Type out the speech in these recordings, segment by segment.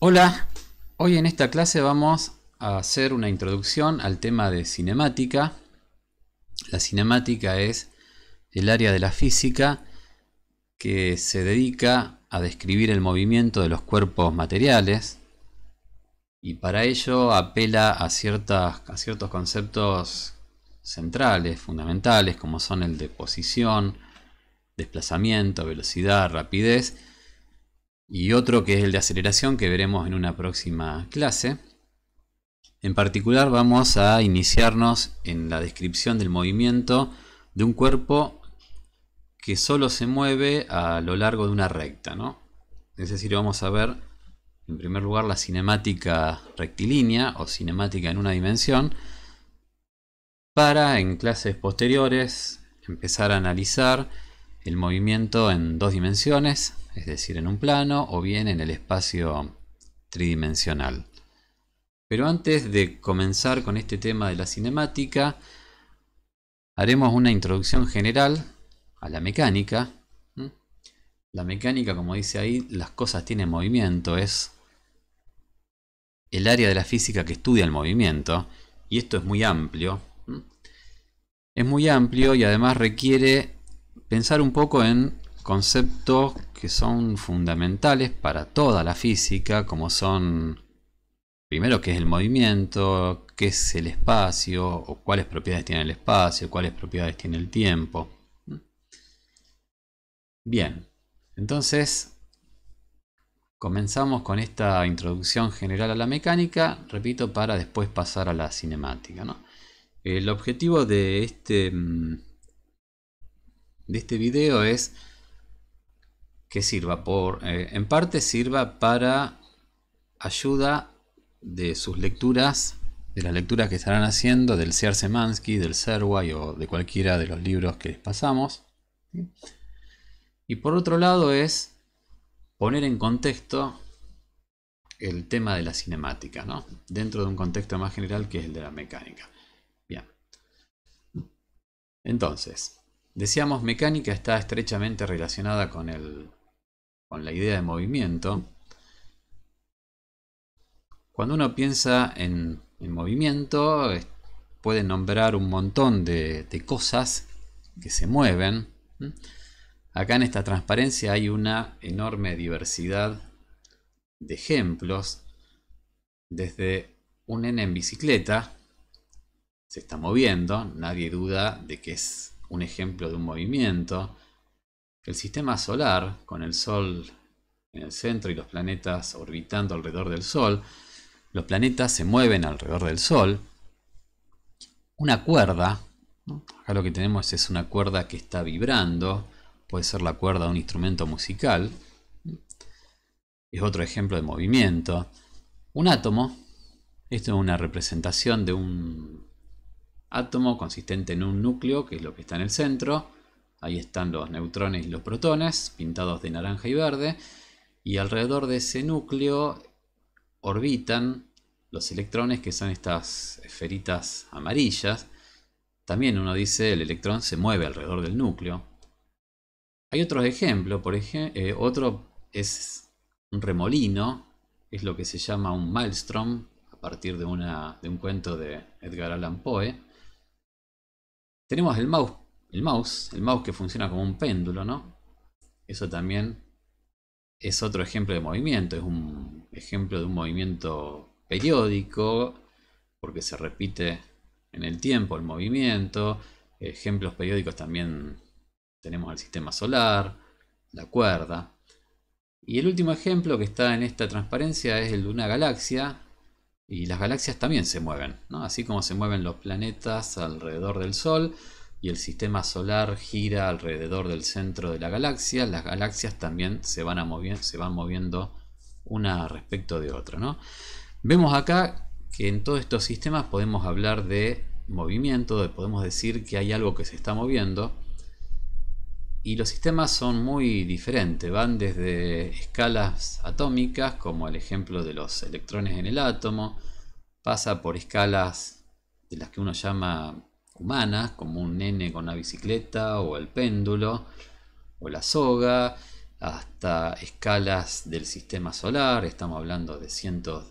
Hola, hoy en esta clase vamos a hacer una introducción al tema de cinemática. La cinemática es el área de la física que se dedica a describir el movimiento de los cuerpos materiales y para ello apela a, ciertos conceptos centrales, fundamentales, como son el de posición, desplazamiento, velocidad, rapidez y otro que es el de aceleración que veremos en una próxima clase. En particular vamos a iniciarnos en la descripción del movimiento de un cuerpo que solo se mueve a lo largo de una recta. Es decir, vamos a ver en primer lugar la cinemática rectilínea o cinemática en una dimensión para en clases posteriores empezar a analizar el movimiento en dos dimensiones es decir, en un plano o bien en el espacio tridimensional. Pero antes de comenzar con este tema de la cinemática, haremos una introducción general a la mecánica. La mecánica, como dice ahí, las cosas tienen movimiento, es el área de la física que estudia el movimiento, y esto es muy amplio. Es muy amplio y además requiere pensar un poco en conceptos que son fundamentales para toda la física, como son primero qué es el movimiento, qué es el espacio, o cuáles propiedades tiene el espacio, cuáles propiedades tiene el tiempo. Bien, entonces comenzamos con esta introducción general a la mecánica, repito, para después pasar a la cinemática. El objetivo de este, mm, de este video es que sirva por, eh, en parte sirva para ayuda de sus lecturas, de las lecturas que estarán haciendo del Sear del Serway o de cualquiera de los libros que les pasamos. Y por otro lado es poner en contexto el tema de la cinemática, ¿no? dentro de un contexto más general que es el de la mecánica. Bien. Entonces, decíamos mecánica está estrechamente relacionada con el con la idea de movimiento, cuando uno piensa en, movimiento, puede nombrar un montón de, de cosas que se mueven. Acá en esta transparencia hay una enorme diversidad de ejemplos. Desde un n en bicicleta se está moviendo, nadie duda de que es un ejemplo de un movimiento. El sistema solar, con el Sol en el centro y los planetas orbitando alrededor del Sol, los planetas se mueven alrededor del Sol. Una cuerda, acá lo que tenemos es una cuerda que está vibrando, puede ser la cuerda de un instrumento musical, es otro ejemplo de movimiento. Un átomo, esto es una representación de un átomo consistente en un núcleo, que es lo que está en el centro, Ahí están los neutrones y los protones, pintados de naranja y verde. Y alrededor de ese núcleo orbitan los electrones, que son estas esferitas amarillas. También uno dice el electrón se mueve alrededor del núcleo. Hay otros ejemplos, por ejemplo, eh, otro es un remolino, es lo que se llama un maelstrom, a partir de, una, de un cuento de Edgar Allan Poe. Tenemos el mouse el mouse, el mouse que funciona como un péndulo, ¿no? Eso también es otro ejemplo de movimiento, es un ejemplo de un movimiento periódico, porque se repite en el tiempo el movimiento. Ejemplos periódicos también tenemos el sistema solar, la cuerda. Y el último ejemplo que está en esta transparencia es el de una galaxia. Y las galaxias también se mueven, ¿no? así como se mueven los planetas alrededor del Sol, y el sistema solar gira alrededor del centro de la galaxia, las galaxias también se van, a se van moviendo una respecto de otra. ¿no? Vemos acá que en todos estos sistemas podemos hablar de movimiento, podemos decir que hay algo que se está moviendo. Y los sistemas son muy diferentes, van desde escalas atómicas, como el ejemplo de los electrones en el átomo, pasa por escalas de las que uno llama humanas, como un nene con una bicicleta o el péndulo o la soga, hasta escalas del sistema solar, estamos hablando de cientos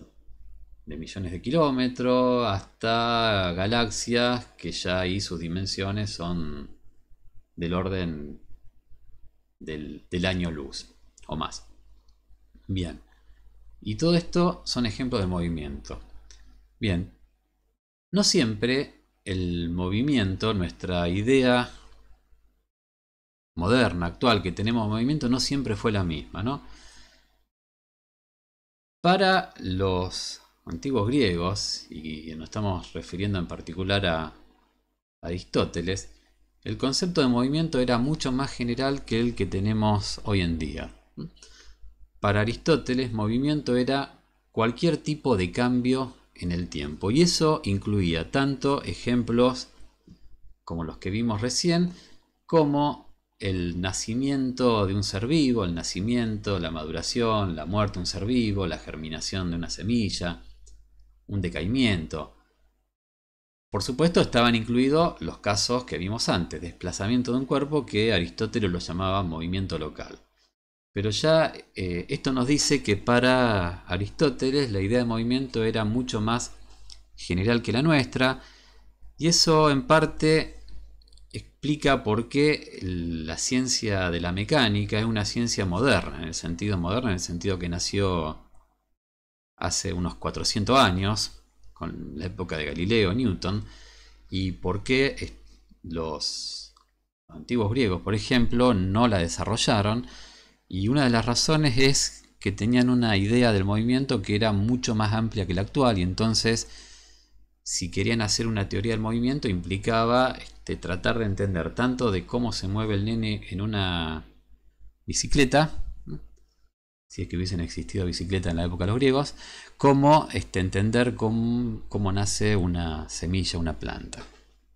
de millones de kilómetros, hasta galaxias que ya ahí sus dimensiones son del orden del, del año luz o más. Bien, y todo esto son ejemplos de movimiento. Bien, no siempre el movimiento, nuestra idea moderna, actual, que tenemos movimiento, no siempre fue la misma, ¿no? Para los antiguos griegos, y nos estamos refiriendo en particular a, a Aristóteles, el concepto de movimiento era mucho más general que el que tenemos hoy en día. Para Aristóteles, movimiento era cualquier tipo de cambio en el tiempo. Y eso incluía tanto ejemplos como los que vimos recién, como el nacimiento de un ser vivo, el nacimiento, la maduración, la muerte de un ser vivo, la germinación de una semilla, un decaimiento. Por supuesto estaban incluidos los casos que vimos antes, desplazamiento de un cuerpo que Aristóteles lo llamaba movimiento local. Pero ya eh, esto nos dice que para Aristóteles la idea de movimiento era mucho más general que la nuestra. Y eso en parte explica por qué la ciencia de la mecánica es una ciencia moderna, en el sentido moderno, en el sentido que nació hace unos 400 años, con la época de Galileo, Newton, y por qué los antiguos griegos, por ejemplo, no la desarrollaron, y una de las razones es que tenían una idea del movimiento que era mucho más amplia que la actual y entonces si querían hacer una teoría del movimiento implicaba este, tratar de entender tanto de cómo se mueve el nene en una bicicleta, si es que hubiesen existido bicicleta en la época de los griegos, como este, entender cómo, cómo nace una semilla, una planta.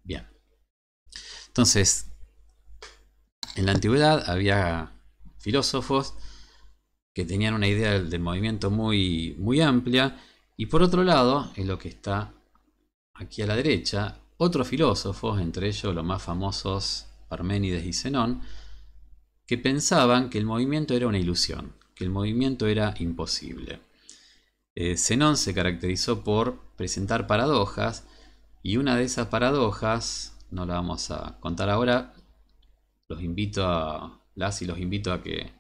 Bien. Entonces, en la antigüedad había filósofos que tenían una idea del, movimiento muy, muy amplia. Y por otro lado, en lo que está aquí a la derecha, otros filósofos, entre ellos los más famosos Parménides y Zenón, que pensaban que el movimiento era una ilusión, que el movimiento era imposible. Eh, Zenón se caracterizó por presentar paradojas y una de esas paradojas, no la vamos a contar ahora, los invito a, las y los invito a que,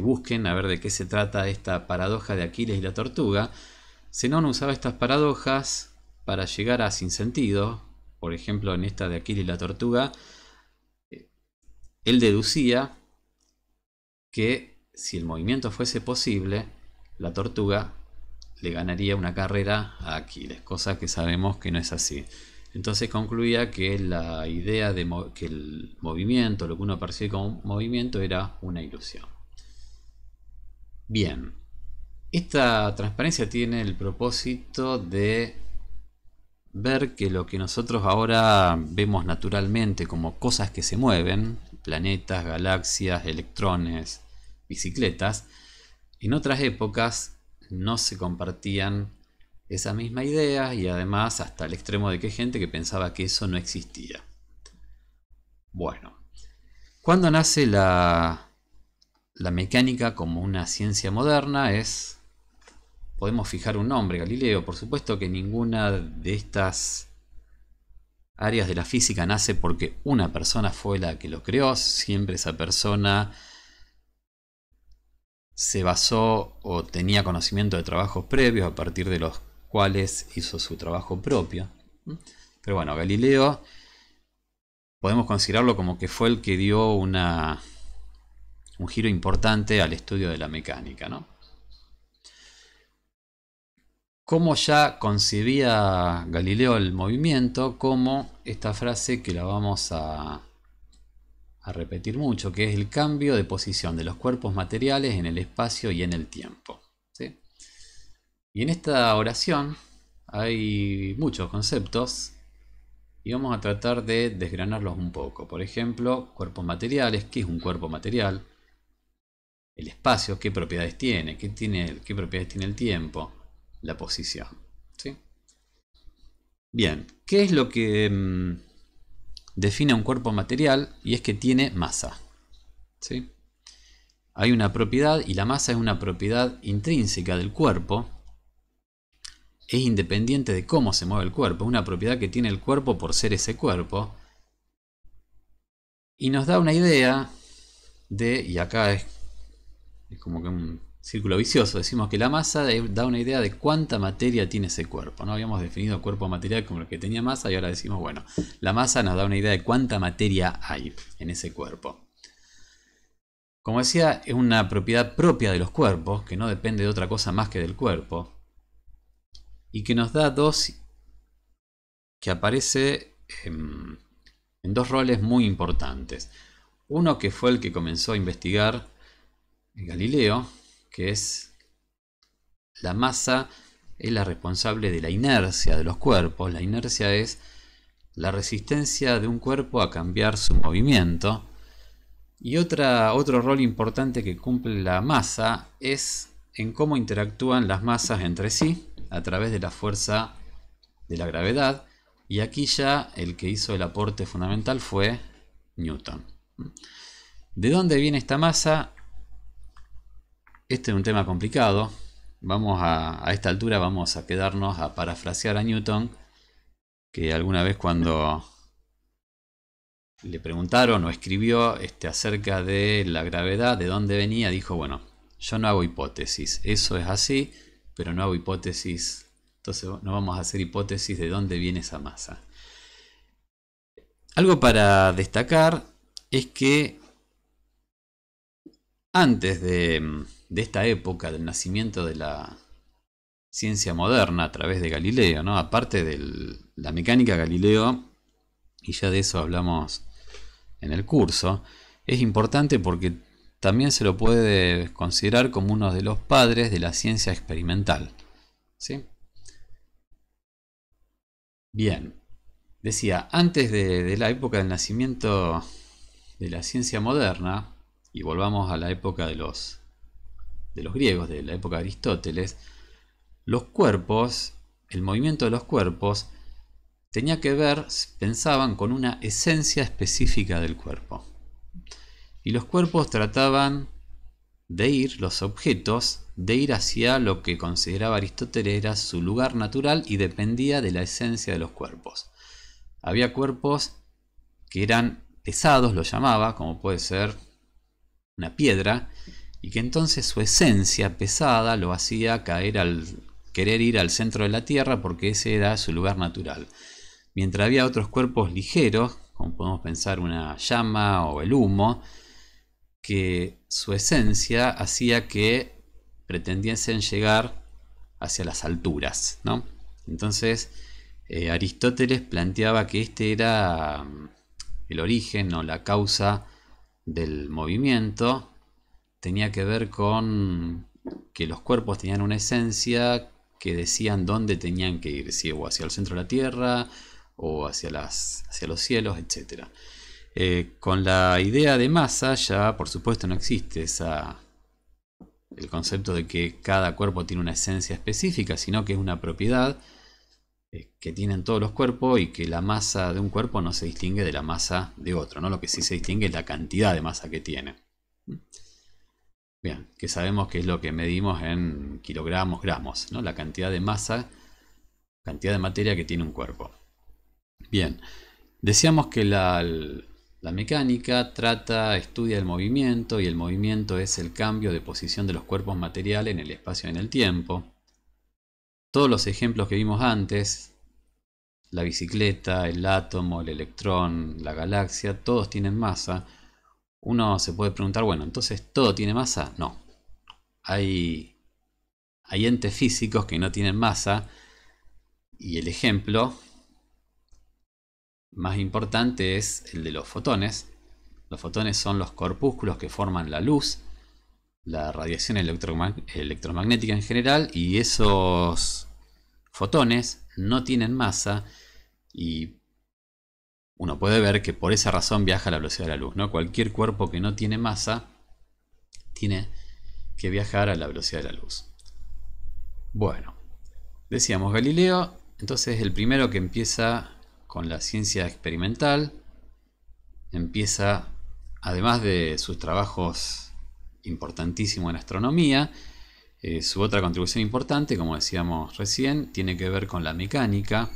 busquen a ver de qué se trata esta paradoja de Aquiles y la tortuga. Zenón usaba estas paradojas para llegar a sin sentido. Por ejemplo, en esta de Aquiles y la tortuga, eh, él deducía que si el movimiento fuese posible, la tortuga le ganaría una carrera a Aquiles, cosa que sabemos que no es así. Entonces concluía que la idea de que el movimiento, lo que uno percibe como movimiento, era una ilusión. Bien, esta transparencia tiene el propósito de ver que lo que nosotros ahora vemos naturalmente como cosas que se mueven, planetas, galaxias, electrones, bicicletas, en otras épocas no se compartían esa misma idea y además hasta el extremo de que hay gente que pensaba que eso no existía. Bueno, cuando nace la, la mecánica como una ciencia moderna es... Podemos fijar un nombre, Galileo. Por supuesto que ninguna de estas áreas de la física nace porque una persona fue la que lo creó. Siempre esa persona se basó o tenía conocimiento de trabajos previos a partir de los cuales hizo su trabajo propio. Pero bueno, Galileo podemos considerarlo como que fue el que dio un giro importante al estudio de la mecánica. ¿no? Cómo ya concebía Galileo el movimiento, como esta frase que la vamos a repetir mucho, que es el cambio de posición de los cuerpos materiales en el espacio y en el tiempo. Y en esta oración hay muchos conceptos y vamos a tratar de desgranarlos un poco. Por ejemplo, cuerpos materiales, ¿qué es un cuerpo material? El espacio, ¿qué propiedades tiene? ¿Qué, tiene, qué propiedades tiene el tiempo? La posición. ¿sí? Bien, ¿qué es lo que mm, define un cuerpo material? Y es que tiene masa. ¿sí? Hay una propiedad y la masa es una propiedad intrínseca del cuerpo es independiente de cómo se mueve el cuerpo, una propiedad que tiene el cuerpo por ser ese cuerpo. Y nos da una idea de, y acá es, es como que un círculo vicioso, decimos que la masa da una idea de cuánta materia tiene ese cuerpo. No habíamos definido cuerpo material como el que tenía masa y ahora decimos, bueno, la masa nos da una idea de cuánta materia hay en ese cuerpo. Como decía, es una propiedad propia de los cuerpos, que no depende de otra cosa más que del cuerpo y que nos da dos que aparece em, en, dos roles muy importantes. Uno que fue el que comenzó a investigar Galileo, que es la masa es la responsable de la inercia de los cuerpos. La inercia es la resistencia de un cuerpo a cambiar su movimiento. Y otra, otro rol importante que cumple la masa es en cómo interactúan las masas entre sí a través de la fuerza de la gravedad. Y aquí ya el que hizo el aporte fundamental fue Newton. ¿De dónde viene esta masa? Este es un tema complicado. Vamos a, a esta altura vamos a quedarnos a parafrasear a Newton, que alguna vez cuando le preguntaron o escribió este, acerca de la gravedad, de dónde venía, dijo, bueno, yo no hago hipótesis, eso es así, pero no hago hipótesis. Entonces no vamos a hacer hipótesis de dónde viene esa masa. Algo para destacar es que antes de, esta época del nacimiento de la ciencia moderna a través de Galileo, ¿no? aparte de la mecánica Galileo, y ya de eso hablamos en el curso, es importante porque también se lo puede considerar como uno de los padres de la ciencia experimental. ¿sí? Bien, decía, antes de, la época del nacimiento de la ciencia moderna, y volvamos a la época de los, de los griegos, de la época de Aristóteles, los cuerpos, el movimiento de los cuerpos, tenía que ver, pensaban, con una esencia específica del cuerpo y los cuerpos trataban de ir, los objetos, de ir hacia lo que consideraba Aristóteles era su lugar natural y dependía de la esencia de los cuerpos. Había cuerpos que eran pesados, lo llamaba, como puede ser una piedra, y que entonces su esencia pesada lo hacía caer al querer ir al centro de la Tierra porque ese era su lugar natural. Mientras había otros cuerpos ligeros, como podemos pensar una llama o el humo, que su esencia hacía que pretendiesen llegar hacia las alturas, ¿no? Entonces, eh, Aristóteles planteaba que este era mm, el origen o la causa del movimiento, tenía que ver con que los cuerpos tenían una esencia que decían dónde tenían que ir, si o hacia el centro de la Tierra, o hacia, hacia los cielos, etcétera. Eh, con la idea de masa ya por supuesto no existe esa, el concepto de que cada cuerpo tiene una esencia específica, sino que es una propiedad eh, que tienen todos los cuerpos y que la masa de un cuerpo no se distingue de la masa de otro, ¿no? lo que sí se distingue es la cantidad de masa que tiene. Bien, que sabemos que es lo que medimos en kilogramos, gramos, ¿no? la cantidad de masa, cantidad de materia que tiene un cuerpo. Bien, decíamos que la, la mecánica trata, estudia el movimiento y el movimiento es el cambio de posición de los cuerpos materiales en el espacio y en el tiempo. Todos los ejemplos que vimos antes, la bicicleta, el átomo, el electrón, la galaxia, todos tienen masa. Uno se puede preguntar, bueno, entonces todo tiene masa. No. Hay, hay entes físicos que no tienen masa. Y el ejemplo más importante es el de los fotones. Los fotones son los corpúsculos que forman la luz, la radiación electromagnética en general, y esos fotones no tienen masa y uno puede ver que por esa razón viaja a la velocidad de la luz. ¿no? Cualquier cuerpo que no tiene masa tiene que viajar a la velocidad de la luz. Bueno, decíamos Galileo, entonces el primero que empieza con la ciencia experimental, empieza, además de sus trabajos importantísimos en astronomía, eh, su otra contribución importante, como decíamos recién, tiene que ver con la mecánica,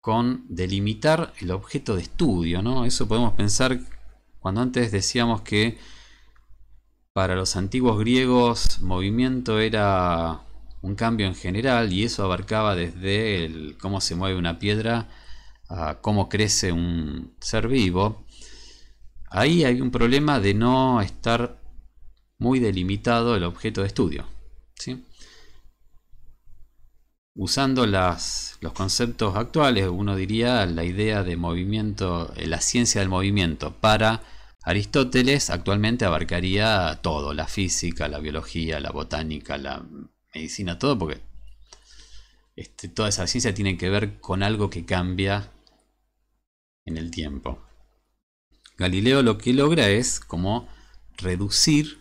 con delimitar el objeto de estudio, ¿no? Eso podemos pensar cuando antes decíamos que para los antiguos griegos movimiento era un cambio en general y eso abarcaba desde el, cómo se mueve una piedra a cómo crece un ser vivo, ahí hay un problema de no estar muy delimitado el objeto de estudio. Usando los conceptos actuales, uno diría la idea de movimiento, eh, la ciencia del movimiento para Aristóteles actualmente abarcaría todo, la física, la biología, la botánica, la medicina, todo, porque este, toda esa ciencia tiene que ver con algo que cambia en el tiempo. Galileo lo que logra es como reducir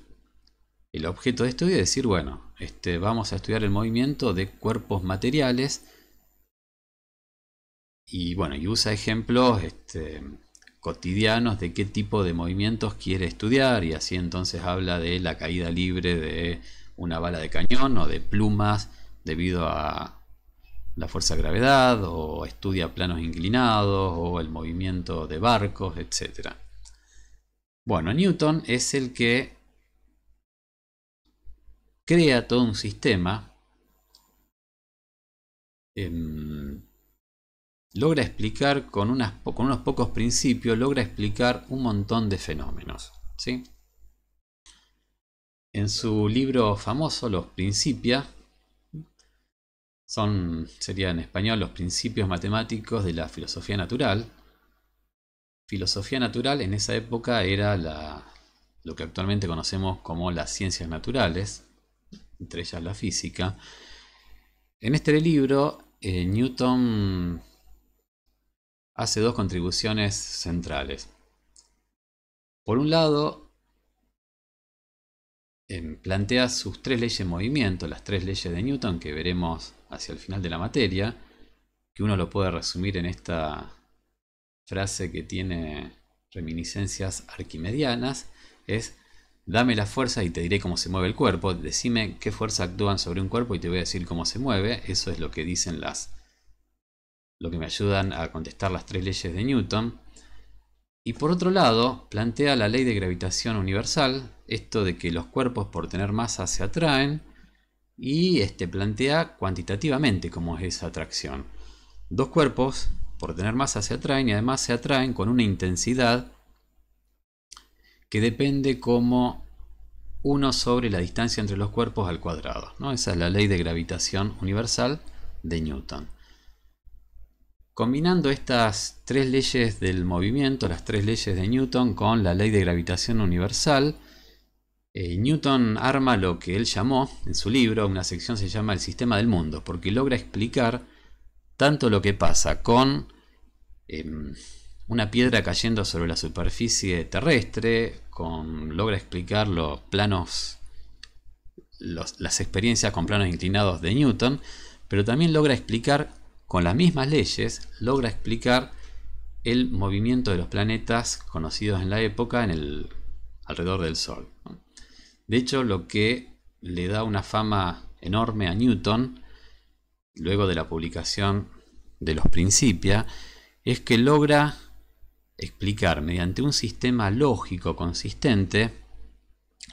el objeto de estudio y decir, bueno, este, vamos a estudiar el movimiento de cuerpos materiales y bueno, y usa ejemplos este, cotidianos de qué tipo de movimientos quiere estudiar y así entonces habla de la caída libre de una bala de cañón o de plumas debido a la fuerza de gravedad o estudia planos inclinados o el movimiento de barcos, etc. Bueno, Newton es el que crea todo un sistema, em, logra explicar con, unas, con, unos pocos principios, logra explicar un montón de fenómenos. ¿sí? En su libro famoso, Los Principia, son, sería en español, los principios matemáticos de la filosofía natural. Filosofía natural en esa época era la, lo que actualmente conocemos como las ciencias naturales, entre ellas la física. En este libro, eh, Newton hace dos contribuciones centrales. Por un lado, plantea sus tres leyes de movimiento, las tres leyes de Newton que veremos hacia el final de la materia, que uno lo puede resumir en esta frase que tiene reminiscencias arquimedianas, es dame la fuerza y te diré cómo se mueve el cuerpo, decime qué fuerza actúan sobre un cuerpo y te voy a decir cómo se mueve, eso es lo que dicen las, lo que me ayudan a contestar las tres leyes de Newton. Y por otro lado, plantea la ley de gravitación universal, esto de que los cuerpos por tener masa se atraen, y este plantea cuantitativamente cómo es esa atracción. Dos cuerpos por tener masa se atraen y además se atraen con una intensidad que depende como 1 sobre la distancia entre los cuerpos al cuadrado. ¿no? Esa es la ley de gravitación universal de Newton. Combinando estas tres leyes del movimiento, las tres leyes de Newton, con la ley de gravitación universal, eh, Newton arma lo que él llamó en su libro, una sección se llama El sistema del mundo, porque logra explicar tanto lo que pasa con em, una piedra cayendo sobre la superficie terrestre, con, logra explicar los planos, las experiencias con planos inclinados de Newton, pero también logra explicar con las mismas leyes, logra explicar el movimiento de los planetas conocidos en la época alrededor del Sol. De hecho, lo que le da una fama enorme a Newton, luego de la publicación de los Principia, es que logra explicar mediante un sistema lógico consistente,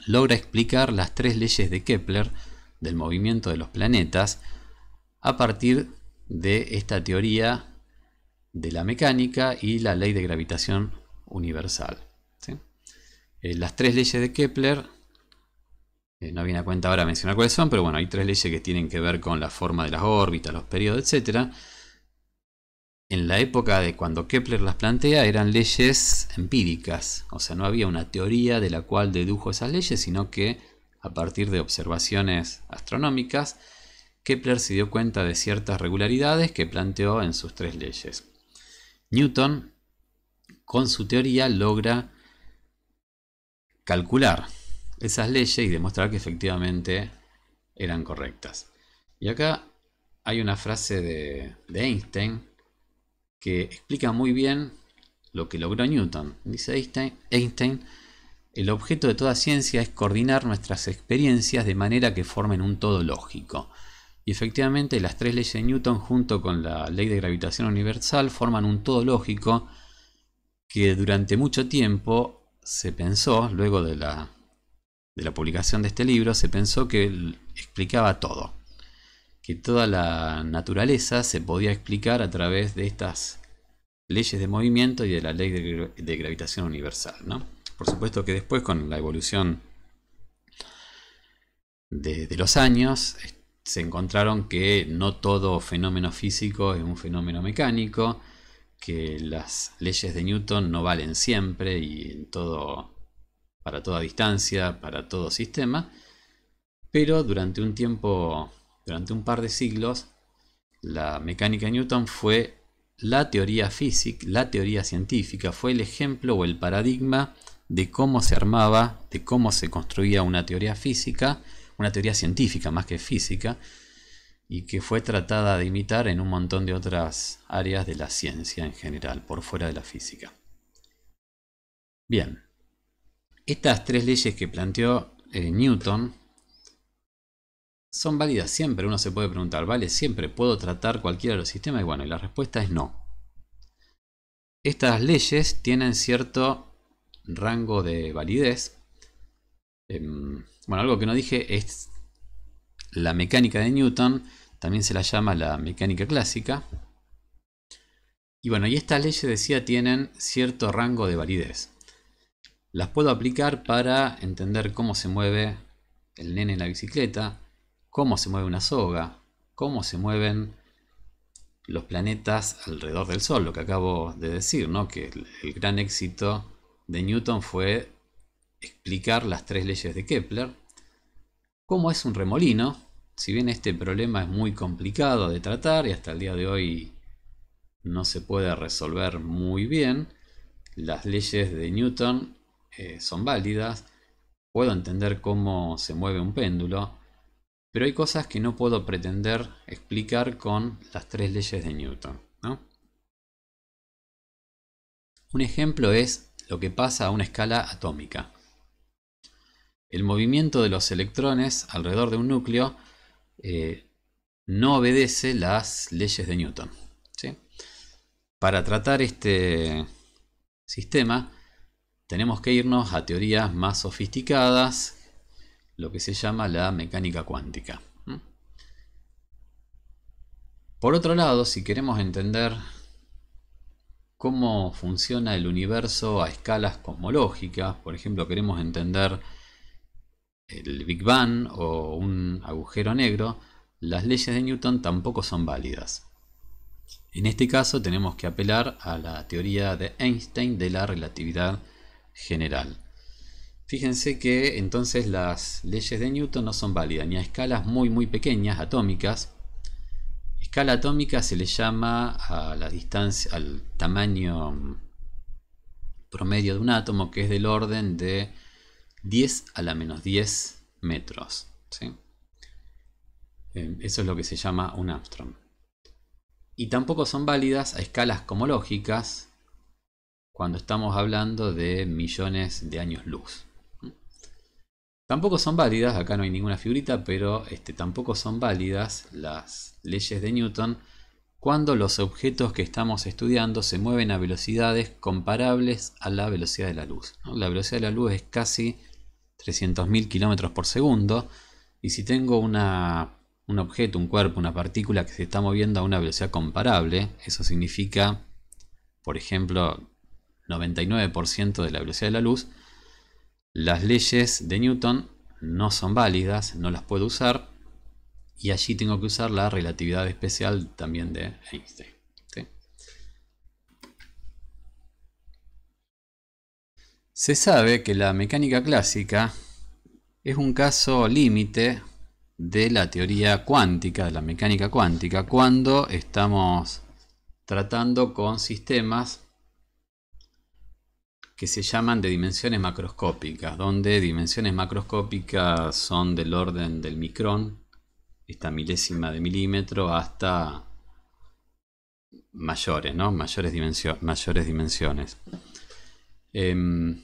logra explicar las tres leyes de Kepler del movimiento de los planetas a partir de esta teoría de la mecánica y la ley de gravitación universal. Eh, las tres leyes de Kepler, eh, no viene a cuenta ahora mencionar cuáles son, pero bueno, hay tres leyes que tienen que ver con la forma de las órbitas, los periodos, etc. En la época de cuando Kepler las plantea eran leyes empíricas, o sea, no había una teoría de la cual dedujo esas leyes, sino que a partir de observaciones astronómicas, Kepler se dio cuenta de ciertas regularidades que planteó en sus tres leyes. Newton, con su teoría, logra calcular esas leyes y demostrar que efectivamente eran correctas. Y acá hay una frase de, Einstein que explica muy bien lo que logró Newton. Dice Einstein, el objeto de toda ciencia es coordinar nuestras experiencias de manera que formen un todo lógico. Y efectivamente las tres leyes de Newton junto con la ley de gravitación universal forman un todo lógico que durante mucho tiempo se pensó, luego de la, publicación de este libro, se pensó que explicaba todo. Que toda la naturaleza se podía explicar a través de estas leyes de movimiento y de la ley de, gravitación universal. Por supuesto que después con la evolución de los años, se encontraron que no todo fenómeno físico es un fenómeno mecánico, que las leyes de Newton no valen siempre y en todo, para toda distancia, para todo sistema, pero durante un tiempo, durante un par de siglos, la mecánica de Newton fue la teoría física, la teoría científica, fue el ejemplo o el paradigma de cómo se armaba, de cómo se construía una teoría física una teoría científica más que física, y que fue tratada de imitar en un montón de otras áreas de la ciencia en general, por fuera de la física. Bien, estas tres leyes que planteó eh, Newton son válidas siempre, uno se puede preguntar, ¿vale siempre puedo tratar cualquiera de los sistemas? Y bueno, y la respuesta es no. Estas leyes tienen cierto rango de validez. Em, bueno, algo que no dije es la mecánica de Newton, también se la llama la mecánica clásica. Y bueno, y estas leyes decía tienen cierto rango de validez. Las puedo aplicar para entender cómo se mueve el nene en la bicicleta, cómo se mueve una soga, cómo se mueven los planetas alrededor del Sol, lo que acabo de decir, ¿no? que el gran éxito de Newton fue explicar las tres leyes de Kepler, cómo es un remolino, si bien este problema es muy complicado de tratar y hasta el día de hoy no se puede resolver muy bien, las leyes de Newton eh, son válidas, puedo entender cómo se mueve un péndulo, pero hay cosas que no puedo pretender explicar con las tres leyes de Newton. Un ejemplo es lo que pasa a una escala atómica el movimiento de los electrones alrededor de un núcleo eh, no obedece las leyes de Newton. Para tratar este sistema tenemos que irnos a teorías más sofisticadas, lo que se llama la mecánica cuántica. Por otro lado, si queremos entender cómo funciona el universo a escalas cosmológicas, por ejemplo, queremos entender el Big Bang o un agujero negro, las leyes de Newton tampoco son válidas. En este caso tenemos que apelar a la teoría de Einstein de la relatividad general. Fíjense que entonces las leyes de Newton no son válidas ni a escalas muy muy pequeñas, atómicas. Escala atómica se le llama a la distancia, al tamaño promedio de un átomo que es del orden de 10 a la menos 10 metros. ¿sí? Eh, eso es lo que se llama un Armstrong. Y tampoco son válidas a escalas cosmológicas cuando estamos hablando de millones de años luz. Tampoco son válidas, acá no hay ninguna figurita, pero este, tampoco son válidas las leyes de Newton cuando los objetos que estamos estudiando se mueven a velocidades comparables a la velocidad de la luz. La velocidad de la luz es casi 300.000 kilómetros por segundo. Y si tengo un objeto, un cuerpo, una partícula que se está moviendo a una velocidad comparable, eso significa, por ejemplo, 99% de la velocidad de la luz, las leyes de Newton no son válidas, no las puedo usar, y allí tengo que usar la relatividad especial también de Einstein. Se sabe que la mecánica clásica es un caso límite de la teoría cuántica, de la mecánica cuántica, cuando estamos tratando con sistemas que se llaman de dimensiones macroscópicas, donde dimensiones macroscópicas son del orden del micrón, esta milésima de milímetro, hasta mayores, ¿no? Mayores, mayores dimensiones. Em,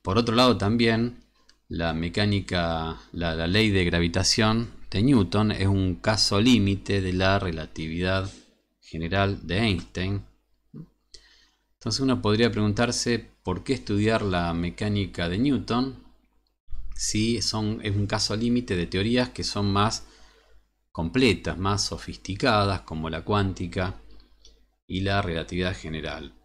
por otro lado también, la mecánica, la, ley de gravitación de Newton es un caso límite de la relatividad general de Einstein. Entonces uno podría preguntarse por qué estudiar la mecánica de Newton si es un caso límite de teorías que son más completas, más sofisticadas, como la cuántica y la relatividad general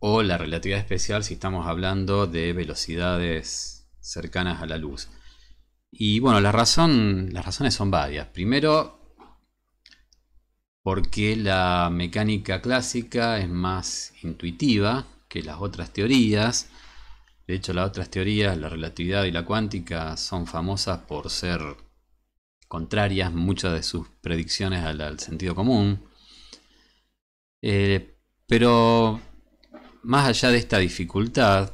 o la relatividad especial si estamos hablando de velocidades cercanas a la luz. Y bueno, la razón, las razones son varias. Primero, porque la mecánica clásica es más intuitiva que las otras teorías. De hecho, las otras teorías, la relatividad y la cuántica, son famosas por ser contrarias muchas de sus predicciones al, sentido común. Eh, pero más allá de esta dificultad,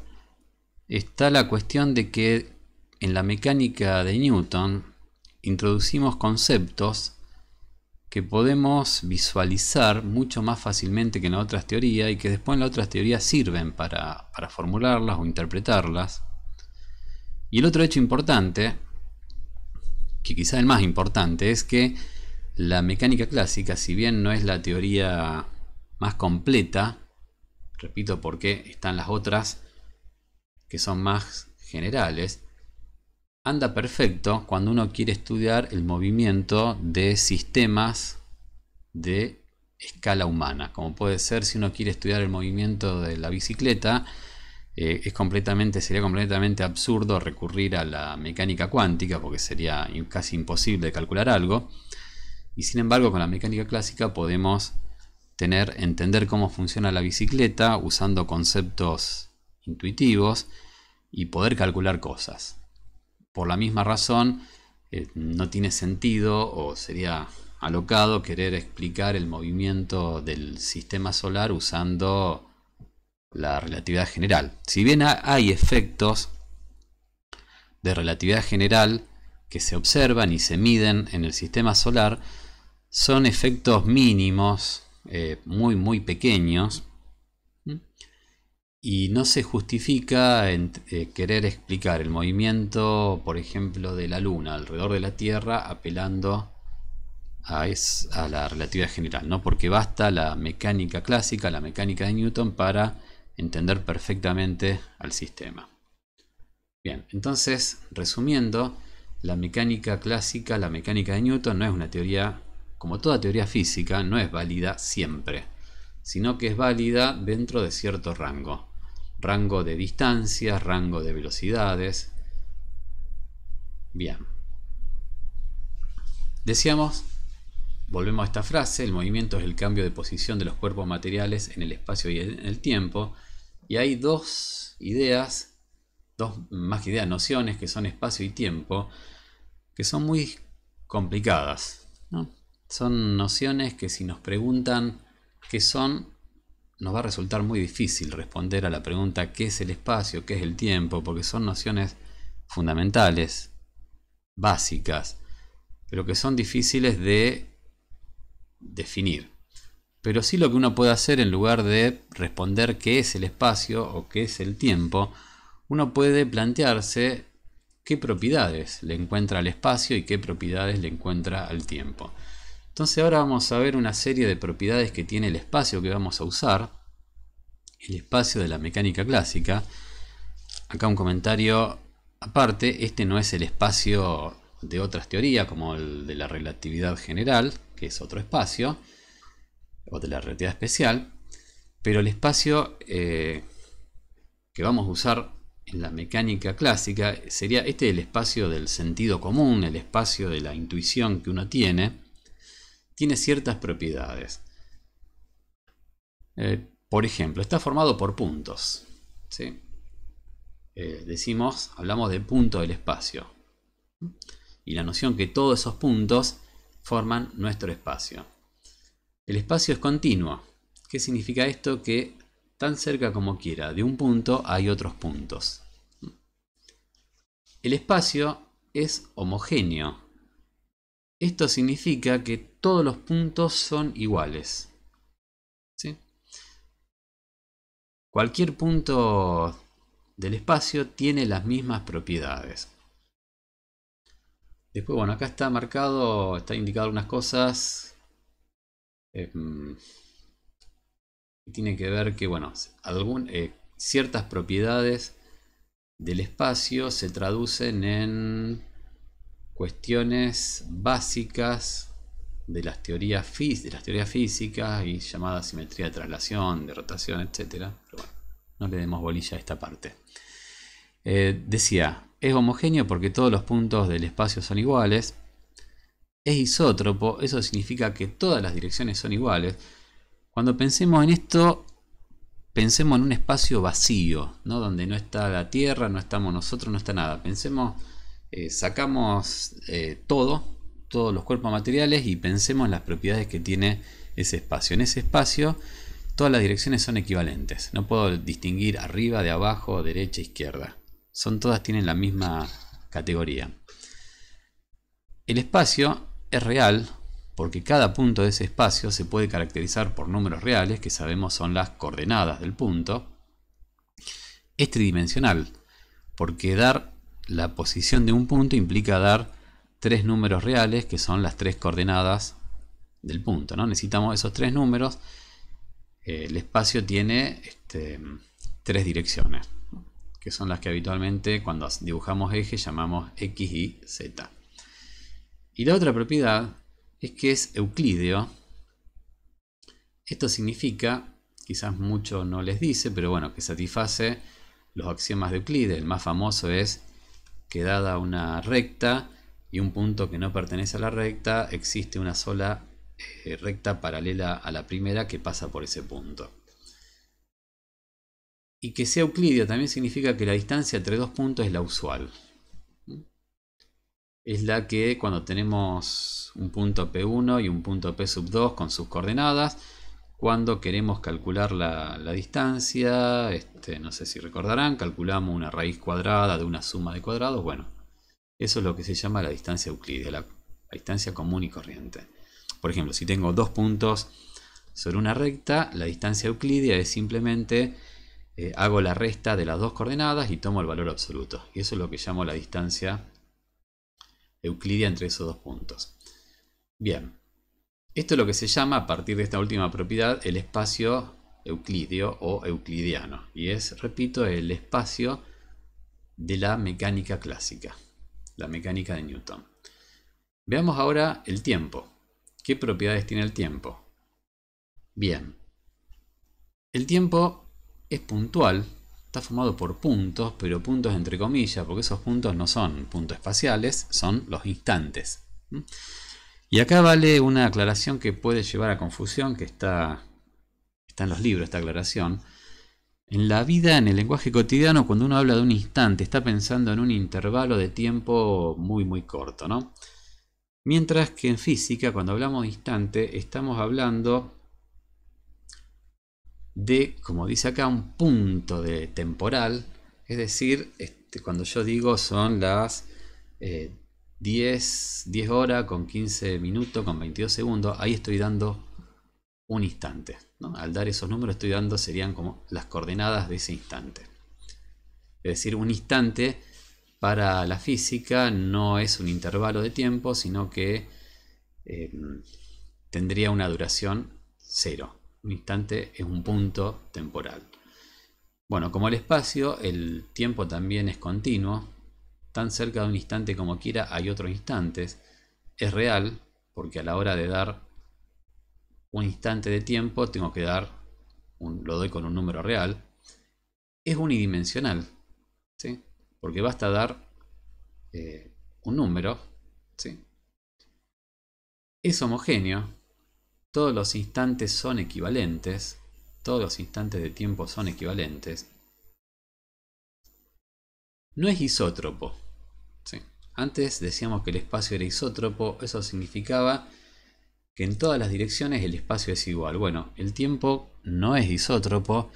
está la cuestión de que en la mecánica de Newton introducimos conceptos que podemos visualizar mucho más fácilmente que en otras teorías y que después en las otras teorías sirven para, para formularlas o interpretarlas. Y el otro hecho importante, que quizá el más importante, es que la mecánica clásica, si bien no es la teoría más completa, Repito, porque están las otras que son más generales. Anda perfecto cuando uno quiere estudiar el movimiento de sistemas de escala humana. Como puede ser si uno quiere estudiar el movimiento de la bicicleta, eh, es completamente, sería completamente absurdo recurrir a la mecánica cuántica porque sería casi imposible calcular algo. Y sin embargo con la mecánica clásica podemos tener, entender cómo funciona la bicicleta usando conceptos intuitivos y poder calcular cosas. Por la misma razón, eh, no tiene sentido o sería alocado querer explicar el movimiento del sistema solar usando la relatividad general. Si bien hay efectos de relatividad general que se observan y se miden en el sistema solar, son efectos mínimos eh, muy muy pequeños y no se justifica en, eh, querer explicar el movimiento, por ejemplo, de la Luna alrededor de la Tierra apelando a, a la relatividad general, ¿no? porque basta la mecánica clásica, la mecánica de Newton para entender perfectamente al sistema. Bien, entonces, resumiendo, la mecánica clásica, la mecánica de Newton no es una teoría como toda teoría física, no es válida siempre, sino que es válida dentro de cierto rango. Rango de distancias, rango de velocidades. Bien. Decíamos, volvemos a esta frase, el movimiento es el cambio de posición de los cuerpos materiales en el espacio y en el tiempo. Y hay dos ideas, dos más que ideas, nociones que son espacio y tiempo, que son muy complicadas. ¿no? Son nociones que si nos preguntan qué son, nos va a resultar muy difícil responder a la pregunta qué es el espacio, qué es el tiempo, porque son nociones fundamentales, básicas, pero que son difíciles de definir. Pero sí lo que uno puede hacer en lugar de responder qué es el espacio o qué es el tiempo, uno puede plantearse qué propiedades le encuentra al espacio y qué propiedades le encuentra al tiempo. Entonces ahora vamos a ver una serie de propiedades que tiene el espacio que vamos a usar. El espacio de la mecánica clásica. Acá un comentario aparte. Este no es el espacio de otras teorías como el de la relatividad general, que es otro espacio. O de la relatividad especial. Pero el espacio eh, que vamos a usar en la mecánica clásica sería este el espacio del sentido común, el espacio de la intuición que uno tiene tiene ciertas propiedades. Eh, por ejemplo, está formado por puntos. Eh, decimos, hablamos de punto del espacio. Y la noción que todos esos puntos forman nuestro espacio. El espacio es continuo. ¿Qué significa esto? Que tan cerca como quiera de un punto hay otros puntos. El espacio es homogéneo. Esto significa que todos los puntos son iguales. Cualquier punto del espacio tiene las mismas propiedades. Después, bueno, acá está marcado, está indicado unas cosas. Eh, mm, tiene que ver que, bueno, eh, ciertas propiedades del espacio se traducen en cuestiones básicas de las teorías, de las teorías físicas y llamada simetría de traslación, de rotación, etc. Pero bueno, no le demos bolilla a esta parte. Eh, decía, es homogéneo porque todos los puntos del espacio son iguales. Es isótropo, eso significa que todas las direcciones son iguales. Cuando pensemos en esto, pensemos en un espacio vacío, ¿no? donde no está la Tierra, no estamos nosotros, no está nada. Pensemos, eh, sacamos eh, todo, todos los cuerpos materiales y pensemos en las propiedades que tiene ese espacio. En ese espacio todas las direcciones son equivalentes. No puedo distinguir arriba, de abajo, derecha, izquierda. Son todas tienen la misma categoría. El espacio es real porque cada punto de ese espacio se puede caracterizar por números reales que sabemos son las coordenadas del punto. Es tridimensional porque dar la posición de un punto implica dar tres números reales, que son las tres coordenadas del punto. ¿no? Necesitamos esos tres números. Eh, el espacio tiene este, tres direcciones, que son las que habitualmente cuando dibujamos ejes llamamos X y Z. Y la otra propiedad es que es euclídeo. Esto significa, quizás mucho no les dice, pero bueno, que satisface los axiomas de Euclides. El más famoso es que dada una recta, y un punto que no pertenece a la recta, existe una sola eh, recta paralela a la primera que pasa por ese punto. Y que sea euclidio también significa que la distancia entre dos puntos es la usual. Es la que cuando tenemos un punto P1 y un punto P sub 2 con sus coordenadas, cuando queremos calcular la, la distancia, este, no sé si recordarán, calculamos una raíz cuadrada de una suma de cuadrados, bueno, eso es lo que se llama la distancia euclidia, la, distancia común y corriente. Por ejemplo, si tengo dos puntos sobre una recta, la distancia euclídea es simplemente eh, hago la resta de las dos coordenadas y tomo el valor absoluto. Y eso es lo que llamo la distancia euclídea entre esos dos puntos. Bien, esto es lo que se llama a partir de esta última propiedad el espacio euclideo o euclidiano. Y es, repito, el espacio de la mecánica clásica la mecánica de Newton. Veamos ahora el tiempo. ¿Qué propiedades tiene el tiempo? Bien. El tiempo es puntual, está formado por puntos, pero puntos entre comillas, porque esos puntos no son puntos espaciales, son los instantes. Y acá vale una aclaración que puede llevar a confusión, que está, está en los libros esta aclaración, en la vida, en el lenguaje cotidiano, cuando uno habla de un instante, está pensando en un intervalo de tiempo muy muy corto, ¿no? Mientras que en física, cuando hablamos de instante, estamos hablando de, como dice acá, un punto de temporal. Es decir, este, cuando yo digo son las 10, eh, 10 horas con 15 minutos, con 22 segundos, ahí estoy dando un instante. Al dar esos números estoy dando, serían como las coordenadas de ese instante. Es decir, un instante para la física no es un intervalo de tiempo, sino que eh, tendría una duración cero. Un instante es un punto temporal. Bueno, como el espacio, el tiempo también es continuo. Tan cerca de un instante como quiera hay otros instantes. Es real, porque a la hora de dar un instante de tiempo, tengo que dar, lo doy con un número real, es unidimensional, porque basta dar eh, un número, ¿sí? es homogéneo, todos los instantes son equivalentes, todos los instantes de tiempo son equivalentes, no es isótropo. ¿sí? Antes decíamos que el espacio era isótropo, eso significaba que en todas las direcciones el espacio es igual. Bueno, el tiempo no es isótropo.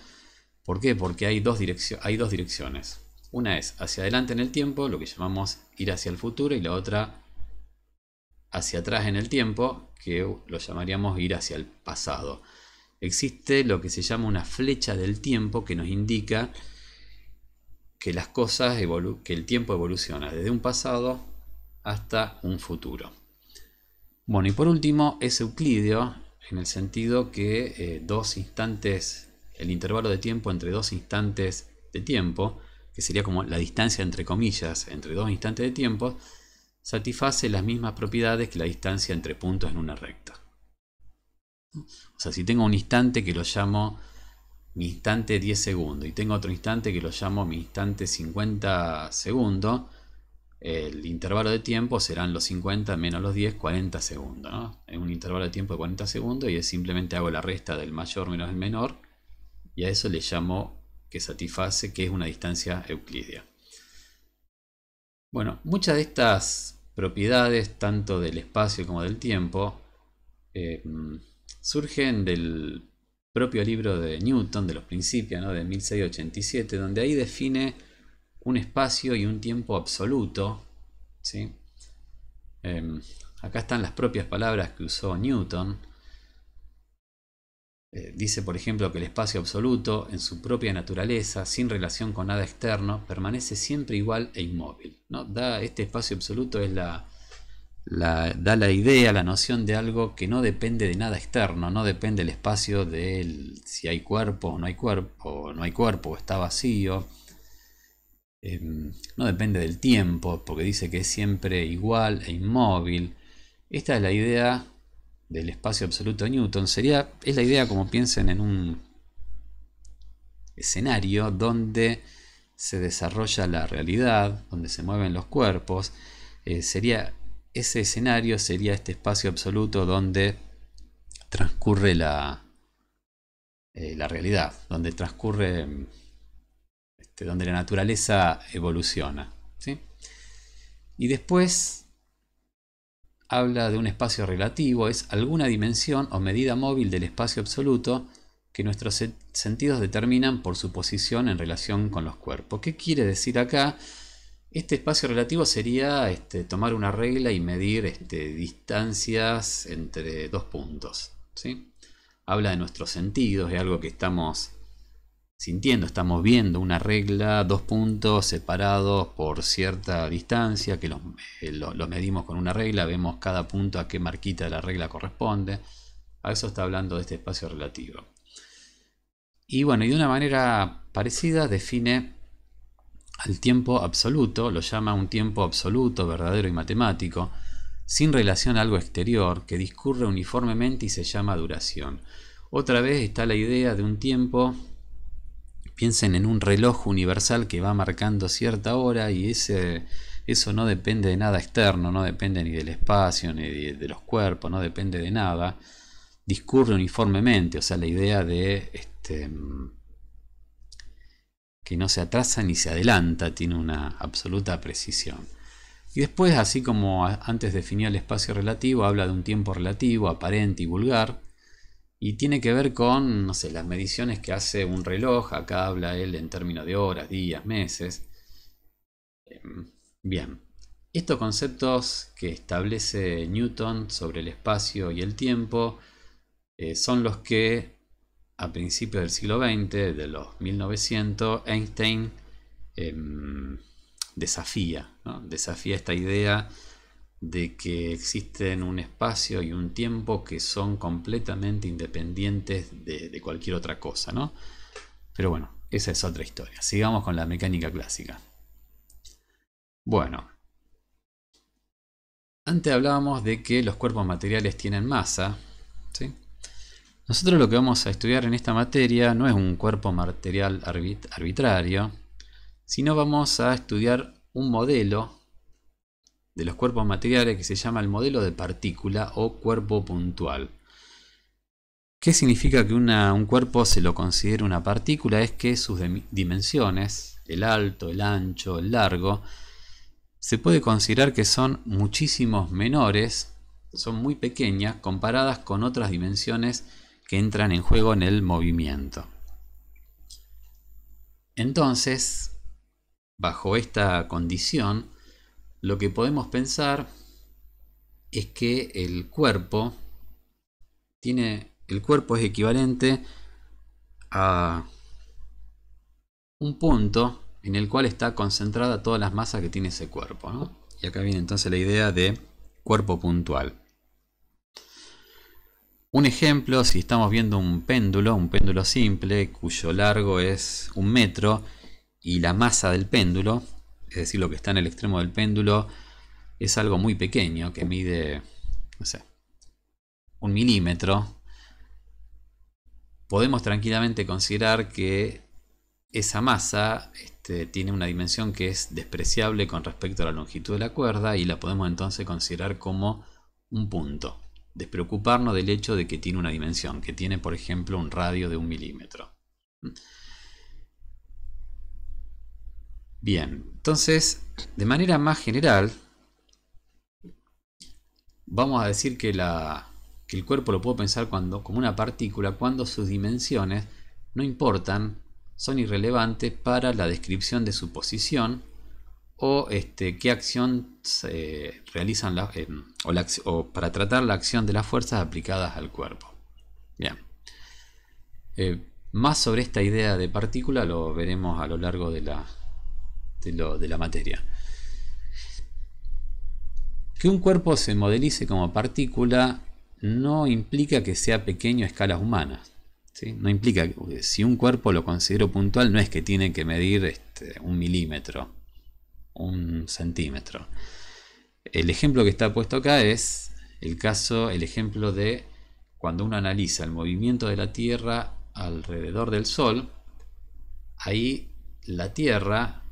¿Por qué? Porque hay dos, hay dos direcciones. Una es hacia adelante en el tiempo, lo que llamamos ir hacia el futuro, y la otra hacia atrás en el tiempo, que lo llamaríamos ir hacia el pasado. Existe lo que se llama una flecha del tiempo que nos indica que las cosas que el tiempo evoluciona desde un pasado hasta un futuro. Bueno, y por último es euclideo, en el sentido que eh, dos instantes, el intervalo de tiempo entre dos instantes de tiempo, que sería como la distancia entre comillas entre dos instantes de tiempo, satisface las mismas propiedades que la distancia entre puntos en una recta. O sea, si tengo un instante que lo llamo mi instante 10 segundos y tengo otro instante que lo llamo mi instante 50 segundos, el intervalo de tiempo serán los 50 menos los 10, 40 segundos. Es un intervalo de tiempo de 40 segundos y es simplemente hago la resta del mayor menos el menor y a eso le llamo que satisface que es una distancia euclidia. Bueno, muchas de estas propiedades, tanto del espacio como del tiempo, eh, surgen del propio libro de Newton, de los principios, ¿no? de 1687, donde ahí define un espacio y un tiempo absoluto. ¿sí? Em, acá están las propias palabras que usó Newton. Eh, dice, por ejemplo, que el espacio absoluto, en su propia naturaleza, sin relación con nada externo, permanece siempre igual e inmóvil. ¿no? Da, este espacio absoluto es la, da la idea, la noción de algo que no depende de nada externo, no depende del espacio de si hay cuerpo o no hay cuerpo, o no hay cuerpo, o está vacío, Em, no depende del tiempo, porque dice que es siempre igual e inmóvil. Esta es la idea del espacio absoluto de Newton. Sería, es la idea como piensen en un escenario donde se desarrolla la realidad, donde se mueven los cuerpos. Eh, sería ese escenario, sería este espacio absoluto donde transcurre la, eh, la realidad, donde transcurre em, este, donde la naturaleza evoluciona. Y después habla de un espacio relativo, es alguna dimensión o medida móvil del espacio absoluto que nuestros sentidos determinan por su posición en relación con los cuerpos. ¿Qué quiere decir acá? Este espacio relativo sería este, tomar una regla y medir este, distancias entre dos puntos. ¿sí? Habla de nuestros sentidos, de algo que estamos sintiendo, estamos viendo una regla, dos puntos separados por cierta distancia, que los, eh, lo, medimos con una regla, vemos cada punto a qué marquita de la regla corresponde. A eso está hablando de este espacio relativo. Y bueno, y de una manera parecida define al tiempo absoluto, lo llama un tiempo absoluto, verdadero y matemático, sin relación a algo exterior, que discurre uniformemente y se llama duración. Otra vez está la idea de un tiempo Piensen en un reloj universal que va marcando cierta hora y ese, eso no depende de nada externo, no depende ni del espacio, ni de, los cuerpos, no depende de nada. Discurre uniformemente, o sea, la idea de este, que no se atrasa ni se adelanta, tiene una absoluta precisión. Y después, así como antes definía el espacio relativo, habla de un tiempo relativo, aparente y vulgar, y tiene que ver con, no sé, las mediciones que hace un reloj. Acá habla él en términos de horas, días, meses. Em, bien, estos conceptos que establece Newton sobre el espacio y el tiempo eh, son los que a principios del siglo XX, de los 1900, Einstein em, desafía, desafía esta idea de que existen un espacio y un tiempo que son completamente independientes de, cualquier otra cosa, ¿no? Pero bueno, esa es otra historia. Sigamos con la mecánica clásica. Bueno, antes hablábamos de que los cuerpos materiales tienen masa. Nosotros lo que vamos a estudiar en esta materia no es un cuerpo material arbitrario, sino vamos a estudiar un modelo de los cuerpos materiales que se llama el modelo de partícula o cuerpo puntual. ¿Qué significa que un cuerpo se lo considere una partícula? Es que sus dimensiones, el alto, el ancho, el largo, se puede considerar que son muchísimos menores, son muy pequeñas comparadas con otras dimensiones que entran en juego en el movimiento. Entonces, bajo esta condición, lo que podemos pensar es que el cuerpo tiene el cuerpo es equivalente a un punto en el cual está concentrada toda la masa que tiene ese cuerpo. Y acá viene entonces la idea de cuerpo puntual. Un ejemplo, si estamos viendo un péndulo, un péndulo simple, cuyo largo es un metro y la masa del péndulo es decir, lo que está en el extremo del péndulo, es algo muy pequeño que mide, un milímetro, podemos tranquilamente considerar que esa masa este, tiene una dimensión que es despreciable con respecto a la longitud de la cuerda y la podemos entonces considerar como un punto. Despreocuparnos del hecho de que tiene una dimensión, que tiene por ejemplo un radio de un milímetro. Bien, entonces, de manera más general, vamos a decir que, la, el cuerpo lo puedo pensar cuando, como una partícula cuando sus dimensiones no importan, son irrelevantes para la descripción de su posición o este, qué acción se realizan eh, o, para tratar la acción de las fuerzas aplicadas al cuerpo. Bien. Eh, más sobre esta idea de partícula lo veremos a lo largo de la, de, la materia. Que un cuerpo se modelice como partícula no implica que sea pequeño a escalas humanas. No implica que si un cuerpo lo considero puntual, no es que tiene que medir este, un milímetro, un centímetro. El ejemplo que está puesto acá es el caso, el ejemplo de cuando uno analiza el movimiento de la Tierra alrededor del Sol, ahí la Tierra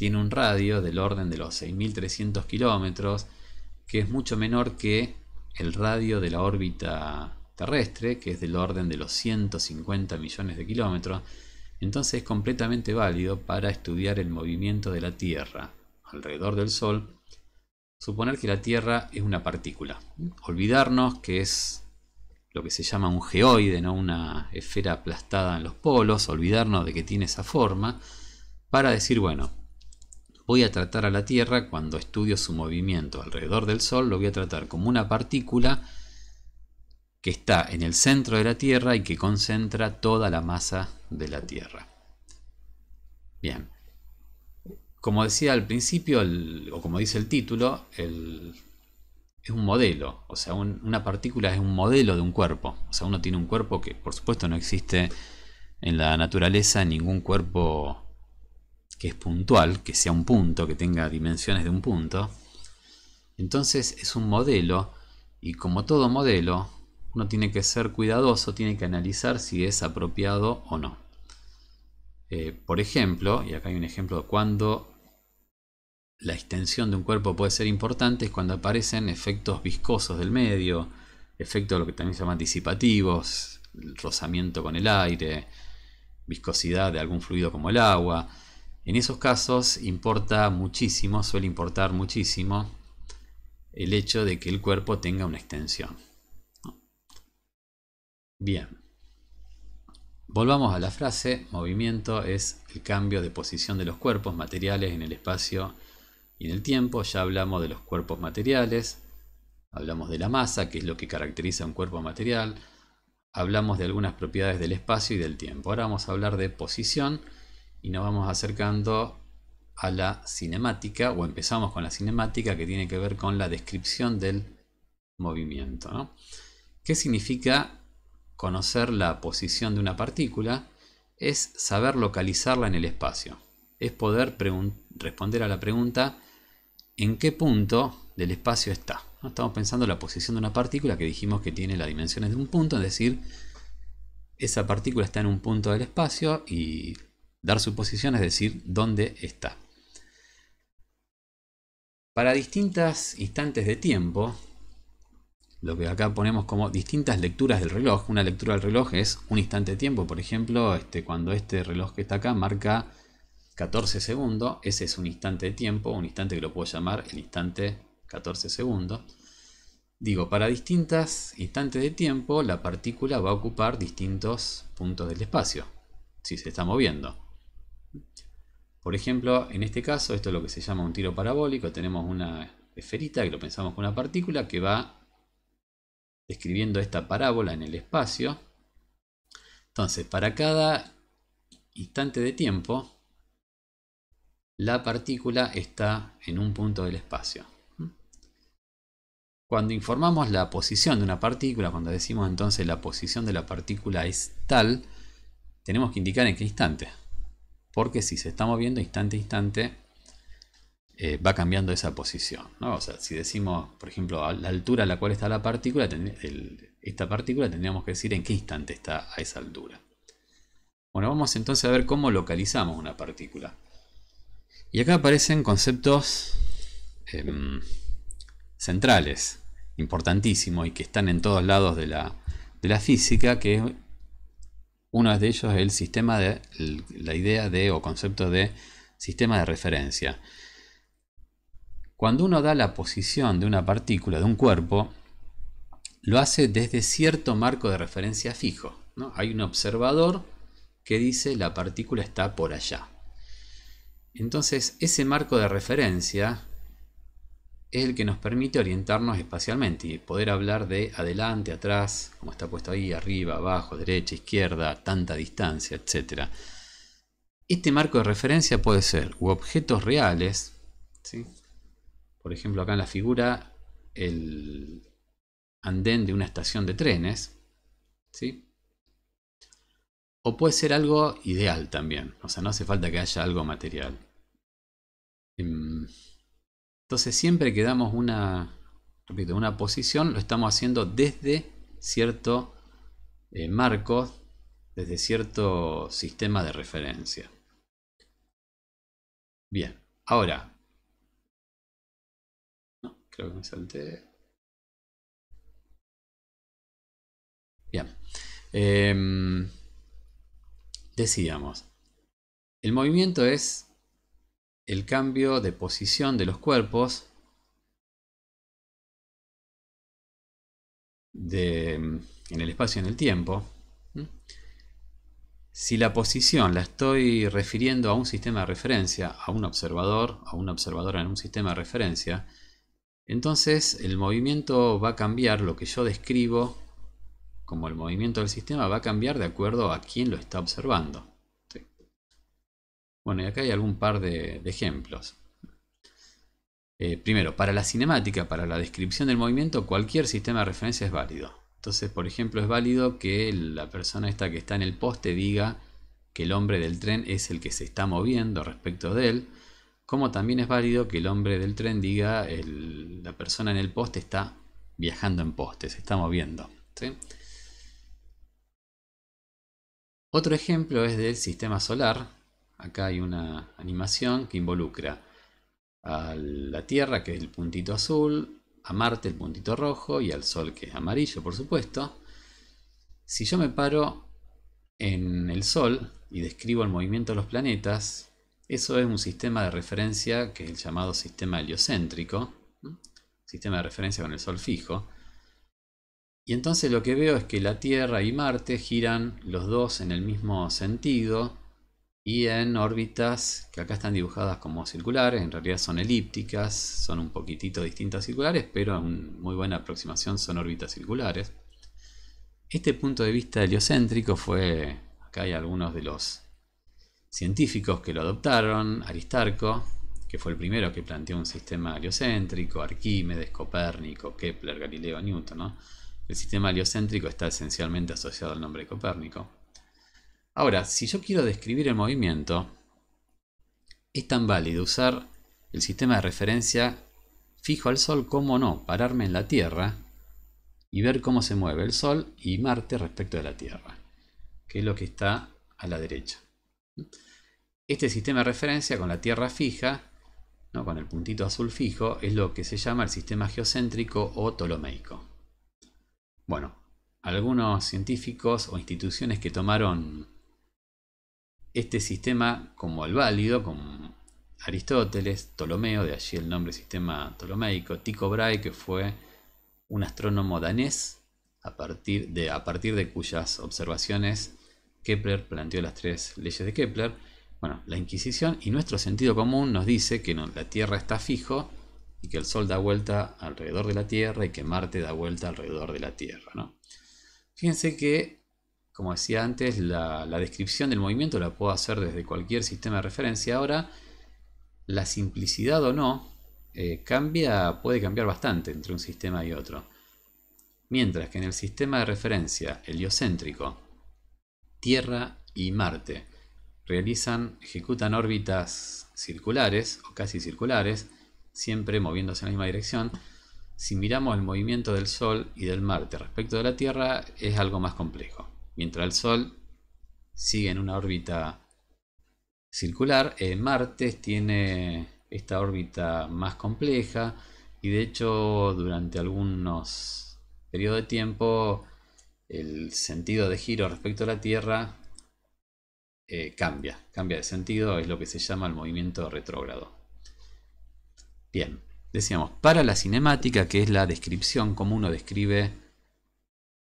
tiene un radio del orden de los 6.300 kilómetros, que es mucho menor que el radio de la órbita terrestre, que es del orden de los 150 millones de kilómetros, entonces es completamente válido para estudiar el movimiento de la Tierra alrededor del Sol, suponer que la Tierra es una partícula, olvidarnos que es lo que se llama un geoide, ¿no? una esfera aplastada en los polos, olvidarnos de que tiene esa forma, para decir, bueno, voy a tratar a la Tierra cuando estudio su movimiento alrededor del Sol, lo voy a tratar como una partícula que está en el centro de la Tierra y que concentra toda la masa de la Tierra. Bien. Como decía al principio, o como dice el título, es un modelo. O sea, una partícula es un modelo de un cuerpo. O sea, uno tiene un cuerpo que, por supuesto, no existe en la naturaleza ningún cuerpo que es puntual, que sea un punto, que tenga dimensiones de un punto, entonces es un modelo y como todo modelo, uno tiene que ser cuidadoso, tiene que analizar si es apropiado o no. Eh, por ejemplo, y acá hay un ejemplo de cuando la extensión de un cuerpo puede ser importante es cuando aparecen efectos viscosos del medio, efectos lo que también se llama disipativos, el rozamiento con el aire, viscosidad de algún fluido como el agua. En esos casos importa muchísimo, suele importar muchísimo el hecho de que el cuerpo tenga una extensión. Bien. Volvamos a la frase, movimiento es el cambio de posición de los cuerpos materiales en el espacio y en el tiempo. Ya hablamos de los cuerpos materiales, hablamos de la masa, que es lo que caracteriza a un cuerpo material, hablamos de algunas propiedades del espacio y del tiempo. Ahora vamos a hablar de posición y nos vamos acercando a la cinemática o empezamos con la cinemática que tiene que ver con la descripción del movimiento. ¿Qué significa conocer la posición de una partícula? Es saber localizarla en el espacio. Es poder responder a la pregunta en qué punto del espacio está. Estamos pensando la posición de una partícula que dijimos que tiene las dimensiones de un punto, es decir, esa partícula está en un punto del espacio y Dar su posición es decir, dónde está. Para distintas instantes de tiempo, lo que acá ponemos como distintas lecturas del reloj. Una lectura del reloj es un instante de tiempo. Por ejemplo, este, cuando este reloj que está acá marca 14 segundos, ese es un instante de tiempo, un instante que lo puedo llamar el instante 14 segundos. Digo, para distintas instantes de tiempo, la partícula va a ocupar distintos puntos del espacio, si se está moviendo. Por ejemplo, en este caso, esto es lo que se llama un tiro parabólico. Tenemos una esferita que lo pensamos como una partícula que va describiendo esta parábola en el espacio. Entonces, para cada instante de tiempo, la partícula está en un punto del espacio. Cuando informamos la posición de una partícula, cuando decimos entonces la posición de la partícula es tal, tenemos que indicar en qué instante. Porque si se está moviendo instante a instante, eh, va cambiando esa posición. O sea, si decimos, por ejemplo, la altura a la cual está la partícula, esta partícula tendríamos que decir en qué instante está a esa altura. Bueno, vamos entonces a ver cómo localizamos una partícula. Y acá aparecen conceptos em, centrales, importantísimos y que están en todos lados de la, de la física, que uno de ellos es el sistema de, la idea de o concepto de sistema de referencia. Cuando uno da la posición de una partícula, de un cuerpo, lo hace desde cierto marco de referencia fijo. ¿no? Hay un observador que dice la partícula está por allá. Entonces ese marco de referencia es el que nos permite orientarnos espacialmente y poder hablar de adelante, atrás, como está puesto ahí, arriba, abajo, derecha, izquierda, tanta distancia, etc. Este marco de referencia puede ser u objetos reales, ¿sí? por ejemplo acá en la figura el andén de una estación de trenes, ¿sí? o puede ser algo ideal también, o sea, no hace falta que haya algo material. Em, entonces siempre que damos una, una posición, lo estamos haciendo desde cierto eh, marco, desde cierto sistema de referencia. Bien, ahora. creo que me salté. Bien. Em, decíamos, el movimiento es el cambio de posición de los cuerpos mm, en el espacio y en el tiempo. Si la posición la estoy refiriendo a un sistema de referencia, a un observador, a una observadora en un sistema de referencia, entonces el movimiento va a cambiar lo que yo describo como el movimiento del sistema va a cambiar de acuerdo a quién lo está observando. Bueno, y acá hay algún par de, ejemplos. Eh, primero, para la cinemática, para la descripción del movimiento, cualquier sistema de referencia es válido. Entonces, por ejemplo, es válido que la persona esta que está en el poste diga que el hombre del tren es el que se está moviendo respecto de él, como también es válido que el hombre del tren diga que la persona en el poste está viajando en poste, se está moviendo. Otro ejemplo es del sistema solar, Acá hay una animación que involucra a la Tierra, que es el puntito azul, a Marte, el puntito rojo, y al Sol, que es amarillo, por supuesto. Si yo me paro en el Sol y describo el movimiento de los planetas, eso es un sistema de referencia que es el llamado sistema heliocéntrico, sistema de referencia con el Sol fijo. Y entonces lo que veo es que la Tierra y Marte giran los dos en el mismo sentido, y en órbitas que acá están dibujadas como circulares, en realidad son elípticas, son un poquitito distintas circulares, pero en muy buena aproximación son órbitas circulares. Este punto de vista heliocéntrico fue, acá hay algunos de los científicos que lo adoptaron, Aristarco, que fue el primero que planteó un sistema heliocéntrico, Arquímedes, Copérnico, Kepler, Galileo, Newton, El sistema heliocéntrico está esencialmente asociado al nombre Copérnico. Ahora, si yo quiero describir el movimiento, es tan válido usar el sistema de referencia fijo al Sol como no, pararme en la Tierra y ver cómo se mueve el Sol y Marte respecto de la Tierra, que es lo que está a la derecha. Este sistema de referencia con la Tierra fija, ¿no? con el puntito azul fijo, es lo que se llama el sistema geocéntrico o ptolomeico. Bueno, algunos científicos o instituciones que tomaron este sistema, como el válido, como Aristóteles, Ptolomeo, de allí el nombre sistema ptolomeico, Tycho Brahe, que fue un astrónomo danés, a partir de, a partir de cuyas observaciones Kepler planteó las tres leyes de Kepler. Bueno, la Inquisición y nuestro sentido común nos dice que la Tierra está fijo y que el Sol da vuelta alrededor de la Tierra y que Marte da vuelta alrededor de la Tierra. Fíjense que como decía antes, la, descripción del movimiento la puedo hacer desde cualquier sistema de referencia. Ahora, la simplicidad o no eh, cambia, puede cambiar bastante entre un sistema y otro. Mientras que en el sistema de referencia heliocéntrico, Tierra y Marte realizan, ejecutan órbitas circulares o casi circulares, siempre moviéndose en la misma dirección. Si miramos el movimiento del Sol y del Marte respecto de la Tierra, es algo más complejo. Mientras el Sol sigue en una órbita circular, eh, Marte tiene esta órbita más compleja y de hecho durante algunos periodos de tiempo el sentido de giro respecto a la Tierra eh, cambia, cambia de sentido, es lo que se llama el movimiento retrógrado. Bien, decíamos, para la cinemática, que es la descripción, como uno describe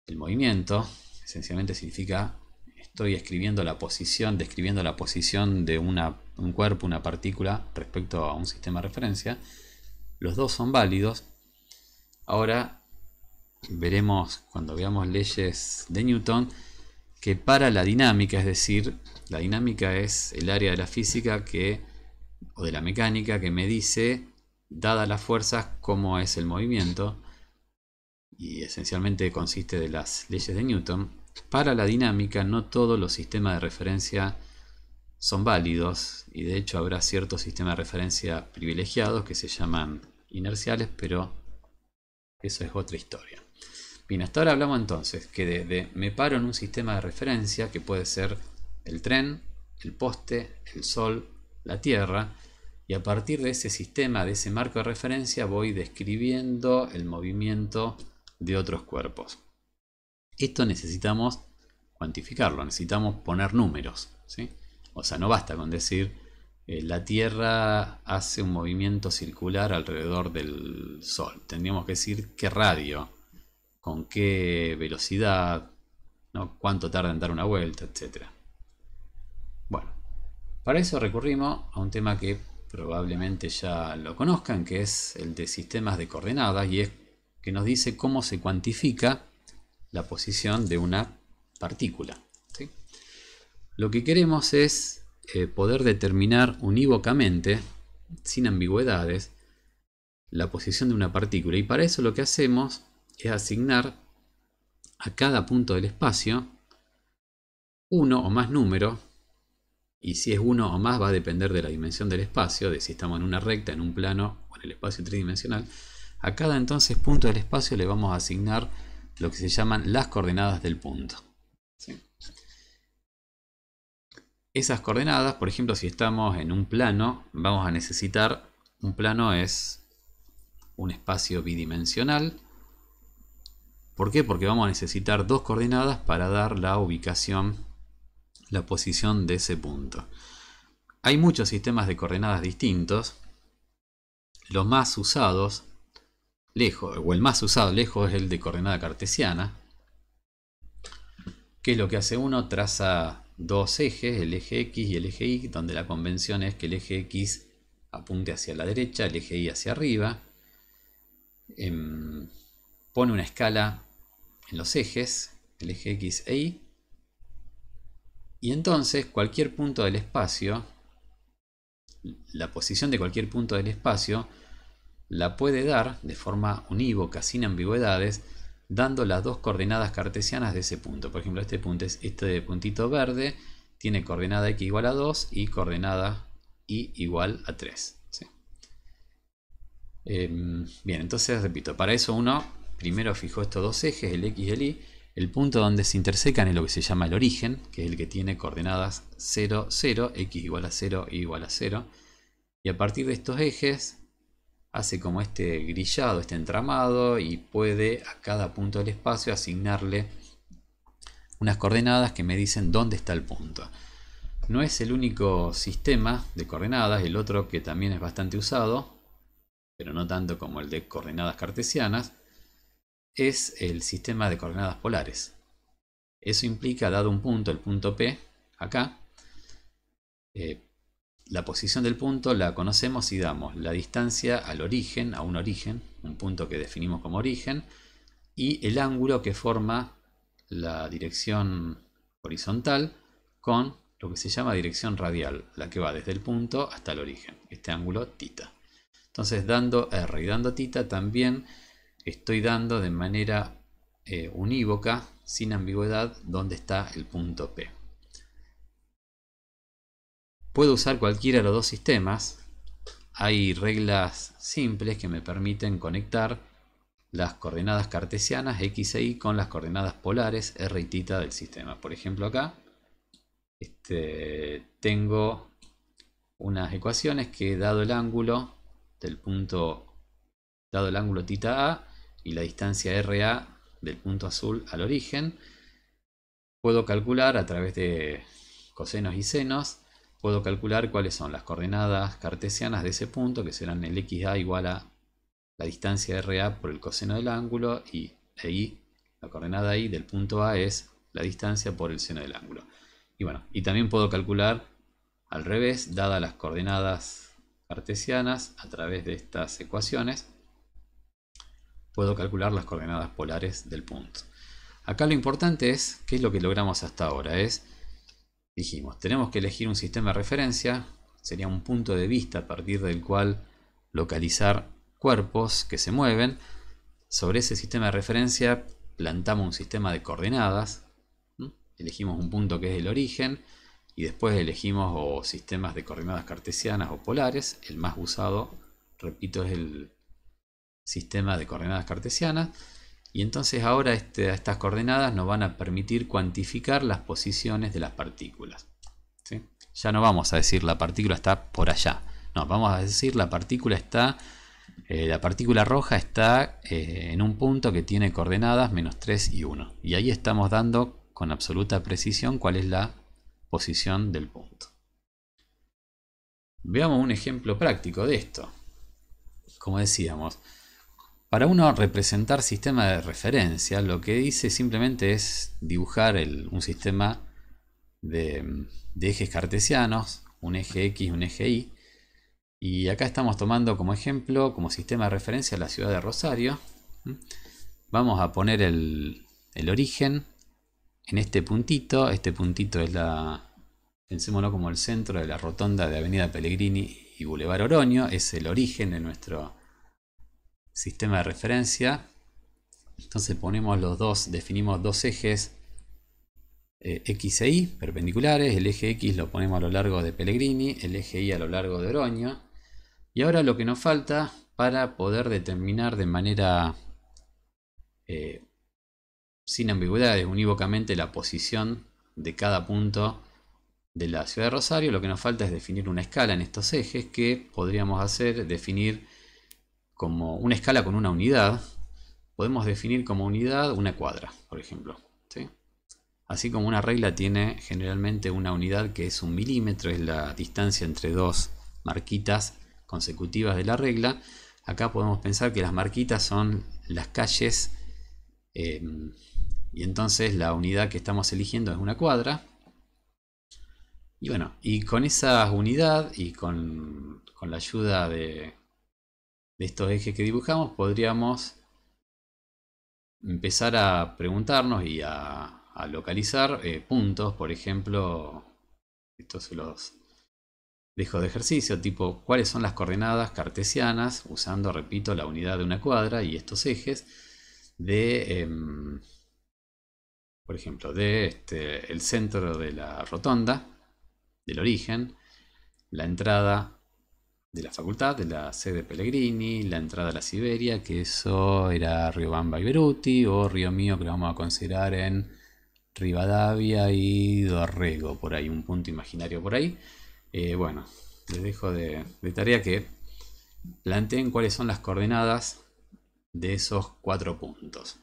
el movimiento, Esencialmente significa estoy escribiendo la posición, describiendo la posición de un cuerpo, una partícula respecto a un sistema de referencia. Los dos son válidos. Ahora veremos cuando veamos leyes de Newton que para la dinámica, es decir, la dinámica es el área de la física que, o de la mecánica que me dice, dadas las fuerzas, cómo es el movimiento y esencialmente consiste de las leyes de Newton, para la dinámica no todos los sistemas de referencia son válidos y de hecho habrá ciertos sistemas de referencia privilegiados que se llaman inerciales, pero eso es otra historia. Bien, hasta ahora hablamos entonces que desde me paro en un sistema de referencia que puede ser el tren, el poste, el sol, la tierra, y a partir de ese sistema, de ese marco de referencia, voy describiendo el movimiento de otros cuerpos. Esto necesitamos cuantificarlo, necesitamos poner números. O sea, no basta con decir eh, la Tierra hace un movimiento circular alrededor del Sol. Tendríamos que decir qué radio, con qué velocidad, ¿no? cuánto tarda en dar una vuelta, etc. Bueno, para eso recurrimos a un tema que probablemente ya lo conozcan, que es el de sistemas de coordenadas y es que nos dice cómo se cuantifica la posición de una partícula. Lo que queremos es eh, poder determinar unívocamente, sin ambigüedades, la posición de una partícula. Y para eso lo que hacemos es asignar a cada punto del espacio uno o más números, y si es uno o más va a depender de la dimensión del espacio, de si estamos en una recta, en un plano o en el espacio tridimensional, a cada entonces punto del espacio le vamos a asignar lo que se llaman las coordenadas del punto. Esas coordenadas, por ejemplo, si estamos en un plano, vamos a necesitar, un plano es un espacio bidimensional. ¿Por qué? Porque vamos a necesitar dos coordenadas para dar la ubicación, la posición de ese punto. Hay muchos sistemas de coordenadas distintos. Los más usados lejos, o el más usado lejos es el de coordenada cartesiana. Que es lo que hace uno? Traza dos ejes, el eje X y el eje Y, donde la convención es que el eje X apunte hacia la derecha, el eje Y hacia arriba. Em, pone una escala en los ejes, el eje X e Y. Y entonces cualquier punto del espacio, la posición de cualquier punto del espacio la puede dar de forma unívoca, sin ambigüedades, dando las dos coordenadas cartesianas de ese punto. Por ejemplo, este, punto es, este puntito verde tiene coordenada x igual a 2 y coordenada y igual a 3. Em, bien, entonces repito, para eso uno primero fijó estos dos ejes, el x y el y, el punto donde se intersecan es lo que se llama el origen, que es el que tiene coordenadas 0, 0, x igual a 0, y igual a 0. Y a partir de estos ejes hace como este grillado, este entramado y puede a cada punto del espacio asignarle unas coordenadas que me dicen dónde está el punto. No es el único sistema de coordenadas, el otro que también es bastante usado, pero no tanto como el de coordenadas cartesianas, es el sistema de coordenadas polares. Eso implica, dado un punto, el punto P, acá, eh, la posición del punto la conocemos y damos la distancia al origen, a un origen, un punto que definimos como origen, y el ángulo que forma la dirección horizontal con lo que se llama dirección radial, la que va desde el punto hasta el origen, este ángulo tita. Entonces dando r y dando tita también estoy dando de manera eh, unívoca, sin ambigüedad, dónde está el punto P. Puedo usar cualquiera de los dos sistemas. Hay reglas simples que me permiten conectar las coordenadas cartesianas x e y con las coordenadas polares r y tita del sistema. Por ejemplo acá este, tengo unas ecuaciones que dado el ángulo del punto dado el ángulo tita a y la distancia a del punto azul al origen puedo calcular a través de cosenos y senos puedo calcular cuáles son las coordenadas cartesianas de ese punto, que serán el a igual a la distancia RA por el coseno del ángulo y la la coordenada Y del punto A es la distancia por el seno del ángulo. Y bueno, y también puedo calcular al revés, dadas las coordenadas cartesianas a través de estas ecuaciones, puedo calcular las coordenadas polares del punto. Acá lo importante es, ¿qué es lo que logramos hasta ahora? Es Dijimos, tenemos que elegir un sistema de referencia, sería un punto de vista a partir del cual localizar cuerpos que se mueven. Sobre ese sistema de referencia plantamos un sistema de coordenadas, elegimos un punto que es el origen y después elegimos o sistemas de coordenadas cartesianas o polares. El más usado, repito, es el sistema de coordenadas cartesianas. Y entonces ahora este, estas coordenadas nos van a permitir cuantificar las posiciones de las partículas. Ya no vamos a decir la partícula está por allá. No, vamos a decir la partícula está... Eh, la partícula roja está eh, en un punto que tiene coordenadas menos 3 y 1. Y ahí estamos dando con absoluta precisión cuál es la posición del punto. Veamos un ejemplo práctico de esto. Como decíamos, para uno representar sistema de referencia, lo que dice simplemente es dibujar un sistema de, ejes cartesianos, un eje X un eje Y. Y acá estamos tomando como ejemplo, como sistema de referencia, la ciudad de Rosario. Vamos a poner el, origen en este puntito. Este puntito es la, pensémoslo como el centro de la rotonda de Avenida Pellegrini y Boulevard Oroño. Es el origen de nuestro sistema de referencia. Entonces ponemos los dos, definimos dos ejes eh, X e Y perpendiculares. El eje X lo ponemos a lo largo de Pellegrini, el eje Y a lo largo de Oroño. Y ahora lo que nos falta para poder determinar de manera eh, sin ambigüedades, unívocamente la posición de cada punto de la ciudad de Rosario. Lo que nos falta es definir una escala en estos ejes que podríamos hacer, definir como una escala con una unidad, podemos definir como unidad una cuadra, por ejemplo. Así como una regla tiene generalmente una unidad que es un milímetro, es la distancia entre dos marquitas consecutivas de la regla, acá podemos pensar que las marquitas son las calles em, y entonces la unidad que estamos eligiendo es una cuadra. Y bueno, y con esa unidad y con la ayuda de, de estos ejes que dibujamos, podríamos empezar a preguntarnos y a, localizar eh, puntos, por ejemplo, estos los dejo de ejercicio, tipo cuáles son las coordenadas cartesianas, usando, repito, la unidad de una cuadra y estos ejes, de, em, por ejemplo, de este, el centro de la rotonda, del origen, la entrada de la facultad, de la sede Pellegrini, la entrada a la Siberia, que eso era Bamba y Beruti, o Río Mío, que lo vamos a considerar en Rivadavia y Dorrego, por ahí, un punto imaginario por ahí. Eh, bueno, les dejo de, de tarea que planteen cuáles son las coordenadas de esos cuatro puntos.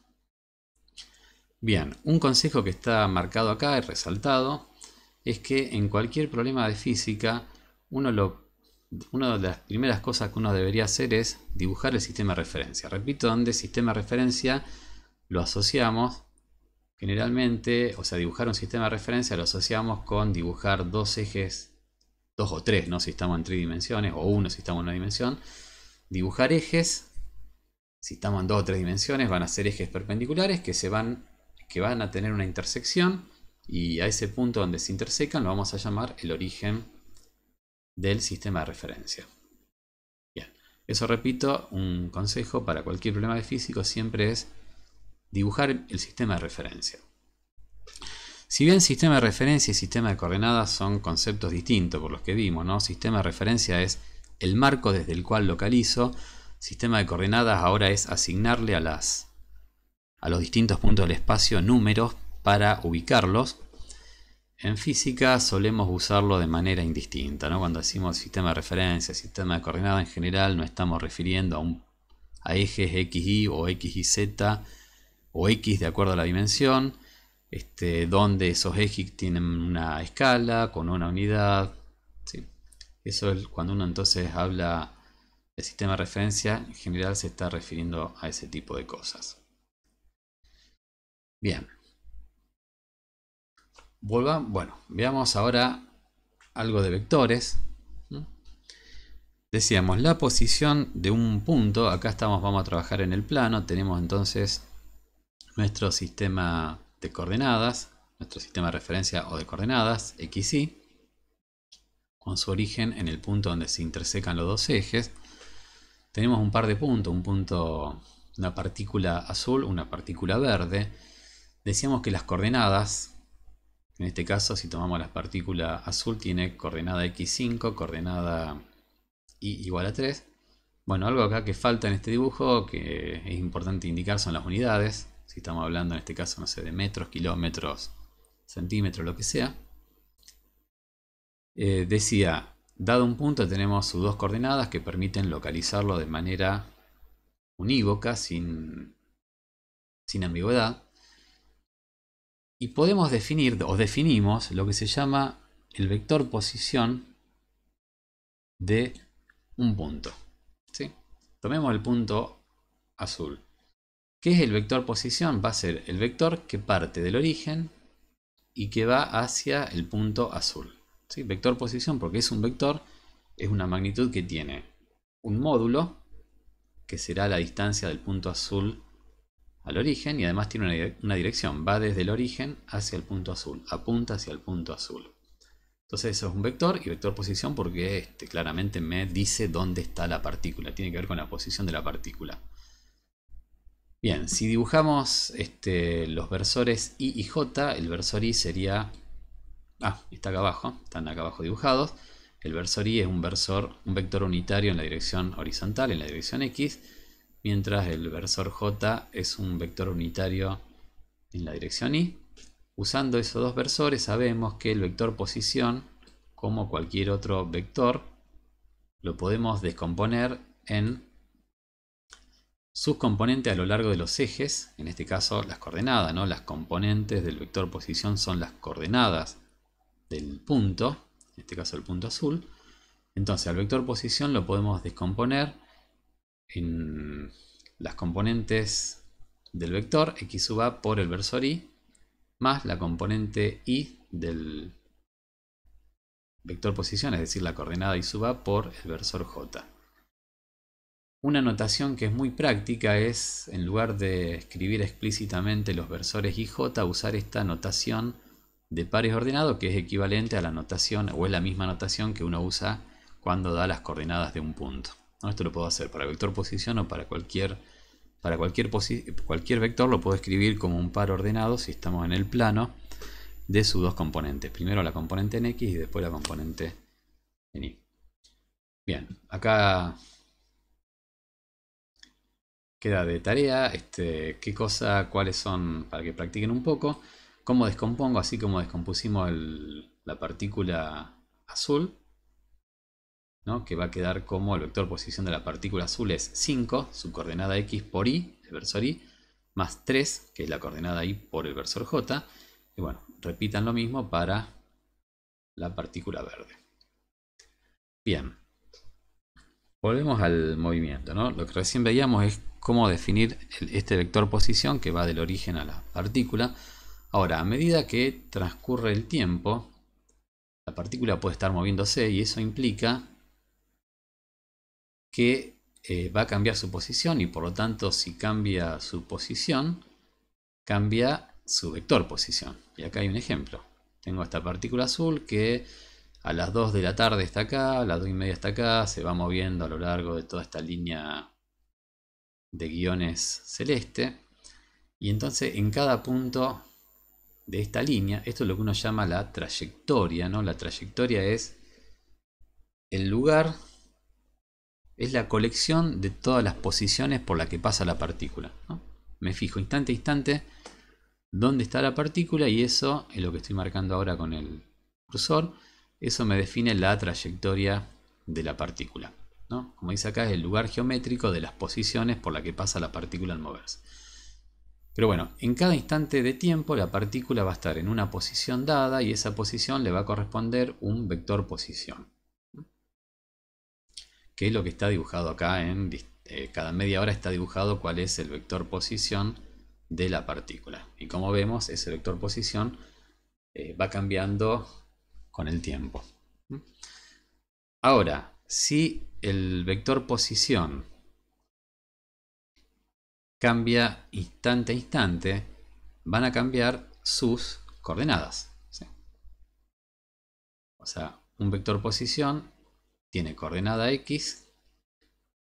Bien, un consejo que está marcado acá y resaltado es que en cualquier problema de física uno lo una de las primeras cosas que uno debería hacer es dibujar el sistema de referencia. Repito, donde sistema de referencia lo asociamos generalmente, o sea, dibujar un sistema de referencia lo asociamos con dibujar dos ejes, dos o tres, ¿no? Si estamos en tres dimensiones, o uno si estamos en una dimensión. Dibujar ejes, si estamos en dos o tres dimensiones, van a ser ejes perpendiculares que, se van, que van a tener una intersección y a ese punto donde se intersecan lo vamos a llamar el origen del sistema de referencia. Bien, eso repito, un consejo para cualquier problema de físico siempre es dibujar el sistema de referencia. Si bien sistema de referencia y sistema de coordenadas son conceptos distintos por los que vimos, ¿no? Sistema de referencia es el marco desde el cual localizo, sistema de coordenadas ahora es asignarle a las a los distintos puntos del espacio números para ubicarlos en física solemos usarlo de manera indistinta, ¿no? Cuando decimos sistema de referencia, sistema de coordenadas en general, no estamos refiriendo a, un, a ejes XY o z o X de acuerdo a la dimensión, este, donde esos ejes tienen una escala con una unidad. Eso es cuando uno entonces habla de sistema de referencia, en general se está refiriendo a ese tipo de cosas. Bien bueno, veamos ahora algo de vectores. Decíamos, la posición de un punto, acá estamos, vamos a trabajar en el plano, tenemos entonces nuestro sistema de coordenadas, nuestro sistema de referencia o de coordenadas, xy. con su origen en el punto donde se intersecan los dos ejes. Tenemos un par de puntos, un punto, una partícula azul, una partícula verde. Decíamos que las coordenadas en este caso, si tomamos las partículas azul, tiene coordenada x5, coordenada y igual a 3. Bueno, algo acá que falta en este dibujo, que es importante indicar, son las unidades. Si estamos hablando en este caso, no sé, de metros, kilómetros, centímetros, lo que sea. Eh, decía, dado un punto tenemos sus dos coordenadas que permiten localizarlo de manera unívoca, sin ambigüedad. Y podemos definir o definimos lo que se llama el vector posición de un punto. ¿sí? Tomemos el punto azul. ¿Qué es el vector posición? Va a ser el vector que parte del origen y que va hacia el punto azul. ¿sí? Vector posición porque es un vector, es una magnitud que tiene un módulo, que será la distancia del punto azul al origen y además tiene una, dirección, va desde el origen hacia el punto azul, apunta hacia el punto azul. Entonces eso es un vector y vector posición porque este claramente me dice dónde está la partícula, tiene que ver con la posición de la partícula. Bien, si dibujamos este, los versores I y J, el versor I sería... Ah, está acá abajo, están acá abajo dibujados. El versor I es un, versor, un vector unitario en la dirección horizontal, en la dirección X mientras el versor j es un vector unitario en la dirección y. Usando esos dos versores sabemos que el vector posición, como cualquier otro vector, lo podemos descomponer en sus componentes a lo largo de los ejes, en este caso las coordenadas, ¿no? las componentes del vector posición son las coordenadas del punto, en este caso el punto azul. Entonces al vector posición lo podemos descomponer en las componentes del vector x sub a por el versor y más la componente y del vector posición, es decir, la coordenada y sub a por el versor j. Una notación que es muy práctica es, en lugar de escribir explícitamente los versores y j, usar esta notación de pares ordenados, que es equivalente a la notación o es la misma notación que uno usa cuando da las coordenadas de un punto. Esto lo puedo hacer para vector posición o para cualquier, para cualquier, cualquier vector. Lo puedo escribir como un par ordenado si estamos en el plano de sus dos componentes. Primero la componente en X y después la componente en Y. Bien, acá queda de tarea este, qué cosa, cuáles son, para que practiquen un poco, cómo descompongo, así como descompusimos la partícula azul, que va a quedar como el vector posición de la partícula azul es 5, su coordenada x por y, el versor y, más 3, que es la coordenada y por el versor j. Y bueno, repitan lo mismo para la partícula verde. Bien, volvemos al movimiento. ¿no? Lo que recién veíamos es cómo definir este vector posición que va del origen a la partícula. Ahora, a medida que transcurre el tiempo, la partícula puede estar moviéndose y eso implica que eh, va a cambiar su posición y por lo tanto si cambia su posición, cambia su vector posición. Y acá hay un ejemplo. Tengo esta partícula azul que a las 2 de la tarde está acá, a las 2 y media está acá, se va moviendo a lo largo de toda esta línea de guiones celeste. Y entonces en cada punto de esta línea, esto es lo que uno llama la trayectoria, ¿no? La trayectoria es el lugar es la colección de todas las posiciones por las que pasa la partícula. Me fijo instante a instante dónde está la partícula y eso es lo que estoy marcando ahora con el cursor. Eso me define la trayectoria de la partícula. Como dice acá, es el lugar geométrico de las posiciones por la que pasa la partícula al moverse. Pero bueno, en cada instante de tiempo la partícula va a estar en una posición dada y esa posición le va a corresponder un vector posición que es lo que está dibujado acá en eh, cada media hora está dibujado cuál es el vector posición de la partícula. Y como vemos, ese vector posición eh, va cambiando con el tiempo. Ahora, si el vector posición cambia instante a instante, van a cambiar sus coordenadas. O sea, un vector posición tiene coordenada x,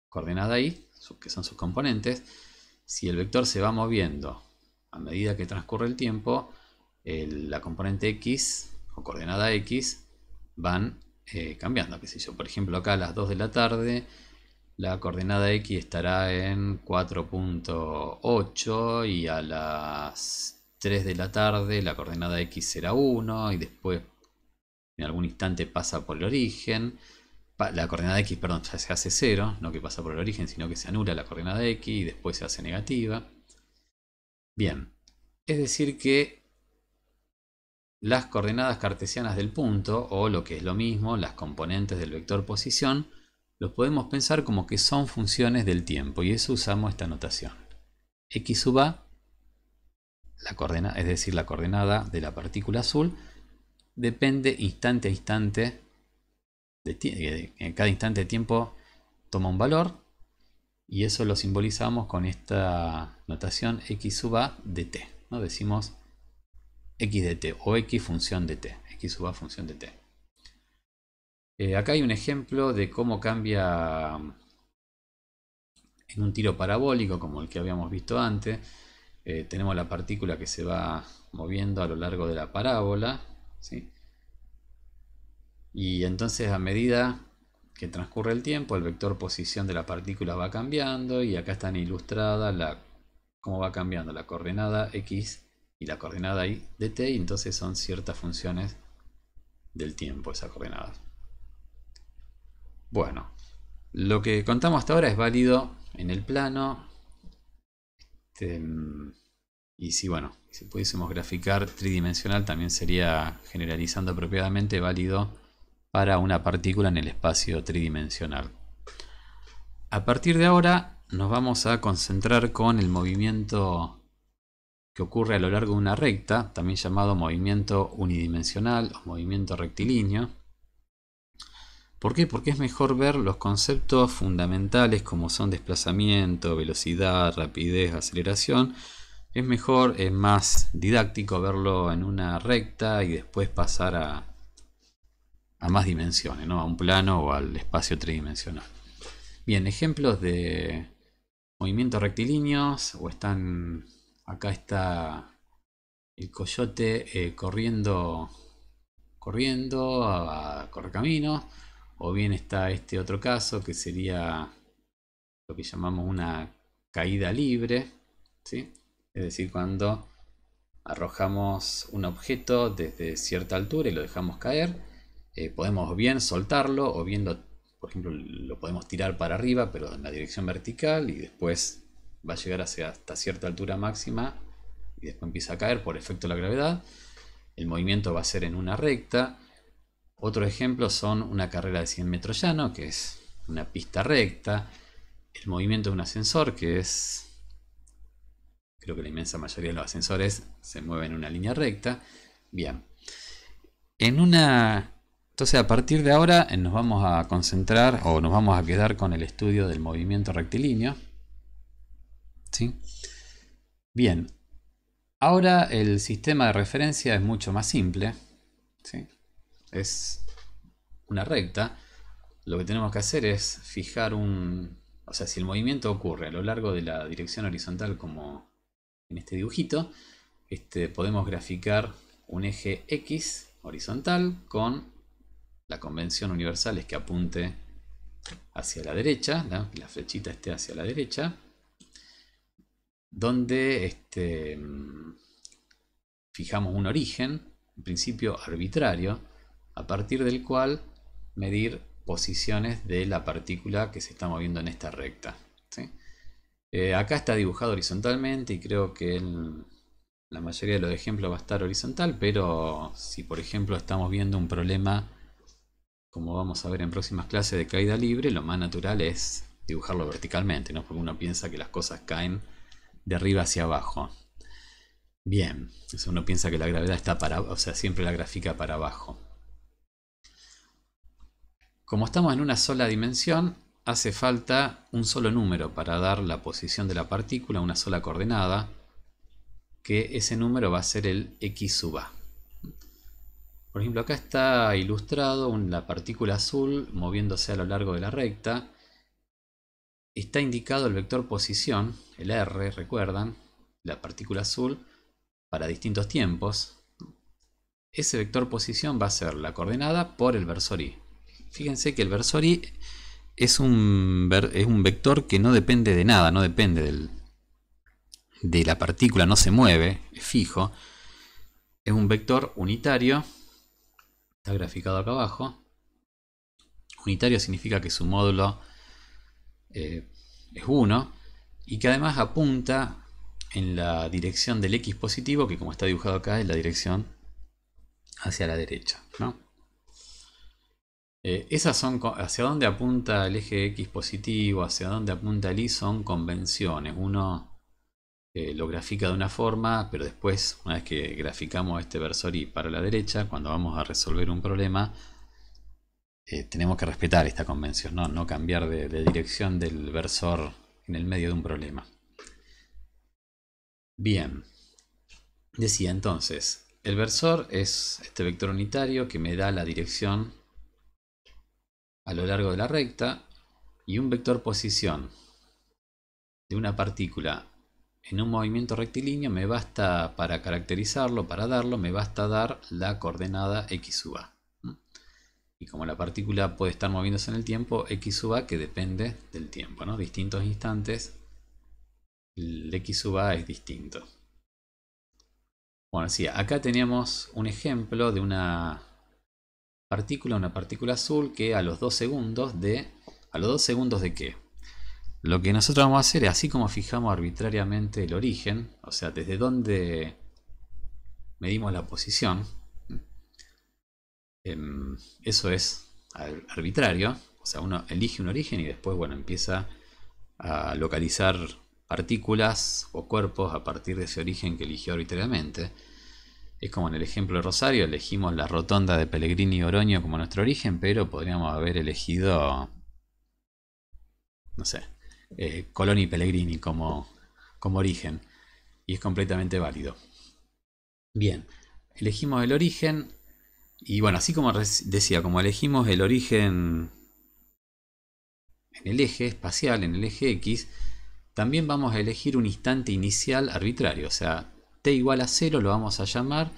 coordenada y, que son sus componentes. Si el vector se va moviendo a medida que transcurre el tiempo, la componente x o coordenada x van eh, cambiando. por ejemplo, acá a las 2 de la tarde, la coordenada x estará en 4.8 y a las 3 de la tarde la coordenada x será 1 y después en algún instante pasa por el origen la coordenada x, perdón, ya se hace 0, no que pasa por el origen, sino que se anula la coordenada x y después se hace negativa. Bien, es decir que las coordenadas cartesianas del punto, o lo que es lo mismo, las componentes del vector posición, los podemos pensar como que son funciones del tiempo, y eso usamos esta notación. x sub a, la coordenada, es decir, la coordenada de la partícula azul, depende instante a instante en cada instante de tiempo toma un valor y eso lo simbolizamos con esta notación x sub a de t. ¿no? Decimos x de t o x función de t, x sub función de t. Eh, acá hay un ejemplo de cómo cambia en un tiro parabólico como el que habíamos visto antes. Eh, tenemos la partícula que se va moviendo a lo largo de la parábola. ¿sí? Y entonces a medida que transcurre el tiempo, el vector posición de la partícula va cambiando y acá están ilustrada la, cómo va cambiando la coordenada x y la coordenada y de t, y entonces son ciertas funciones del tiempo esas coordenadas. Bueno, lo que contamos hasta ahora es válido en el plano. Este, mm, y si, bueno, si pudiésemos graficar tridimensional también sería generalizando apropiadamente válido para una partícula en el espacio tridimensional. A partir de ahora nos vamos a concentrar con el movimiento que ocurre a lo largo de una recta, también llamado movimiento unidimensional o movimiento rectilíneo. ¿Por qué? Porque es mejor ver los conceptos fundamentales como son desplazamiento, velocidad, rapidez, aceleración. Es mejor, es más didáctico verlo en una recta y después pasar a, a más dimensiones, ¿no? a un plano o al espacio tridimensional. Bien, ejemplos de movimientos rectilíneos, o están, acá está el coyote eh, corriendo, corriendo a, a correr o bien está este otro caso que sería lo que llamamos una caída libre, ¿sí? es decir, cuando arrojamos un objeto desde cierta altura y lo dejamos caer, eh, podemos bien soltarlo o bien, por ejemplo, lo podemos tirar para arriba, pero en la dirección vertical y después va a llegar hacia, hasta cierta altura máxima y después empieza a caer por efecto de la gravedad. El movimiento va a ser en una recta. Otro ejemplo son una carrera de 100 metros llano, que es una pista recta. El movimiento de un ascensor, que es... Creo que la inmensa mayoría de los ascensores se mueven en una línea recta. Bien. En una entonces a partir de ahora eh, nos vamos a concentrar o nos vamos a quedar con el estudio del movimiento rectilíneo. Bien, ahora el sistema de referencia es mucho más simple. Es una recta. Lo que tenemos que hacer es fijar un... O sea, si el movimiento ocurre a lo largo de la dirección horizontal como en este dibujito, este, podemos graficar un eje X horizontal con la convención universal es que apunte hacia la derecha, que la flechita esté hacia la derecha, donde este, mm, fijamos un origen, Un principio arbitrario, a partir del cual medir posiciones de la partícula que se está moviendo en esta recta. Eh, acá está dibujado horizontalmente y creo que la mayoría de los ejemplos va a estar horizontal, pero si por ejemplo estamos viendo un problema como vamos a ver en próximas clases de caída libre, lo más natural es dibujarlo verticalmente, ¿no? porque uno piensa que las cosas caen de arriba hacia abajo. Bien, uno piensa que la gravedad está para, o sea, siempre la gráfica para abajo. Como estamos en una sola dimensión, hace falta un solo número para dar la posición de la partícula, una sola coordenada, que ese número va a ser el x sub a. Por ejemplo, acá está ilustrado la partícula azul moviéndose a lo largo de la recta. Está indicado el vector posición, el R, recuerdan, la partícula azul, para distintos tiempos. Ese vector posición va a ser la coordenada por el versor i. Fíjense que el versor i es un, es un vector que no depende de nada, no depende del, de la partícula, no se mueve, es fijo. Es un vector unitario está graficado acá abajo. Unitario significa que su módulo eh, es 1 y que además apunta en la dirección del X positivo, que como está dibujado acá es la dirección hacia la derecha. Eh, esas son hacia dónde apunta el eje X positivo, hacia dónde apunta el Y son convenciones. Uno eh, lo grafica de una forma, pero después, una vez que graficamos este versor y para la derecha, cuando vamos a resolver un problema, eh, tenemos que respetar esta convención, no, cambiar de, dirección del versor en el medio de un problema. Bien, decía entonces, el versor es este vector unitario que me da la dirección a lo largo de la recta y un vector posición de una partícula en un movimiento rectilíneo me basta para caracterizarlo, para darlo, me basta dar la coordenada x sub a. Y como la partícula puede estar moviéndose en el tiempo, x sub a que depende del tiempo, ¿no? Distintos instantes, el x sub a es distinto. Bueno, sí, acá teníamos un ejemplo de una partícula, una partícula azul que a los 2 segundos de... ¿A los 2 segundos de qué? Lo que nosotros vamos a hacer es así como fijamos arbitrariamente el origen, o sea, desde dónde medimos la posición, em, eso es arbitrario, o sea, uno elige un origen y después, bueno, empieza a localizar partículas o cuerpos a partir de ese origen que eligió arbitrariamente. Es como en el ejemplo de Rosario, elegimos la rotonda de Pellegrini y Oroño como nuestro origen, pero podríamos haber elegido, no sé, eh, coloni Pellegrini como, como origen. Y es completamente válido. Bien, elegimos el origen. Y bueno, así como decía, como elegimos el origen en el eje espacial, en el eje X, también vamos a elegir un instante inicial arbitrario. O sea, t igual a 0 lo vamos a llamar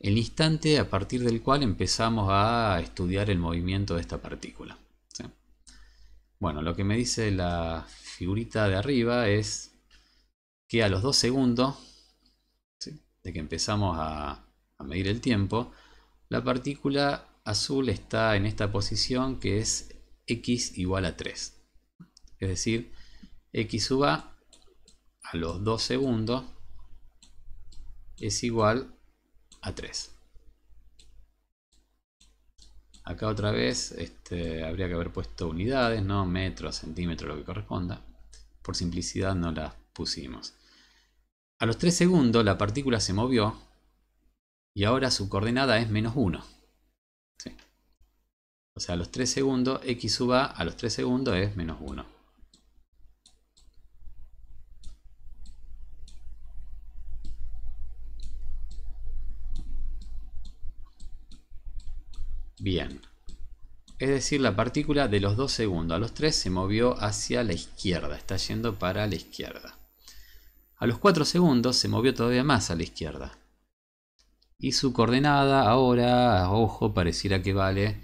el instante a partir del cual empezamos a estudiar el movimiento de esta partícula. Bueno, lo que me dice la figurita de arriba es que a los 2 segundos de que empezamos a, medir el tiempo, la partícula azul está en esta posición que es x igual a 3. Es decir, x sub a a los 2 segundos es igual a 3. Acá otra vez este, habría que haber puesto unidades, no metros, centímetros, lo que corresponda por simplicidad no las pusimos. A los 3 segundos la partícula se movió y ahora su coordenada es menos 1. O sea, a los 3 segundos, x sub a, a los 3 segundos es menos 1. Bien. Es decir, la partícula de los 2 segundos a los 3 se movió hacia la izquierda, está yendo para la izquierda. A los 4 segundos se movió todavía más a la izquierda. Y su coordenada ahora, ojo, pareciera que vale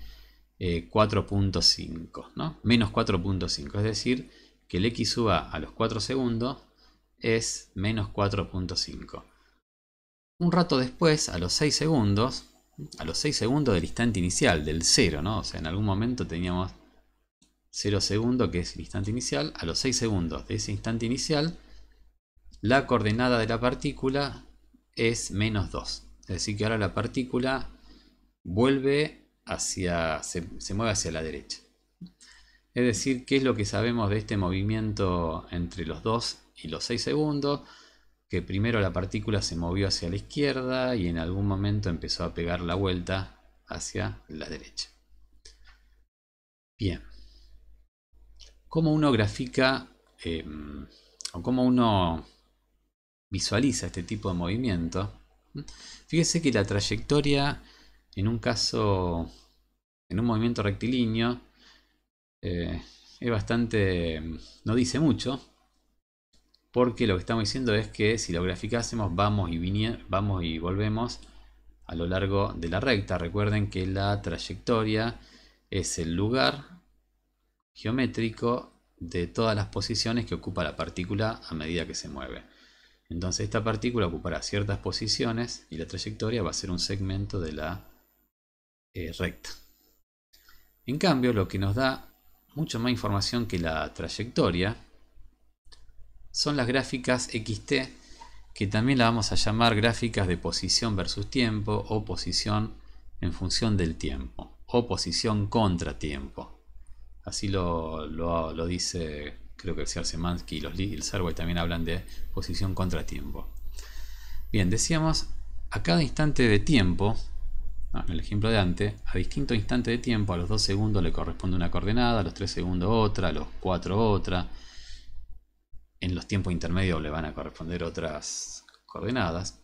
4.5, eh, ¿no? Menos 4.5, es decir, que el x suba a los 4 segundos es menos 4.5. Un rato después, a los 6 segundos, a los 6 segundos del instante inicial, del 0, ¿no? O sea, en algún momento teníamos 0 segundos, que es el instante inicial, a los 6 segundos de ese instante inicial, la coordenada de la partícula es menos 2. Es decir, que ahora la partícula vuelve hacia, se, se mueve hacia la derecha. Es decir, ¿qué es lo que sabemos de este movimiento entre los 2 y los 6 segundos? que primero la partícula se movió hacia la izquierda y en algún momento empezó a pegar la vuelta hacia la derecha. Bien. ¿Cómo uno grafica em, o cómo uno visualiza este tipo de movimiento? Fíjese que la trayectoria en un caso, en un movimiento rectilíneo, eh, es bastante, em, no dice mucho, porque lo que estamos diciendo es que si lo graficásemos vamos y, y volvemos a lo largo de la recta. Recuerden que la trayectoria es el lugar geométrico de todas las posiciones que ocupa la partícula a medida que se mueve. Entonces esta partícula ocupará ciertas posiciones y la trayectoria va a ser un segmento de la eh, recta. En cambio, lo que nos da mucho más información que la trayectoria son las gráficas XT, que también la vamos a llamar gráficas de posición versus tiempo o posición en función del tiempo o posición contra tiempo. Así lo, dice, creo que el Semansky y los Lee, el Sarway también hablan de posición contra tiempo. Bien, decíamos, a cada instante de tiempo, en el ejemplo de antes, a distinto instante de tiempo, a los 2 segundos le corresponde una coordenada, a los 3 segundos otra, a los 4 otra, en los tiempos intermedios le van a corresponder otras coordenadas.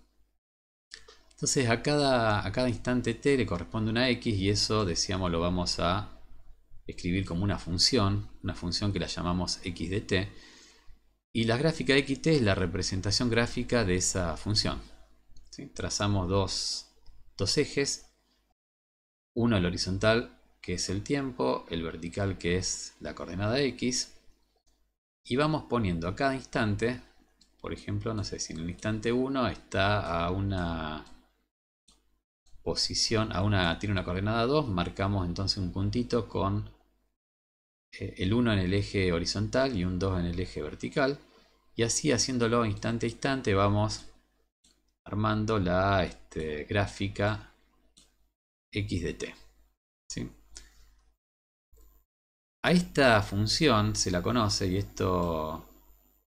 Entonces a cada, a cada instante t le corresponde una x y eso, decíamos, lo vamos a escribir como una función, una función que la llamamos x de t. Y la gráfica de xt es la representación gráfica de esa función. Trazamos dos, dos ejes, uno el horizontal que es el tiempo, el vertical que es la coordenada x, y vamos poniendo a cada instante, por ejemplo, no sé si en el instante 1 está a una posición, a una, tiene una coordenada 2, marcamos entonces un puntito con eh, el 1 en el eje horizontal y un 2 en el eje vertical. Y así haciéndolo instante a instante vamos armando la este, gráfica x de t. A esta función se la conoce, y esto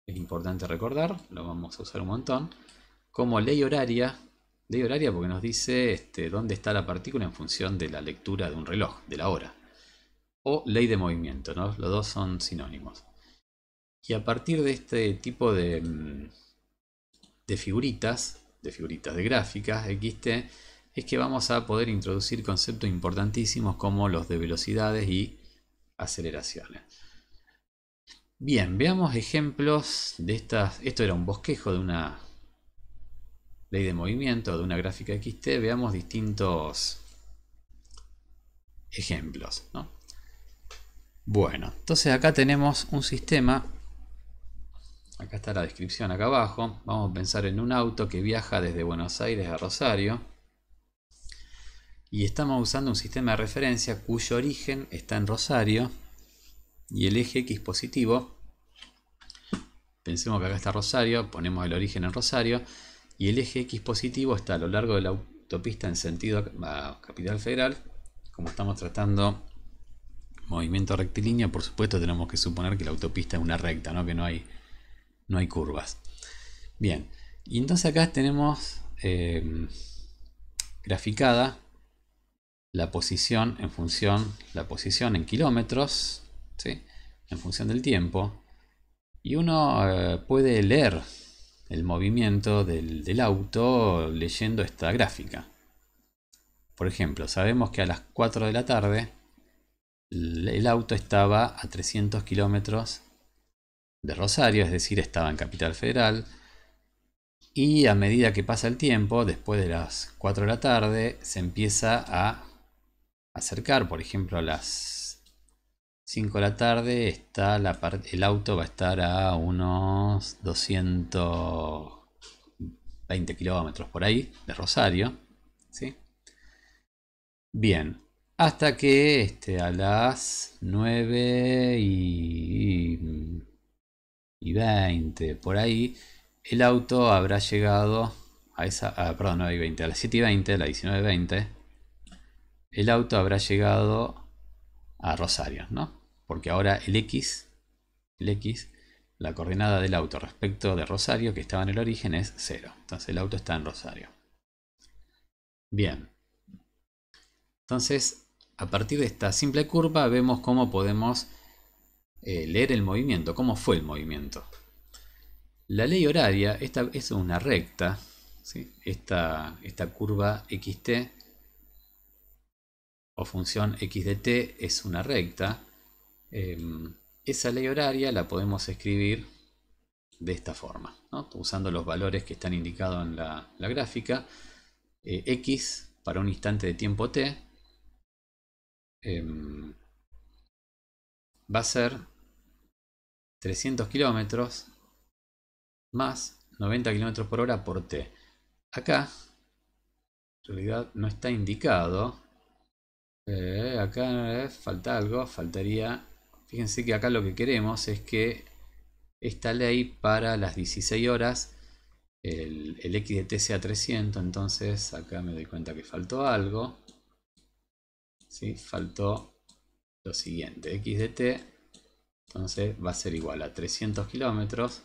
es importante recordar, lo vamos a usar un montón, como ley horaria, ley horaria porque nos dice este, dónde está la partícula en función de la lectura de un reloj, de la hora, o ley de movimiento, ¿no? los dos son sinónimos. Y a partir de este tipo de, mm, de figuritas, de figuritas de gráficas, XT, es que vamos a poder introducir conceptos importantísimos como los de velocidades y aceleraciones. Bien, veamos ejemplos de estas. Esto era un bosquejo de una ley de movimiento, de una gráfica XT. Veamos distintos ejemplos. Bueno, entonces acá tenemos un sistema. Acá está la descripción acá abajo. Vamos a pensar en un auto que viaja desde Buenos Aires a Rosario y estamos usando un sistema de referencia cuyo origen está en Rosario y el eje X positivo pensemos que acá está Rosario, ponemos el origen en Rosario y el eje X positivo está a lo largo de la autopista en sentido a Capital Federal como estamos tratando movimiento rectilíneo, por supuesto tenemos que suponer que la autopista es una recta, ¿no? que no hay, no hay curvas. Bien, y entonces acá tenemos eh, graficada la posición en función, la posición en kilómetros, ¿sí? en función del tiempo, y uno eh, puede leer el movimiento del, del, auto leyendo esta gráfica. Por ejemplo, sabemos que a las 4 de la tarde el auto estaba a 300 kilómetros de Rosario, es decir, estaba en Capital Federal. Y a medida que pasa el tiempo, después de las 4 de la tarde, se empieza a acercar. Por ejemplo, a las 5 de la tarde está la el auto va a estar a unos 220 kilómetros por ahí de Rosario. Bien, hasta que este, a las 9 y, 20 por ahí el auto habrá llegado a esa, ah, perdón, 20, a las 7 y 20, a las 19 y 20 el auto habrá llegado a Rosario, ¿no? Porque ahora el X, el la coordenada del auto respecto de Rosario, que estaba en el origen, es 0. Entonces el auto está en Rosario. Bien. Entonces, a partir de esta simple curva, vemos cómo podemos eh, leer el movimiento, cómo fue el movimiento. La ley horaria, esta es una recta, ¿sí? esta, esta curva XT o función x de t es una recta, em, esa ley horaria la podemos escribir de esta forma, usando los valores que están indicados en la, gráfica. Eh, x para un instante de tiempo t em, va a ser 300 kilómetros más 90 kilómetros por hora por t. Acá en realidad no está indicado eh, acá eh, falta algo, faltaría... Fíjense que acá lo que queremos es que esta ley para las 16 horas, el, de t sea 300, entonces acá me doy cuenta que faltó algo. ¿sí? Faltó lo siguiente, XDT, entonces va a ser igual a 300 kilómetros.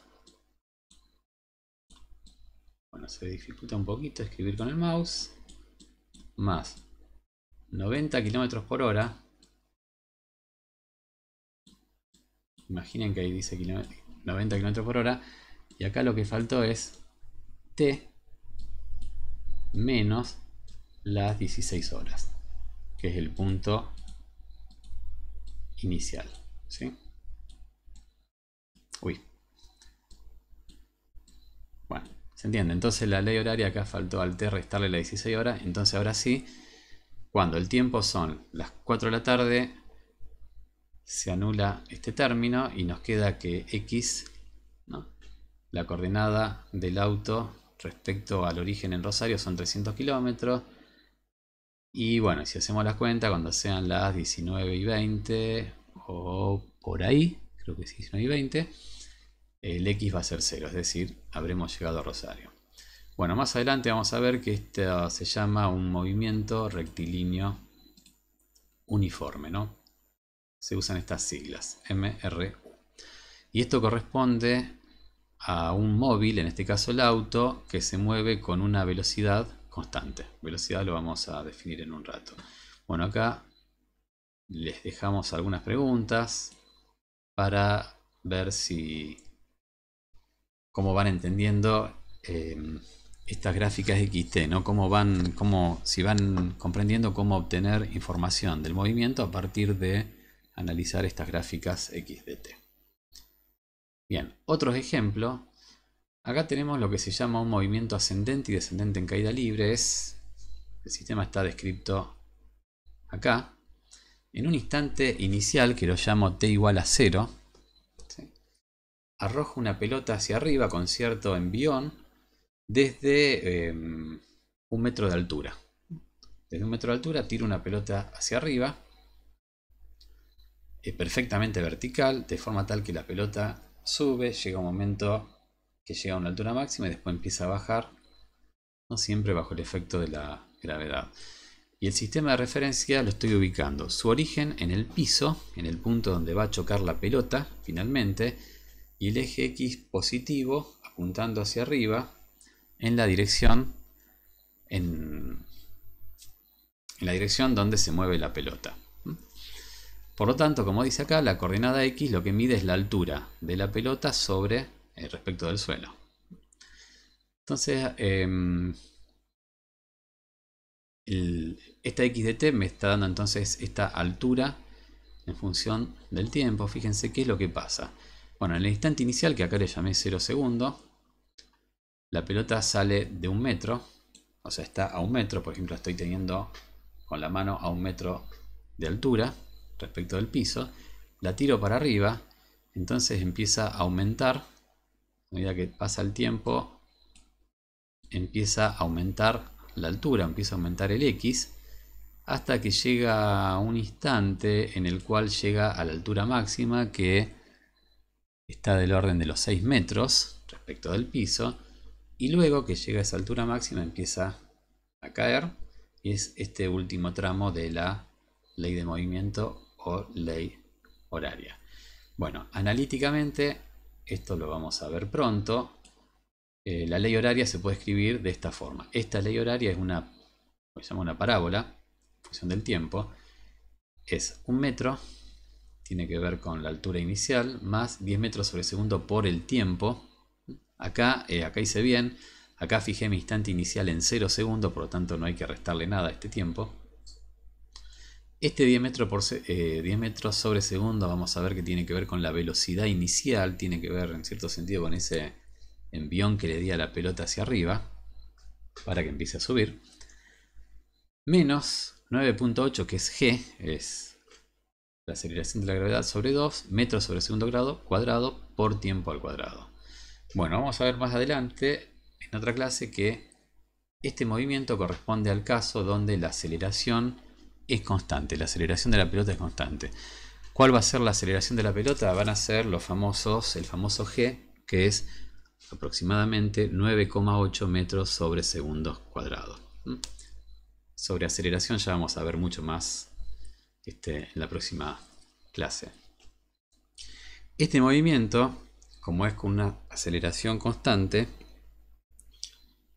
Bueno, se dificulta un poquito escribir con el mouse. Más 90 kilómetros por hora. Imaginen que ahí dice 90 kilómetros por hora. Y acá lo que faltó es T menos las 16 horas, que es el punto inicial. ¿sí? Uy. Bueno, se entiende. Entonces la ley horaria acá faltó al T restarle las 16 horas. Entonces ahora sí cuando el tiempo son las 4 de la tarde, se anula este término y nos queda que x, la coordenada del auto respecto al origen en Rosario son 300 kilómetros. Y bueno, si hacemos las cuentas, cuando sean las 19 y 20, o por ahí, creo que es 19 y 20, el x va a ser 0, es decir, habremos llegado a Rosario. Bueno, más adelante vamos a ver que esto ah, se llama un movimiento rectilíneo uniforme, ¿no? Se usan estas siglas, MRU. Y esto corresponde a un móvil, en este caso el auto, que se mueve con una velocidad constante. Velocidad lo vamos a definir en un rato. Bueno, acá les dejamos algunas preguntas para ver si cómo van entendiendo em, estas gráficas XT, ¿no? Cómo van, cómo, si van comprendiendo cómo obtener información del movimiento a partir de analizar estas gráficas XDT. Bien, Otro ejemplo. Acá tenemos lo que se llama un movimiento ascendente y descendente en caída libre. Es, el sistema está descrito acá. En un instante inicial, que lo llamo t igual a 0, arrojo una pelota hacia arriba con cierto envión desde em, un metro de altura. Desde un metro de altura tiro una pelota hacia arriba, Es perfectamente vertical, de forma tal que la pelota sube, llega un momento que llega a una altura máxima y después empieza a bajar, no siempre bajo el efecto de la gravedad. Y el sistema de referencia lo estoy ubicando. Su origen en el piso, en el punto donde va a chocar la pelota finalmente, y el eje X positivo apuntando hacia arriba, en la dirección en, la dirección donde se mueve la pelota. Por lo tanto, como dice acá, la coordenada X lo que mide es la altura de la pelota sobre el eh, respecto del suelo. Entonces, em, esta X de T me está dando entonces esta altura en función del tiempo. Fíjense qué es lo que pasa. Bueno, en el instante inicial, que acá le llamé 0 segundo, la pelota sale de un metro, o sea, está a un metro, por ejemplo, estoy teniendo con la mano a un metro de altura respecto del piso, la tiro para arriba, entonces empieza a aumentar, a medida que pasa el tiempo, empieza a aumentar la altura, empieza a aumentar el X, hasta que llega a un instante en el cual llega a la altura máxima que está del orden de los 6 metros respecto del piso, y luego que llega a esa altura máxima empieza a caer. Y es este último tramo de la ley de movimiento o ley horaria. Bueno, analíticamente, esto lo vamos a ver pronto. Eh, la ley horaria se puede escribir de esta forma. Esta ley horaria es una, se llama una parábola, función del tiempo. Es un metro, tiene que ver con la altura inicial, más 10 metros sobre segundo por el tiempo, Acá, eh, acá hice bien. Acá fijé mi instante inicial en 0 segundos, por lo tanto no hay que restarle nada a este tiempo. Este diámetro por, eh, metros sobre segundo vamos a ver que tiene que ver con la velocidad inicial, tiene que ver en cierto sentido con ese envión que le di a la pelota hacia arriba para que empiece a subir. Menos 9.8 que es g, es la aceleración de la gravedad sobre 2 metros sobre segundo grado cuadrado por tiempo al cuadrado. Bueno, vamos a ver más adelante en otra clase que este movimiento corresponde al caso donde la aceleración es constante, la aceleración de la pelota es constante. ¿Cuál va a ser la aceleración de la pelota? Van a ser los famosos, el famoso g, que es aproximadamente 9,8 metros sobre segundos cuadrados. ¿Mm? Sobre aceleración ya vamos a ver mucho más este, en la próxima clase. Este movimiento como es con una aceleración constante,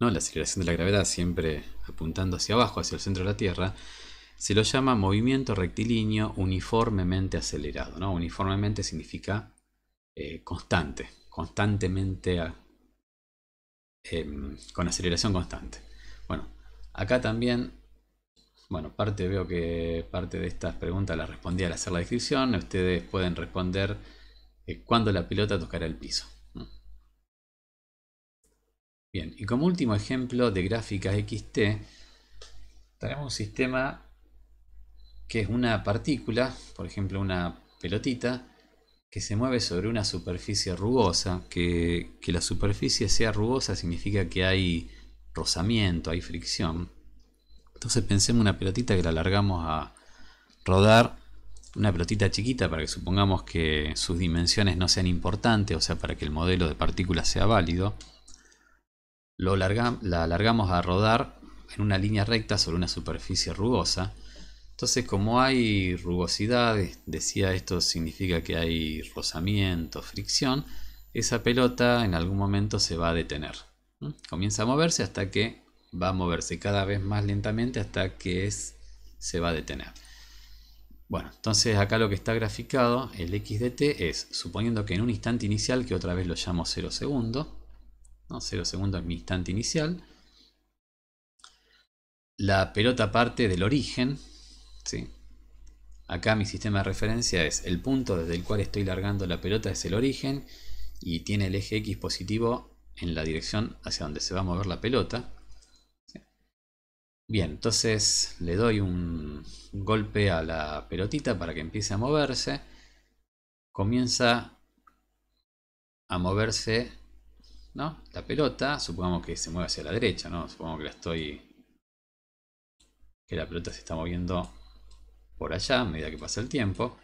no la aceleración de la gravedad siempre apuntando hacia abajo, hacia el centro de la Tierra, se lo llama movimiento rectilíneo uniformemente acelerado. ¿no? Uniformemente significa eh, constante, constantemente em, con aceleración constante. Bueno, acá también, bueno, parte veo que parte de estas preguntas las respondí al hacer la descripción. Ustedes pueden responder cuando la pelota tocará el piso. Mm. Bien, y como último ejemplo de gráficas XT, tenemos un sistema que es una partícula, por ejemplo una pelotita, que se mueve sobre una superficie rugosa. Que, la superficie sea rugosa significa que hay rozamiento, hay fricción. Entonces pensemos una pelotita que la alargamos a rodar una pelotita chiquita para que supongamos que sus dimensiones no sean importantes, o sea, para que el modelo de partículas sea válido, lo la alargamos a rodar en una línea recta sobre una superficie rugosa. Entonces, como hay rugosidad, decía esto significa que hay rozamiento, fricción, esa pelota en algún momento se va a detener. Comienza a moverse hasta que va a moverse cada vez más lentamente hasta que se va a detener. Bueno, entonces acá lo que está graficado, el x de t, es, suponiendo que en un instante inicial, que otra vez lo llamo 0 segundo, ¿no? 0 segundo es mi instante inicial, la pelota parte del origen, acá mi sistema de referencia es el punto desde el cual estoy largando la pelota es el origen y tiene el eje x positivo en la dirección hacia donde se va a mover la pelota, Bien, entonces le doy un golpe a la pelotita para que empiece a moverse. Comienza a moverse la pelota. Supongamos que se mueve hacia la derecha, ¿no? Supongamos que la estoy. que la pelota se está moviendo por allá a medida que pasa el tiempo.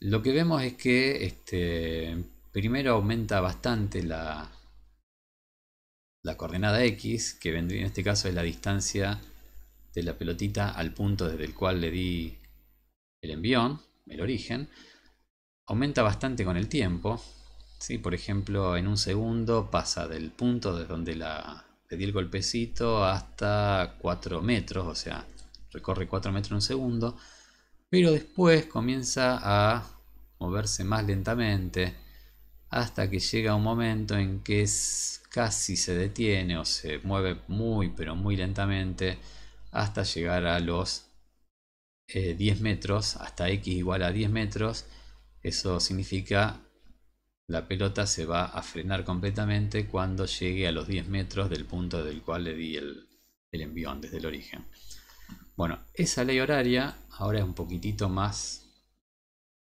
Lo que vemos es que este, primero aumenta bastante la, la coordenada x, que vendría en este caso es la distancia de la pelotita al punto desde el cual le di el envión, el origen, aumenta bastante con el tiempo. ¿sí? Por ejemplo, en un segundo pasa del punto desde donde le di el golpecito hasta 4 metros, o sea, recorre 4 metros en un segundo, pero después comienza a moverse más lentamente hasta que llega un momento en que es casi se detiene o se mueve muy pero muy lentamente hasta llegar a los 10 eh, metros, hasta x igual a 10 metros. Eso significa la pelota se va a frenar completamente cuando llegue a los 10 metros del punto del cual le di el, el envión desde el origen. Bueno, esa ley horaria ahora es un poquitito más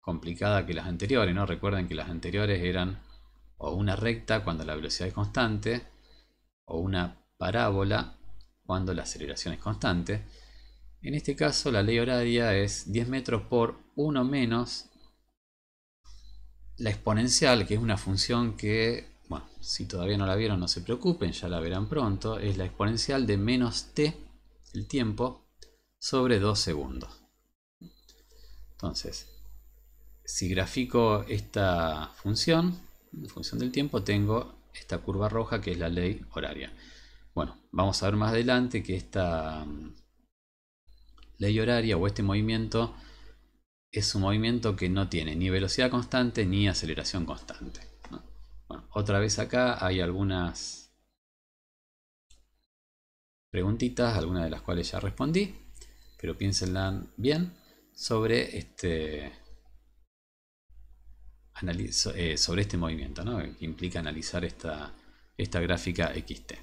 complicada que las anteriores, ¿no? Recuerden que las anteriores eran o una recta cuando la velocidad es constante, o una parábola cuando la aceleración es constante. En este caso la ley horaria es 10 metros por 1 menos la exponencial, que es una función que, bueno, si todavía no la vieron no se preocupen, ya la verán pronto, es la exponencial de menos t, el tiempo, sobre 2 segundos. Entonces, si grafico esta función, en función del tiempo tengo esta curva roja que es la ley horaria. Bueno, vamos a ver más adelante que esta mm, ley horaria o este movimiento es un movimiento que no tiene ni velocidad constante ni aceleración constante. Bueno, otra vez acá hay algunas preguntitas, algunas de las cuales ya respondí, pero piénsenla bien sobre este, eh, sobre este movimiento, que implica analizar esta, gráfica XT.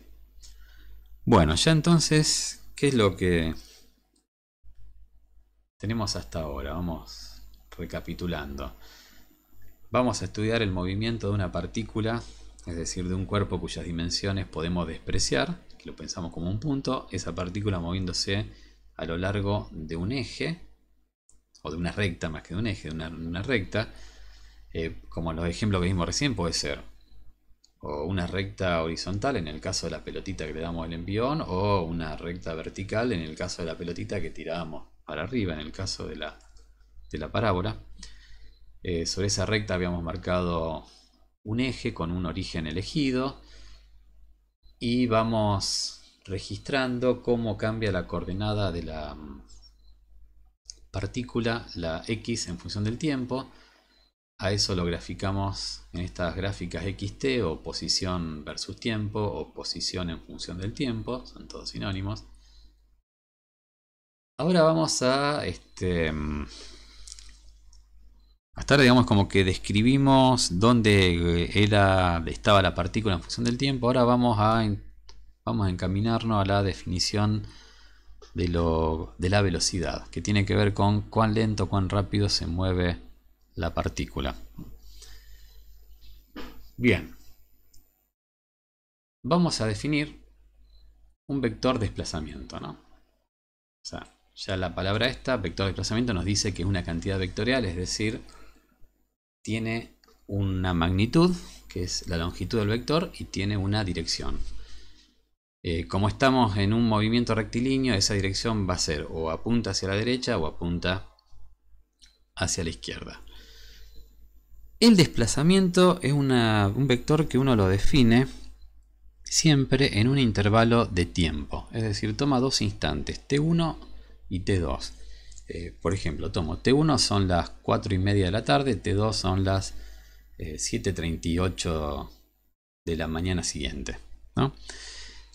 Bueno, ya entonces, ¿qué es lo que tenemos hasta ahora? Vamos recapitulando. Vamos a estudiar el movimiento de una partícula, es decir, de un cuerpo cuyas dimensiones podemos despreciar, que lo pensamos como un punto, esa partícula moviéndose a lo largo de un eje, o de una recta más que de un eje, de una recta, como eh, como los ejemplos que vimos recién, puede ser una recta horizontal en el caso de la pelotita que le damos el envión, o una recta vertical en el caso de la pelotita que tirábamos para arriba, en el caso de la, parábola. Eh, sobre esa recta habíamos marcado un eje con un origen elegido y vamos registrando cómo cambia la coordenada de la mm, partícula, la x, en función del tiempo. A eso lo graficamos en estas gráficas XT o posición versus tiempo o posición en función del tiempo, son todos sinónimos. Ahora vamos a, este, mm, hasta digamos, como que describimos dónde eh, era, estaba la partícula en función del tiempo. Ahora vamos a, vamos a encaminarnos a la definición de, de la velocidad, que tiene que ver con cuán lento, cuán rápido se mueve la partícula. Bien. Vamos a definir un vector desplazamiento, ¿no? ya la palabra esta, vector desplazamiento, nos dice que es una cantidad vectorial, es decir, tiene una magnitud, que es la longitud del vector, y tiene una dirección. Eh, como estamos en un movimiento rectilíneo, esa dirección va a ser o apunta hacia la derecha o apunta hacia la izquierda. El desplazamiento es un vector que uno lo define siempre en un intervalo de tiempo. Es decir, toma dos instantes, t1 y t2. Eh, por ejemplo, tomo t1 son las 4 y media de la tarde, t2 son las 7.38 eh, de la mañana siguiente.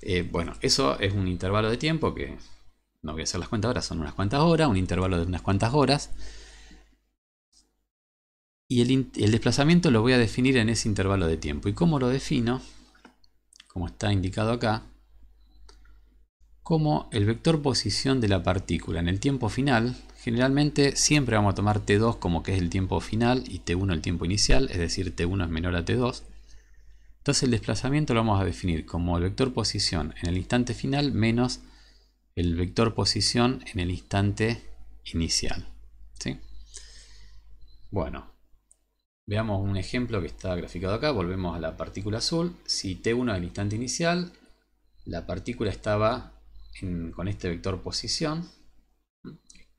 Eh, bueno, eso es un intervalo de tiempo que no voy a hacer las cuentas ahora, son unas cuantas horas, un intervalo de unas cuantas horas. Y el, desplazamiento lo voy a definir en ese intervalo de tiempo. ¿Y cómo lo defino? Como está indicado acá. Como el vector posición de la partícula en el tiempo final. Generalmente siempre vamos a tomar T2 como que es el tiempo final y T1 el tiempo inicial. Es decir, T1 es menor a T2. Entonces el desplazamiento lo vamos a definir como el vector posición en el instante final menos el vector posición en el instante inicial. ¿Sí? Bueno, Veamos un ejemplo que está graficado acá. Volvemos a la partícula azul. Si T1 es el instante inicial, la partícula estaba con este vector posición,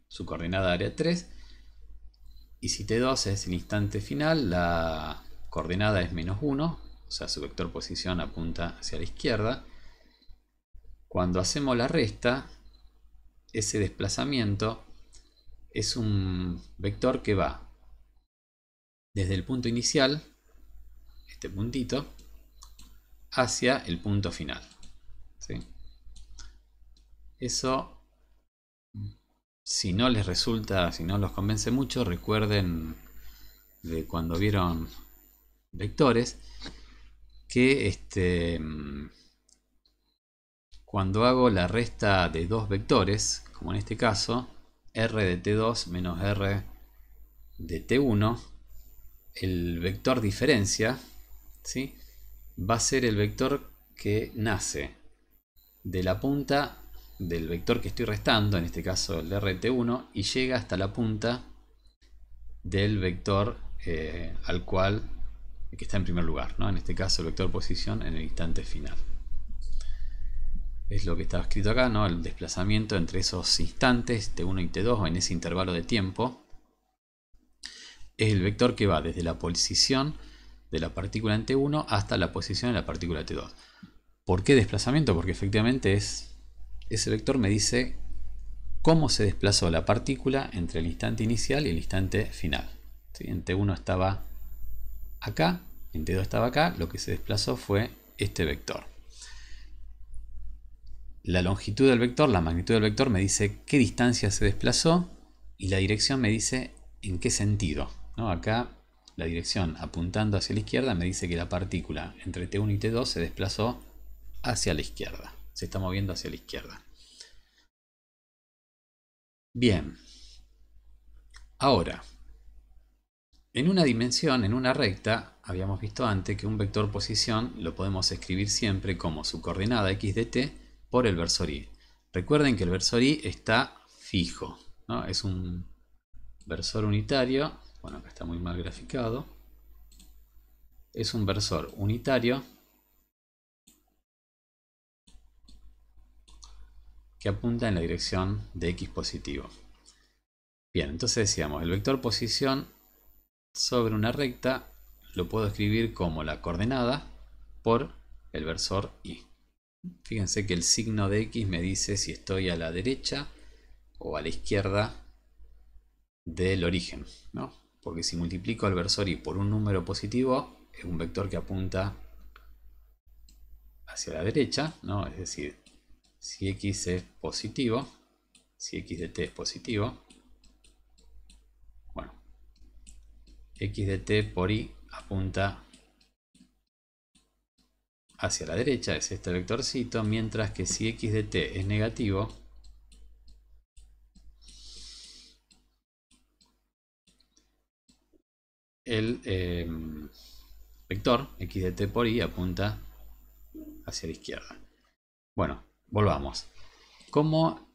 su coordenada área 3. Y si T2 es el instante final, la coordenada es menos 1, o sea, su vector posición apunta hacia la izquierda. Cuando hacemos la resta, ese desplazamiento es un vector que va desde el punto inicial, este puntito, hacia el punto final. Eso, si no les resulta, si no los convence mucho, recuerden de cuando vieron vectores, que este, cuando hago la resta de dos vectores, como en este caso, r de t2 menos r de t1, el vector diferencia ¿sí? va a ser el vector que nace de la punta del vector que estoy restando, en este caso el RT1, y llega hasta la punta del vector eh, al cual que está en primer lugar, ¿no? en este caso el vector posición en el instante final. Es lo que está escrito acá, ¿no? el desplazamiento entre esos instantes T1 y T2 en ese intervalo de tiempo es el vector que va desde la posición de la partícula en T1 hasta la posición de la partícula T2. ¿Por qué desplazamiento? Porque efectivamente es, ese vector me dice cómo se desplazó la partícula entre el instante inicial y el instante final. En T1 estaba acá, en T2 estaba acá, lo que se desplazó fue este vector. La longitud del vector, la magnitud del vector me dice qué distancia se desplazó y la dirección me dice en qué sentido. ¿no? Acá la dirección apuntando hacia la izquierda me dice que la partícula entre T1 y T2 se desplazó hacia la izquierda. Se está moviendo hacia la izquierda. Bien. Ahora, en una dimensión, en una recta, habíamos visto antes que un vector posición lo podemos escribir siempre como su coordenada x de t por el versor y. Recuerden que el versor y está fijo, es un versor unitario bueno, está muy mal graficado, es un versor unitario que apunta en la dirección de x positivo. Bien, entonces decíamos, el vector posición sobre una recta lo puedo escribir como la coordenada por el versor y. Fíjense que el signo de x me dice si estoy a la derecha o a la izquierda del origen. ¿no? porque si multiplico al versor y por un número positivo, es un vector que apunta hacia la derecha, ¿no? es decir, si x es positivo, si x de t es positivo, bueno, x de t por y apunta hacia la derecha, es este vectorcito, mientras que si x de t es negativo, el em, vector x de t por y apunta hacia la izquierda. Bueno, volvamos. Como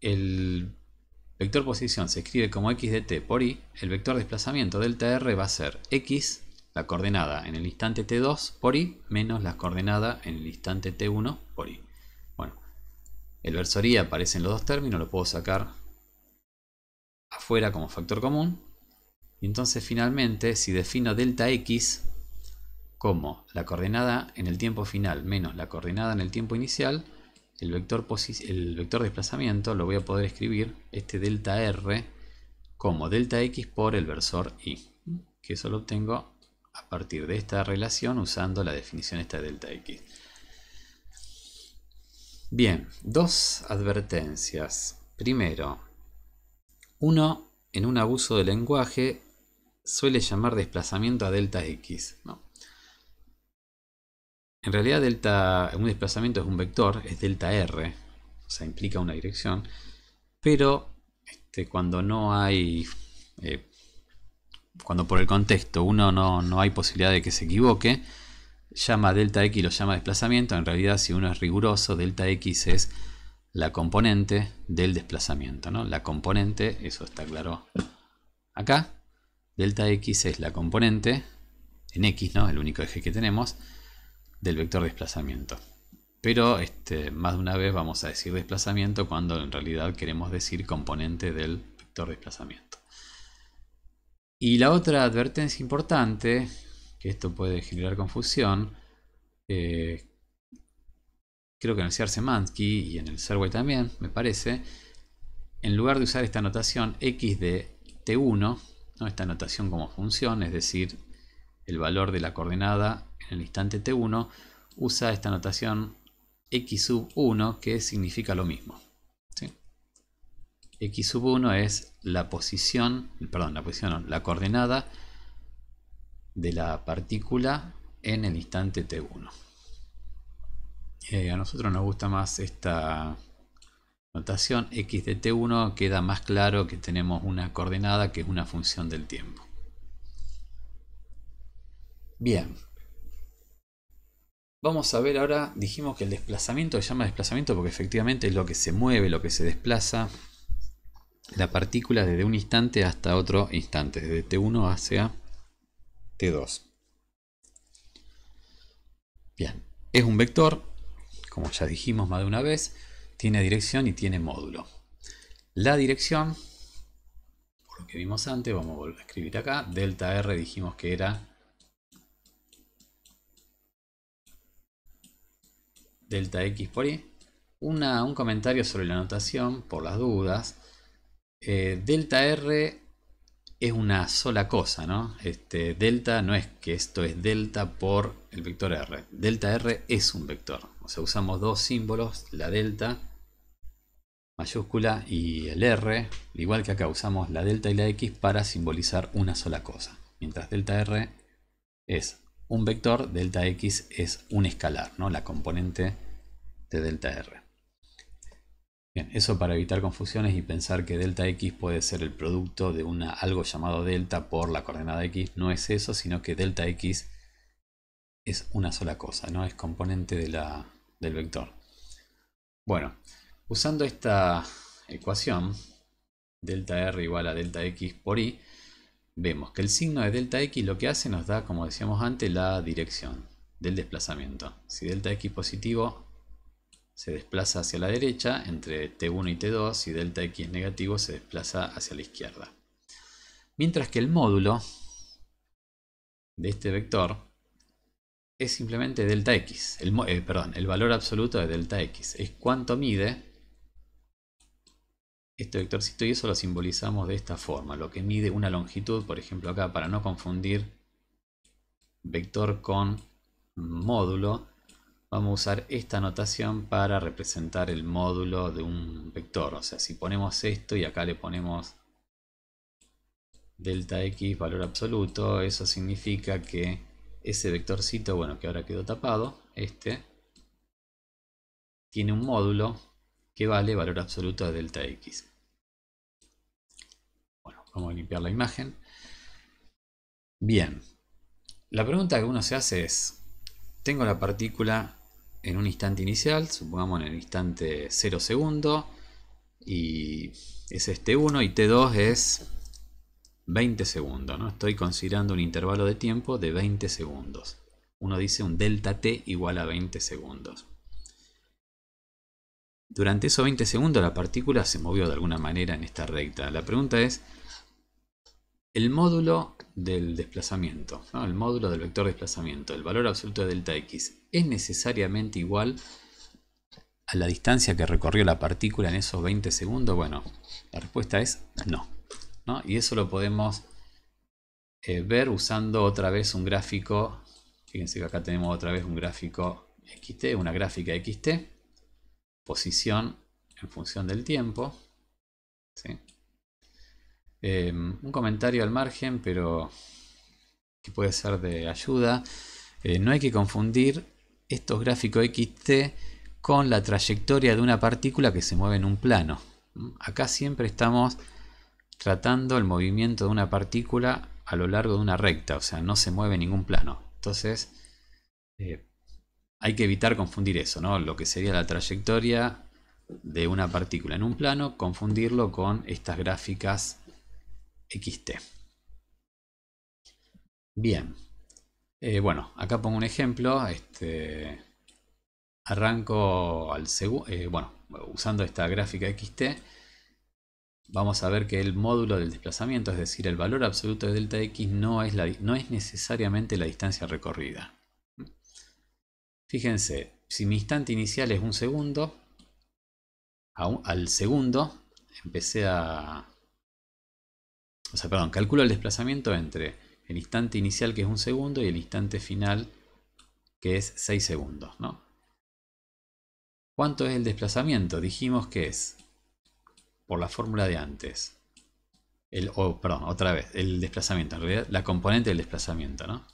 el vector posición se escribe como x de t por y, el vector desplazamiento delta r va a ser x, la coordenada en el instante t2 por y, menos la coordenada en el instante t1 por y. Bueno, el versor y aparece en los dos términos, lo puedo sacar afuera como factor común y entonces finalmente, si defino delta x como la coordenada en el tiempo final menos la coordenada en el tiempo inicial, el vector, el vector desplazamiento lo voy a poder escribir, este delta r, como delta x por el versor y, que eso lo obtengo a partir de esta relación usando la definición esta de delta x. Bien, dos advertencias. Primero, uno, en un abuso de lenguaje, suele llamar desplazamiento a delta x. ¿no? En realidad delta, un desplazamiento es un vector, es delta r, o sea, implica una dirección, pero este, cuando no hay, eh, cuando por el contexto uno no, no hay posibilidad de que se equivoque, llama delta x lo llama desplazamiento, en realidad si uno es riguroso, delta x es la componente del desplazamiento, ¿no? La componente, eso está claro acá, delta x es la componente, en x, ¿no? El único eje que tenemos, del vector desplazamiento. Pero este, más de una vez vamos a decir desplazamiento cuando en realidad queremos decir componente del vector desplazamiento. Y la otra advertencia importante, que esto puede generar confusión, eh, creo que en el CR y en el Serway también, me parece, en lugar de usar esta notación x de t1, esta notación como función, es decir, el valor de la coordenada en el instante t1, usa esta notación x sub 1 que significa lo mismo. x sub 1 es la posición, perdón, la posición la coordenada de la partícula en el instante t1. Eh, a nosotros nos gusta más esta notación x de t1 queda más claro que tenemos una coordenada que es una función del tiempo. Bien. Vamos a ver ahora, dijimos que el desplazamiento se llama desplazamiento porque efectivamente es lo que se mueve, lo que se desplaza, la partícula desde un instante hasta otro instante, desde T1 hacia T2. Bien, es un vector, como ya dijimos más de una vez, tiene dirección y tiene módulo. La dirección, por lo que vimos antes, vamos a volver a escribir acá, delta R dijimos que era delta X por Y. un comentario sobre la notación, por las dudas. Eh, delta R es una sola cosa, ¿no? Este, delta no es que esto es delta por el vector R. Delta R es un vector. O sea, usamos dos símbolos, la delta mayúscula y el R, igual que acá usamos la delta y la X para simbolizar una sola cosa. Mientras delta R es un vector, delta X es un escalar, ¿no? la componente de delta R. Bien, eso para evitar confusiones y pensar que delta x puede ser el producto de una, algo llamado delta por la coordenada x. No es eso, sino que delta x es una sola cosa, no es componente de la, del vector. Bueno, usando esta ecuación, delta r igual a delta x por y, vemos que el signo de delta x lo que hace nos da, como decíamos antes, la dirección del desplazamiento. Si delta x positivo se desplaza hacia la derecha, entre t1 y t2, y delta x negativo se desplaza hacia la izquierda. Mientras que el módulo de este vector es simplemente delta x. El, eh, perdón, el valor absoluto de delta x es cuánto mide este vectorcito y eso lo simbolizamos de esta forma. Lo que mide una longitud, por ejemplo acá, para no confundir vector con módulo, vamos a usar esta notación para representar el módulo de un vector. O sea, si ponemos esto y acá le ponemos delta x valor absoluto, eso significa que ese vectorcito, bueno, que ahora quedó tapado, este, tiene un módulo que vale valor absoluto de delta x. Bueno, vamos a limpiar la imagen. Bien, la pregunta que uno se hace es, tengo la partícula en un instante inicial, supongamos en el instante 0 segundo, y es este 1 y t2 es 20 segundos. ¿no? Estoy considerando un intervalo de tiempo de 20 segundos. Uno dice un delta t igual a 20 segundos. Durante esos 20 segundos la partícula se movió de alguna manera en esta recta. La pregunta es, el módulo del desplazamiento, el módulo del vector desplazamiento, el valor absoluto de delta x, ¿es necesariamente igual a la distancia que recorrió la partícula en esos 20 segundos? Bueno, la respuesta es no. Y eso lo podemos eh, ver usando otra vez un gráfico. Fíjense que acá tenemos otra vez un gráfico XT, una gráfica XT. Posición en función del tiempo. Em, un comentario al margen, pero que puede ser de ayuda. Eh, no hay que confundir estos gráficos XT con la trayectoria de una partícula que se mueve en un plano. ¿Mm? Acá siempre estamos tratando el movimiento de una partícula a lo largo de una recta, o sea, no se mueve ningún plano. Entonces, eh, hay que evitar confundir eso, Lo que sería la trayectoria de una partícula en un plano, confundirlo con estas gráficas XT. Bien. Eh, bueno, acá pongo un ejemplo. Este, arranco al eh, bueno, usando esta gráfica XT vamos a ver que el módulo del desplazamiento, es decir, el valor absoluto de delta x, no es, no es necesariamente la distancia recorrida. Fíjense, si mi instante inicial es un segundo, al segundo empecé a... O sea, perdón, calculo el desplazamiento entre el instante inicial que es un segundo y el instante final que es 6 segundos, ¿no? ¿Cuánto es el desplazamiento? Dijimos que es por la fórmula de antes. El, perdón, otra vez, el desplazamiento, en realidad la componente del desplazamiento, ¿no?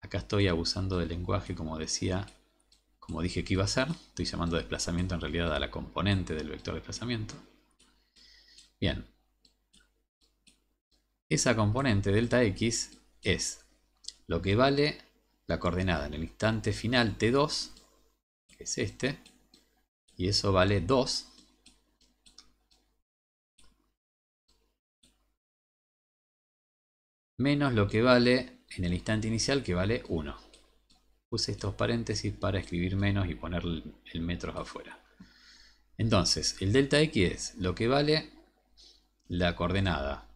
Acá estoy abusando del lenguaje como decía, como dije que iba a ser. Estoy llamando desplazamiento en realidad a la componente del vector desplazamiento. Bien. Esa componente delta x es lo que vale la coordenada en el instante final t2, que es este, y eso vale 2 menos lo que vale en el instante inicial que vale 1. Puse estos paréntesis para escribir menos y poner el metro afuera. Entonces, el delta x es lo que vale la coordenada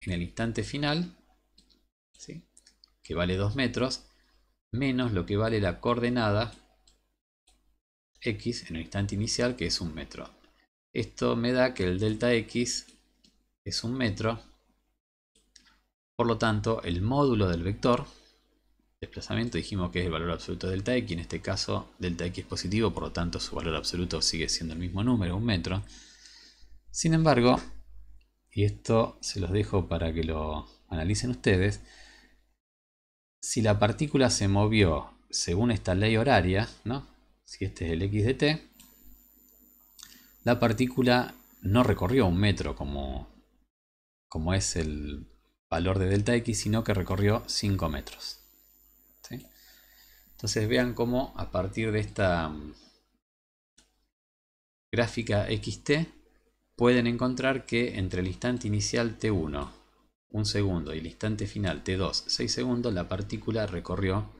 en el instante final, que vale 2 metros, menos lo que vale la coordenada x en el instante inicial, que es 1 metro. Esto me da que el delta x es un metro por lo tanto, el módulo del vector, desplazamiento, dijimos que es el valor absoluto delta x, en este caso delta x es positivo, por lo tanto su valor absoluto sigue siendo el mismo número, un metro. Sin embargo, y esto se los dejo para que lo analicen ustedes, si la partícula se movió según esta ley horaria, ¿no? si este es el x de t, la partícula no recorrió un metro como es el valor de delta x, sino que recorrió 5 metros. Entonces vean cómo a partir de esta mm, gráfica xt pueden encontrar que entre el instante inicial t1, 1 segundo, y el instante final t2, 6 segundos, la partícula recorrió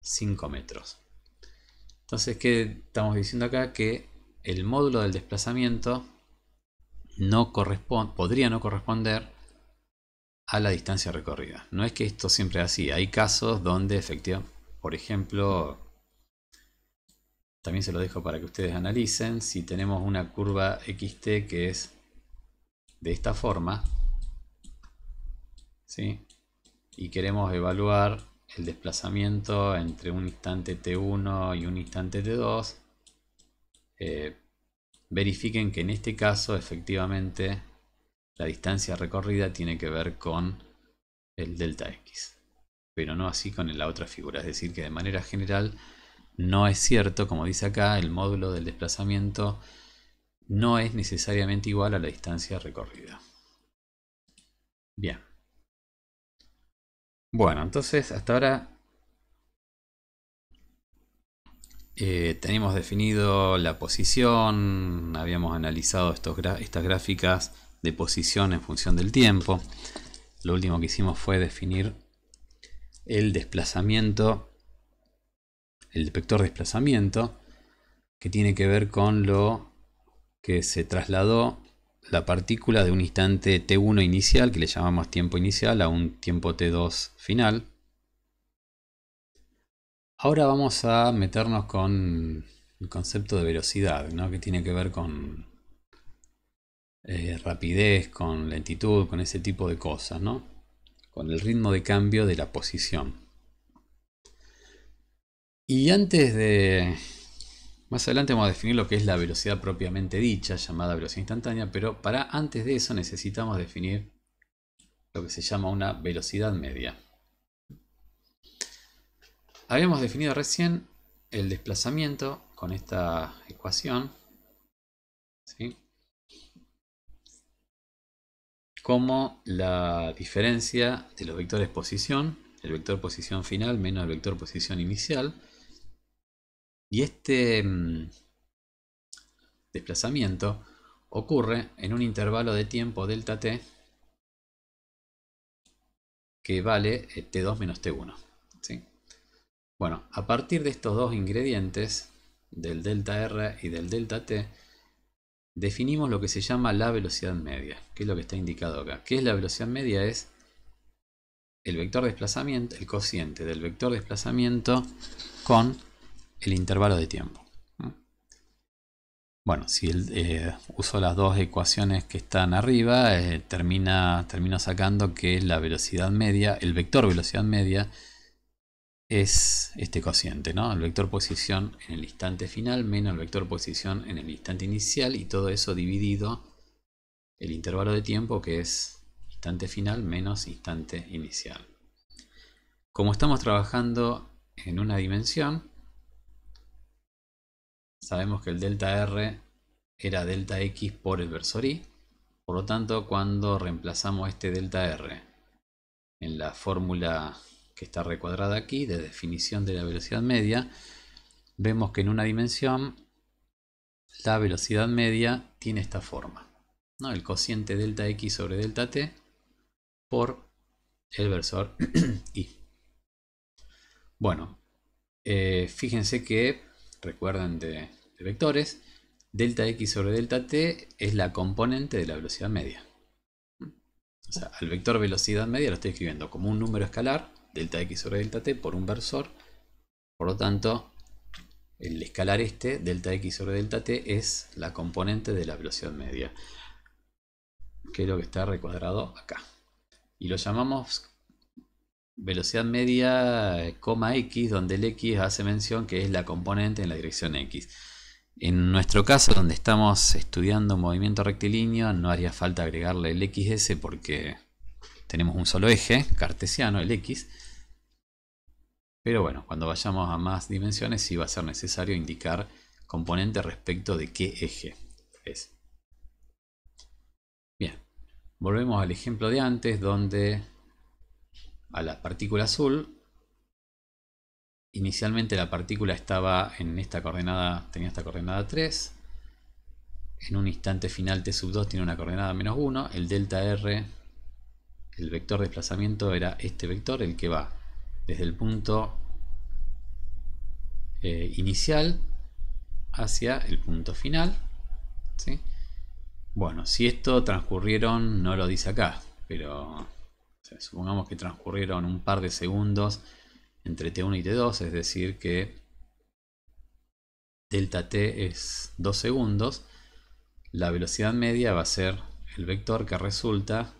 5 metros. Entonces, ¿qué estamos diciendo acá? Que el módulo del desplazamiento no corresponde, podría no corresponder a la distancia recorrida. No es que esto siempre es así. Hay casos donde efectivamente, por ejemplo, también se lo dejo para que ustedes analicen. Si tenemos una curva XT que es de esta forma, ¿sí? y queremos evaluar el desplazamiento entre un instante T1 y un instante T2, eh, verifiquen que en este caso efectivamente la distancia recorrida tiene que ver con el delta x, pero no así con la otra figura. Es decir, que de manera general no es cierto, como dice acá, el módulo del desplazamiento no es necesariamente igual a la distancia recorrida. Bien. Bueno, entonces hasta ahora eh, tenemos definido la posición, habíamos analizado estas gráficas de posición en función del tiempo. Lo último que hicimos fue definir el desplazamiento, el vector desplazamiento, que tiene que ver con lo que se trasladó la partícula de un instante t1 inicial, que le llamamos tiempo inicial, a un tiempo t2 final. Ahora vamos a meternos con el concepto de velocidad, ¿no? que tiene que ver con eh, rapidez, con lentitud, con ese tipo de cosas, ¿no? Con el ritmo de cambio de la posición. Y antes de... Más adelante vamos a definir lo que es la velocidad propiamente dicha, llamada velocidad instantánea, pero para antes de eso necesitamos definir lo que se llama una velocidad media. Habíamos definido recién el desplazamiento con esta ecuación como la diferencia de los vectores posición, el vector posición final menos el vector posición inicial, y este mm, desplazamiento ocurre en un intervalo de tiempo delta t que vale eh, t2 menos t1. Bueno, a partir de estos dos ingredientes, del delta r y del delta t, definimos lo que se llama la velocidad media, que es lo que está indicado acá. ¿Qué es la velocidad media? Es el vector desplazamiento, el cociente del vector desplazamiento con el intervalo de tiempo. Bueno, si eh, uso las dos ecuaciones que están arriba, eh, termina, termino sacando que la velocidad media, el vector velocidad media, es este cociente, ¿no? El vector posición en el instante final menos el vector posición en el instante inicial y todo eso dividido el intervalo de tiempo que es instante final menos instante inicial. Como estamos trabajando en una dimensión, sabemos que el delta R era delta X por el versor Y, por lo tanto cuando reemplazamos este delta R en la fórmula que está recuadrada aquí, de definición de la velocidad media, vemos que en una dimensión la velocidad media tiene esta forma. ¿no? El cociente delta x sobre delta t por el versor i Bueno, eh, fíjense que, recuerden de, de vectores, delta x sobre delta t es la componente de la velocidad media. O sea, al vector velocidad media lo estoy escribiendo como un número escalar delta x sobre delta t por un versor. Por lo tanto, el escalar este, delta x sobre delta t, es la componente de la velocidad media, que es lo que está recuadrado acá. Y lo llamamos velocidad media, coma x, donde el x hace mención que es la componente en la dirección x. En nuestro caso, donde estamos estudiando movimiento rectilíneo, no haría falta agregarle el xs porque tenemos un solo eje cartesiano, el x, pero bueno, cuando vayamos a más dimensiones sí va a ser necesario indicar componente respecto de qué eje es. Bien, volvemos al ejemplo de antes donde a la partícula azul Inicialmente la partícula estaba en esta coordenada, tenía esta coordenada 3. En un instante final t sub 2 tiene una coordenada menos 1. El delta r, el vector de desplazamiento era este vector, el que va desde el punto eh, inicial hacia el punto final. Bueno, si esto transcurrieron, no lo dice acá, pero supongamos que transcurrieron un par de segundos entre T1 y T2, es decir que delta T es 2 segundos, la velocidad media va a ser el vector que resulta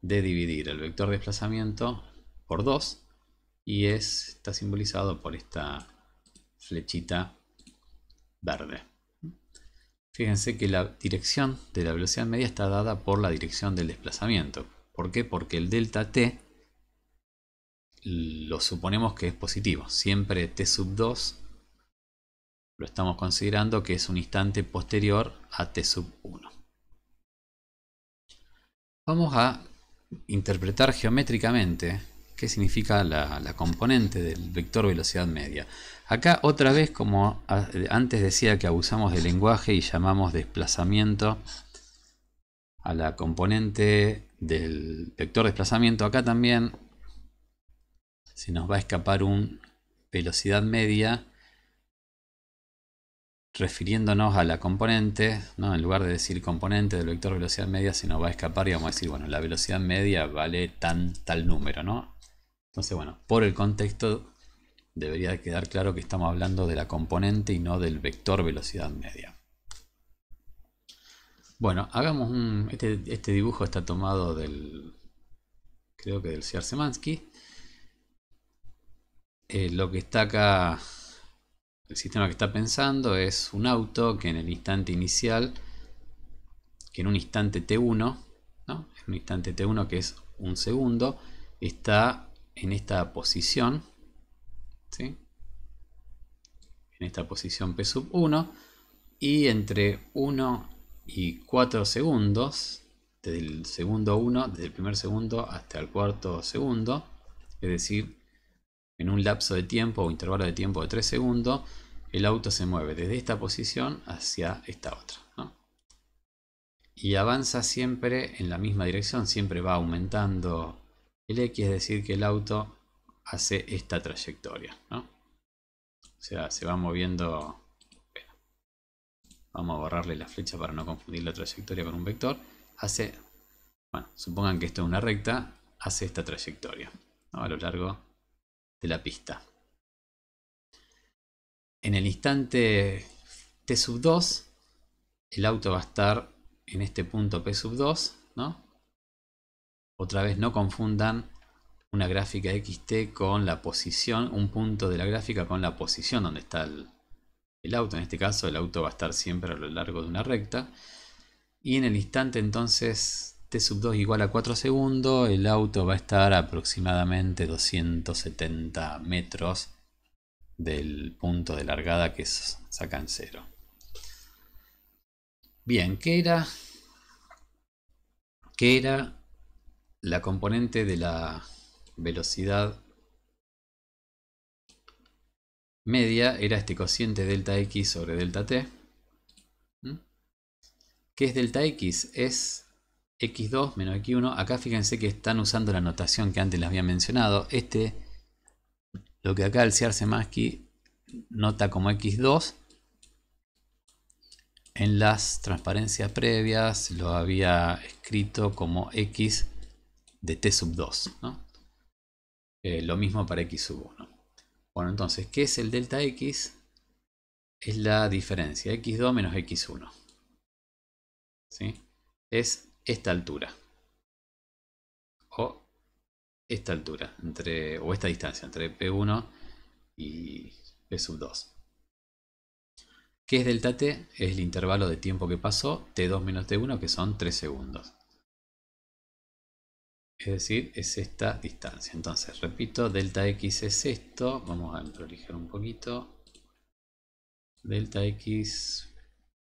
de dividir el vector de desplazamiento por 2 y es, está simbolizado por esta flechita verde. Fíjense que la dirección de la velocidad media está dada por la dirección del desplazamiento. ¿Por qué? Porque el delta t lo suponemos que es positivo. Siempre t sub 2 lo estamos considerando que es un instante posterior a t sub 1. Vamos a interpretar geométricamente ¿Qué significa la, componente del vector velocidad media. Acá otra vez, como ah, antes decía que abusamos del lenguaje y llamamos desplazamiento a la componente del vector desplazamiento, acá también se nos va a escapar un velocidad media refiriéndonos a la componente, en lugar de decir componente del vector velocidad media, se nos va a escapar y vamos a decir, bueno, la velocidad media vale tan, tal número, ¿no? Entonces, bueno, por el contexto debería quedar claro que estamos hablando de la componente y no del vector velocidad media. Bueno, hagamos un... Este, este dibujo está tomado del... Creo que del Semansky. Eh, lo que está acá... El sistema que está pensando es un auto que en el instante inicial... Que en un instante T1, ¿no? En un instante T1 que es un segundo, está en esta posición, en esta posición P sub 1, y entre 1 y 4 segundos, desde el segundo 1, desde el primer segundo hasta el cuarto segundo, es decir, en un lapso de tiempo o intervalo de tiempo de 3 segundos, el auto se mueve desde esta posición hacia esta otra. Y avanza siempre en la misma dirección, siempre va aumentando el X es decir que el auto hace esta trayectoria, ¿no? O sea, se va moviendo... vamos a borrarle la flecha para no confundir la trayectoria con un vector. Hace... Bueno, supongan que esto es una recta, hace esta trayectoria, A lo largo de la pista. En el instante T sub 2, el auto va a estar en este punto P sub 2, ¿no? Otra vez no confundan una gráfica XT con la posición, un punto de la gráfica con la posición donde está el, auto. En este caso el auto va a estar siempre a lo largo de una recta. Y en el instante entonces T sub 2 igual a 4 segundos, el auto va a estar aproximadamente 270 metros del punto de largada que saca en cero. Bien, ¿qué era? ¿Qué era la componente de la velocidad media era este cociente delta x sobre delta t. ¿Qué es delta x? Es x2 menos x1. Acá fíjense que están usando la notación que antes les había mencionado. Este, lo que acá el Ciarse-Maski nota como x2. En las transparencias previas lo había escrito como x de t sub 2. Eh, lo mismo para x sub 1. Bueno, entonces, ¿qué es el delta x? Es la diferencia, x2 menos x1. Es esta altura. O esta altura, entre, o esta distancia entre P1 y P sub 2. ¿Qué es delta t? Es el intervalo de tiempo que pasó, t2 menos t1, que son 3 segundos es decir, es esta distancia. Entonces, repito, delta x es esto, vamos a prolijar un poquito. Delta x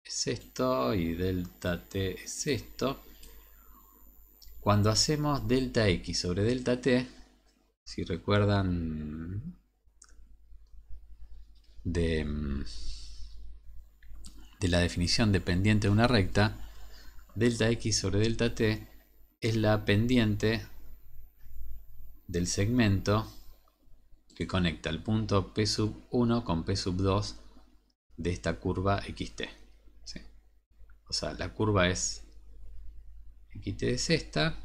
es esto y delta t es esto. Cuando hacemos delta x sobre delta t, si recuerdan de, de la definición de pendiente de una recta, delta x sobre delta t es la pendiente del segmento que conecta el punto P 1 con P 2 de esta curva XT. O sea, la curva es XT es esta.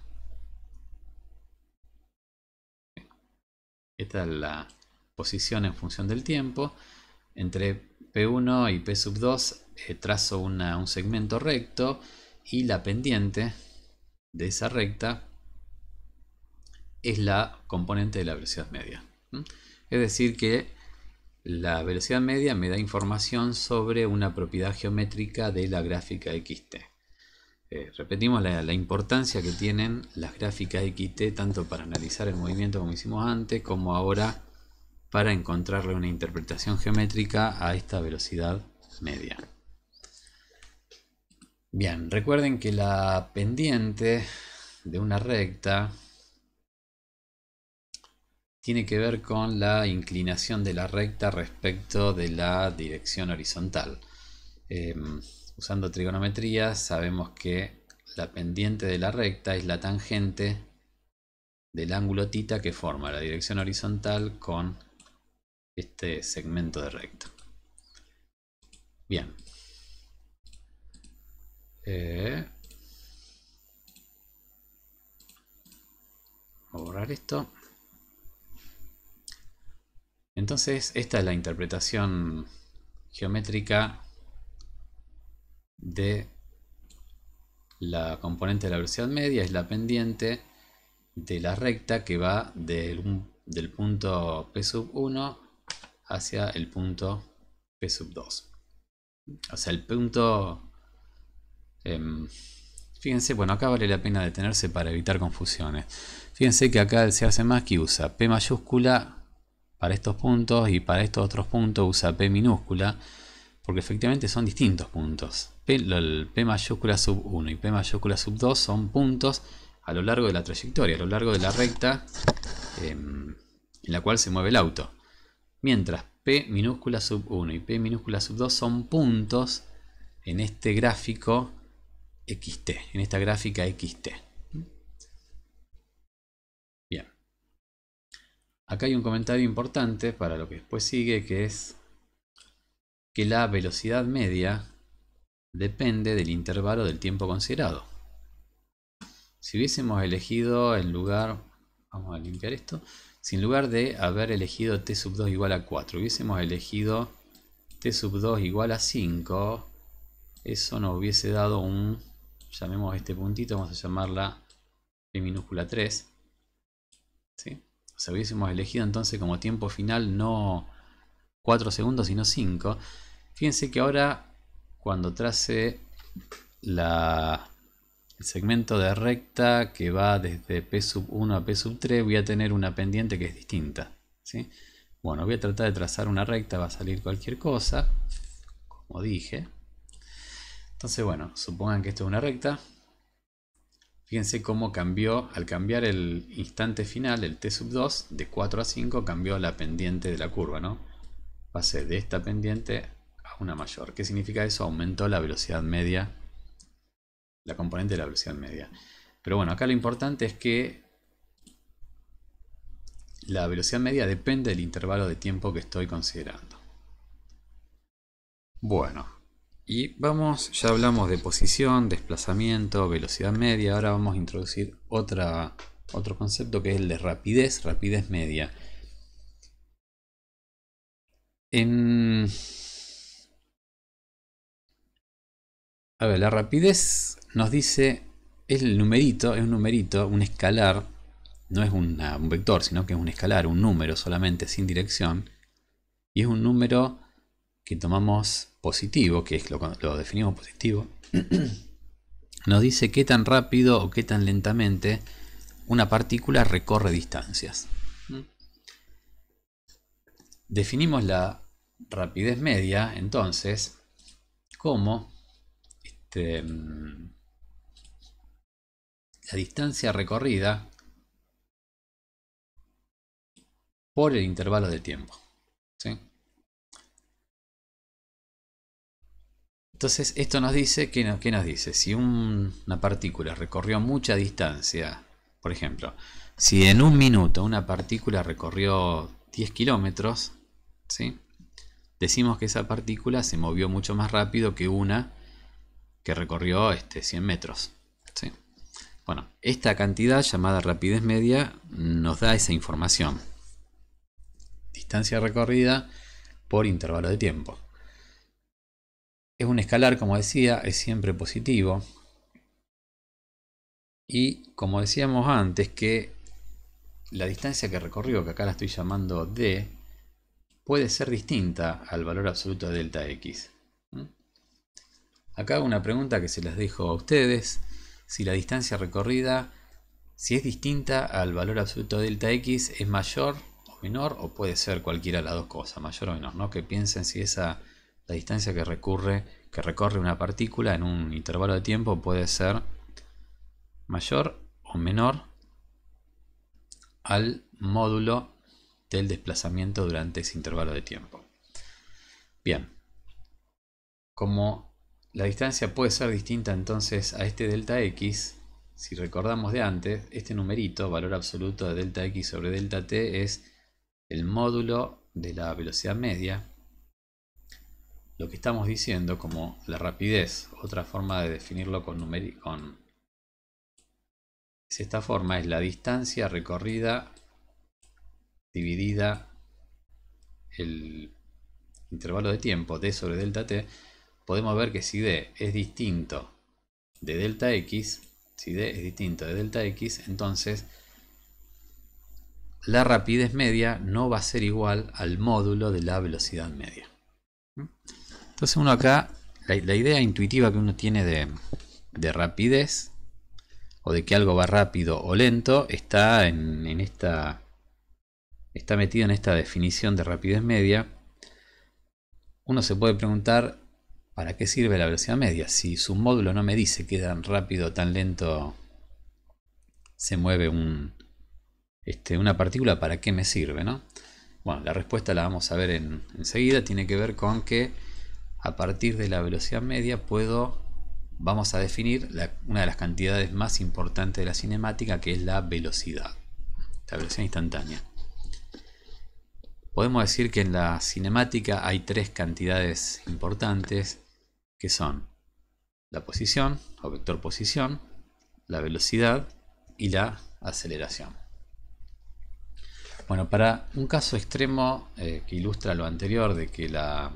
Esta es la posición en función del tiempo. Entre P1 y P sub 2 eh, trazo un segmento recto y la pendiente de esa recta es la componente de la velocidad media. Es decir que la velocidad media me da información sobre una propiedad geométrica de la gráfica XT. Eh, repetimos la, la, importancia que tienen las gráficas XT tanto para analizar el movimiento como hicimos antes como ahora para encontrarle una interpretación geométrica a esta velocidad media. Bien, recuerden que la pendiente de una recta tiene que ver con la inclinación de la recta respecto de la dirección horizontal. Em, usando trigonometría sabemos que la pendiente de la recta es la tangente del ángulo tita que forma la dirección horizontal con este segmento de recta. Bien. Eh, a borrar esto. Entonces, esta es la interpretación geométrica de la componente de la velocidad media, es la pendiente de la recta que va del, punto P sub 1 hacia el punto P sub 2. O sea, el punto... Em, fíjense, bueno, acá vale la pena detenerse para evitar confusiones. Fíjense que acá se hace más que usa P mayúscula para estos puntos y para estos otros puntos usa P minúscula, porque efectivamente son distintos puntos. P, mayúscula sub 1 y P mayúscula sub 2 son puntos a lo largo de la trayectoria, a lo largo de la recta em, en la cual se mueve el auto. Mientras P minúscula sub 1 y P minúscula sub 2 son puntos en este gráfico XT, en esta gráfica XT. Acá hay un comentario importante para lo que después sigue, que es que la velocidad media depende del intervalo del tiempo considerado. Si hubiésemos elegido en lugar, vamos a limpiar esto, si en lugar de haber elegido t sub 2 igual a 4, hubiésemos elegido t sub 2 igual a 5, eso nos hubiese dado un, llamemos este puntito, vamos a llamarla P minúscula 3, ¿sí? si hubiésemos elegido entonces como tiempo final no 4 segundos sino 5, fíjense que ahora cuando trace el segmento de recta que va desde P1 a P3 voy a tener una pendiente que es distinta. Bueno, voy a tratar de trazar una recta, va a salir cualquier cosa, como dije. Entonces, bueno, supongan que esto es una recta. Fíjense cómo cambió, al cambiar el instante final, el T sub 2, de 4 a 5 cambió la pendiente de la curva, ¿no? Pasé de esta pendiente a una mayor. ¿Qué significa eso? Aumentó la velocidad media, la componente de la velocidad media. Pero bueno, acá lo importante es que la velocidad media depende del intervalo de tiempo que estoy considerando. Bueno, y vamos, ya hablamos de posición, desplazamiento, velocidad media. Ahora vamos a introducir otra, otro concepto que es el de rapidez, rapidez media. En... A ver, la rapidez nos dice, es el numerito, es un numerito, un escalar, no es un vector, sino que es un escalar, un número solamente sin dirección. Y es un número que tomamos positivo, que es lo, lo definimos positivo, nos dice qué tan rápido o qué tan lentamente una partícula recorre distancias. Mm. Definimos la rapidez media, entonces, como este, mm, la distancia recorrida por el intervalo de tiempo. Entonces esto nos dice, ¿qué nos, dice? Si una partícula recorrió mucha distancia, por ejemplo, si en un minuto una partícula recorrió 10 kilómetros, ¿sí? decimos que esa partícula se movió mucho más rápido que una que recorrió este, 100 metros. ¿sí? Bueno, esta cantidad llamada rapidez media nos da esa información. Distancia recorrida por intervalo de tiempo. Es un escalar, como decía, es siempre positivo. Y como decíamos antes, que la distancia que recorrió, que acá la estoy llamando D, puede ser distinta al valor absoluto de delta X. Acá una pregunta que se las dejo a ustedes. Si la distancia recorrida, si es distinta al valor absoluto de delta X, es mayor o menor, o puede ser cualquiera de las dos cosas, mayor o menor, ¿no? Que piensen si esa la distancia que, recurre, que recorre una partícula en un intervalo de tiempo puede ser mayor o menor al módulo del desplazamiento durante ese intervalo de tiempo. Bien, como la distancia puede ser distinta entonces a este delta x, si recordamos de antes, este numerito, valor absoluto de delta x sobre delta t, es el módulo de la velocidad media lo que estamos diciendo como la rapidez. Otra forma de definirlo con, esta forma, es la distancia recorrida dividida el intervalo de tiempo d sobre delta t, podemos ver que si d es distinto de delta x, si d es distinto de delta x, entonces la rapidez media no va a ser igual al módulo de la velocidad media. ¿Mm? Entonces uno acá, la, idea intuitiva que uno tiene de, de, rapidez, o de que algo va rápido o lento, está en, en esta... Está metido en esta definición de rapidez media. Uno se puede preguntar, ¿para qué sirve la velocidad media? Si su módulo no me dice qué tan rápido, o tan lento se mueve un, este, una partícula, ¿para qué me sirve? ¿no? Bueno, la respuesta la vamos a ver en, enseguida. Tiene que ver con que a partir de la velocidad media puedo, vamos a definir una de las cantidades más importantes de la cinemática que es la velocidad, la velocidad instantánea. Podemos decir que en la cinemática hay tres cantidades importantes que son la posición o vector posición, la velocidad y la aceleración. Bueno, para un caso extremo eh, que ilustra lo anterior de que la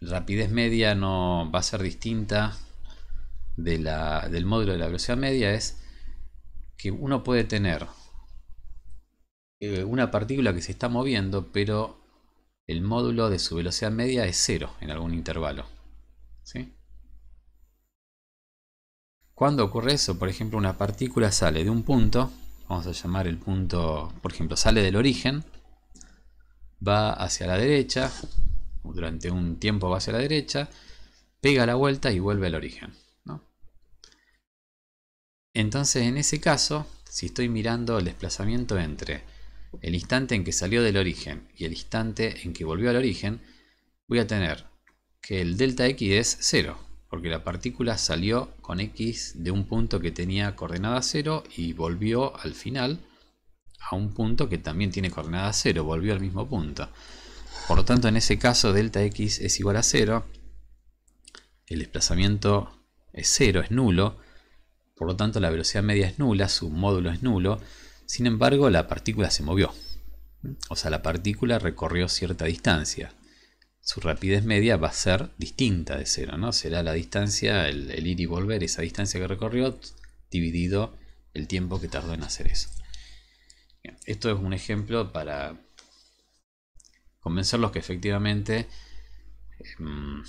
rapidez media no va a ser distinta del módulo de la velocidad media es que uno puede tener eh, una partícula que se está moviendo, pero el módulo de su velocidad media es cero en algún intervalo. ¿sí? Cuando ocurre eso, por ejemplo, una partícula sale de un punto, vamos a llamar el punto, por ejemplo, sale del origen, va hacia la derecha, durante un tiempo va hacia la derecha, pega la vuelta y vuelve al origen. Entonces en ese caso, si estoy mirando el desplazamiento entre el instante en que salió del origen y el instante en que volvió al origen, voy a tener que el delta x es 0, porque la partícula salió con x de un punto que tenía coordenada 0 y volvió al final a un punto que también tiene coordenada 0, volvió al mismo punto. Por lo tanto, en ese caso, delta x es igual a 0. El desplazamiento es 0, es nulo. Por lo tanto, la velocidad media es nula, su módulo es nulo. Sin embargo, la partícula se movió. O sea, la partícula recorrió cierta distancia. Su rapidez media va a ser distinta de 0, ¿no? Será la distancia, el, ir y volver, esa distancia que recorrió, dividido el tiempo que tardó en hacer eso. esto es un ejemplo para convencerlos que efectivamente em,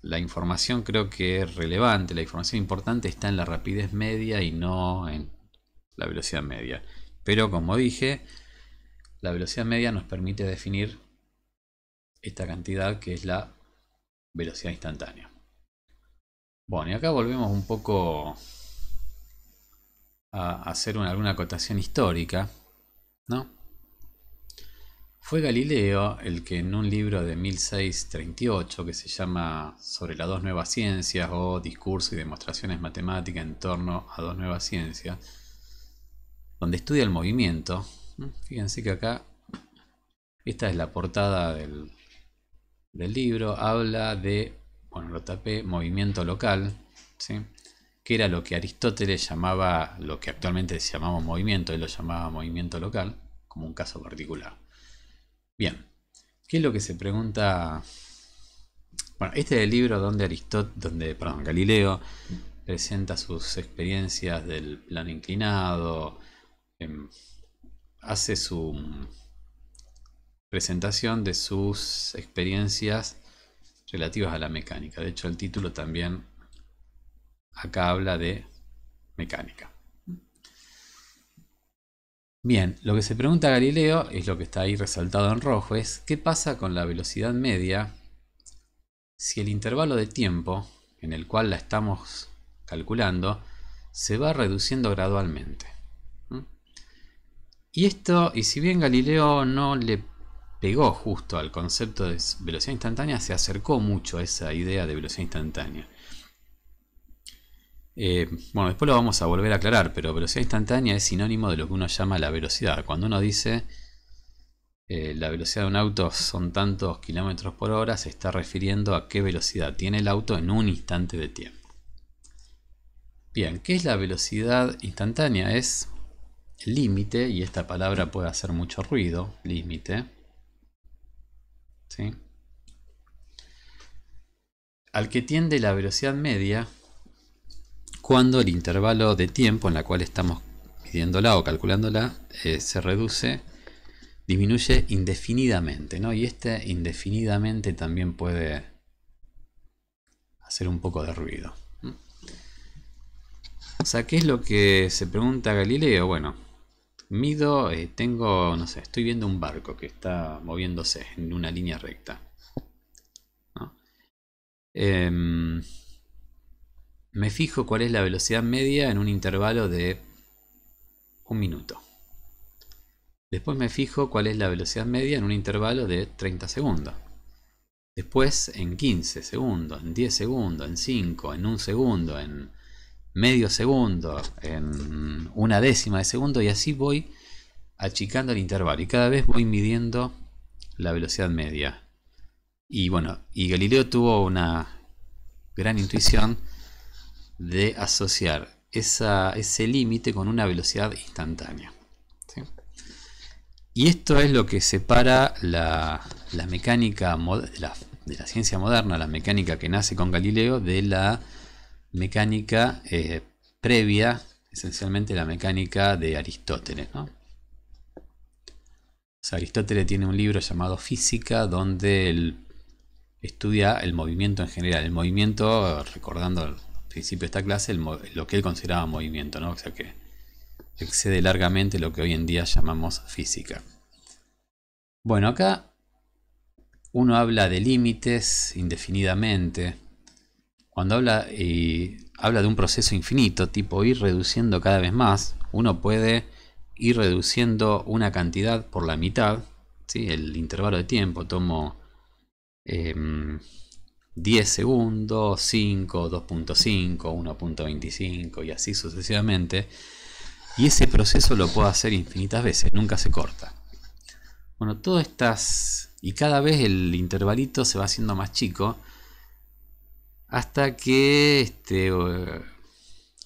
la información creo que es relevante, la información importante está en la rapidez media y no en la velocidad media. Pero como dije, la velocidad media nos permite definir esta cantidad que es la velocidad instantánea. Bueno, y acá volvemos un poco a hacer alguna acotación histórica, ¿no? Fue Galileo el que en un libro de 1638 que se llama Sobre las dos nuevas ciencias o Discurso y demostraciones matemáticas en torno a dos nuevas ciencias, donde estudia el movimiento, fíjense que acá, esta es la portada del, libro, habla de, bueno, lo tapé, movimiento local, que era lo que Aristóteles llamaba, lo que actualmente llamamos movimiento, él lo llamaba movimiento local, como un caso particular. Bien, ¿qué es lo que se pregunta? Bueno, este es el libro donde, donde Galileo presenta sus experiencias del plano inclinado, em, hace su presentación de sus experiencias relativas a la mecánica. De hecho, el título también acá habla de mecánica. Bien, lo que se pregunta Galileo, es lo que está ahí resaltado en rojo, es ¿qué pasa con la velocidad media si el intervalo de tiempo en el cual la estamos calculando se va reduciendo gradualmente? Y esto, y si bien Galileo no le pegó justo al concepto de velocidad instantánea, se acercó mucho a esa idea de velocidad instantánea. Eh, bueno, después lo vamos a volver a aclarar, pero velocidad instantánea es sinónimo de lo que uno llama la velocidad. Cuando uno dice eh, la velocidad de un auto son tantos kilómetros por hora, se está refiriendo a qué velocidad tiene el auto en un instante de tiempo. Bien, ¿qué es la velocidad instantánea? Es el límite, y esta palabra puede hacer mucho ruido, límite. ¿sí? Al que tiende la velocidad media, cuando el intervalo de tiempo en la cual estamos midiéndola o calculándola eh, se reduce, disminuye indefinidamente, ¿no? Y este indefinidamente también puede hacer un poco de ruido. O sea, ¿qué es lo que se pregunta Galileo? Bueno, mido, eh, tengo, no sé, estoy viendo un barco que está moviéndose en una línea recta. ¿no? Em, me fijo cuál es la velocidad media en un intervalo de un minuto. Después me fijo cuál es la velocidad media en un intervalo de 30 segundos. Después en 15 segundos, en 10 segundos, en 5, en un segundo, en medio segundo, en una décima de segundo y así voy achicando el intervalo y cada vez voy midiendo la velocidad media. Y bueno, y Galileo tuvo una gran intuición de asociar ese límite con una velocidad instantánea. Y esto es lo que separa la, mecánica de la, ciencia moderna, la mecánica que nace con Galileo, de la mecánica eh, previa, esencialmente la mecánica de Aristóteles. Aristóteles tiene un libro llamado Física, donde él estudia el movimiento en general. El movimiento, recordando principio de esta clase el, lo que él consideraba movimiento, o sea que excede largamente lo que hoy en día llamamos física. Bueno, acá uno habla de límites indefinidamente. Cuando habla, y habla de un proceso infinito, tipo ir reduciendo cada vez más, uno puede ir reduciendo una cantidad por la mitad, ¿sí? el intervalo de tiempo, tomo... Em, 10 segundos, 5, 2.5, 1.25 y así sucesivamente. Y ese proceso lo puedo hacer infinitas veces, nunca se corta. Bueno, todas estas... Y cada vez el intervalito se va haciendo más chico hasta que este,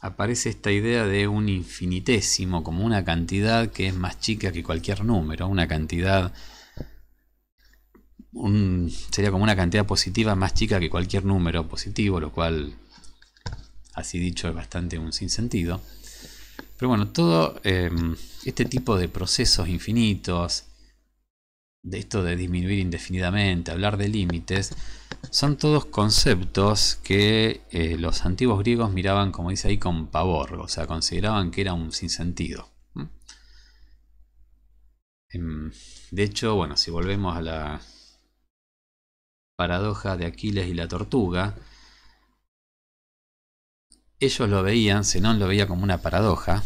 aparece esta idea de un infinitésimo como una cantidad que es más chica que cualquier número, una cantidad sería como una cantidad positiva más chica que cualquier número positivo, lo cual, así dicho, es bastante un sinsentido. Pero bueno, todo em, este tipo de procesos infinitos, de esto de disminuir indefinidamente, hablar de límites, son todos conceptos que eh, los antiguos griegos miraban, como dice ahí, con pavor, o sea, consideraban que era un sinsentido. Em, de hecho, bueno, si volvemos a la paradoja de Aquiles y la tortuga, ellos lo veían, Zenón lo veía como una paradoja,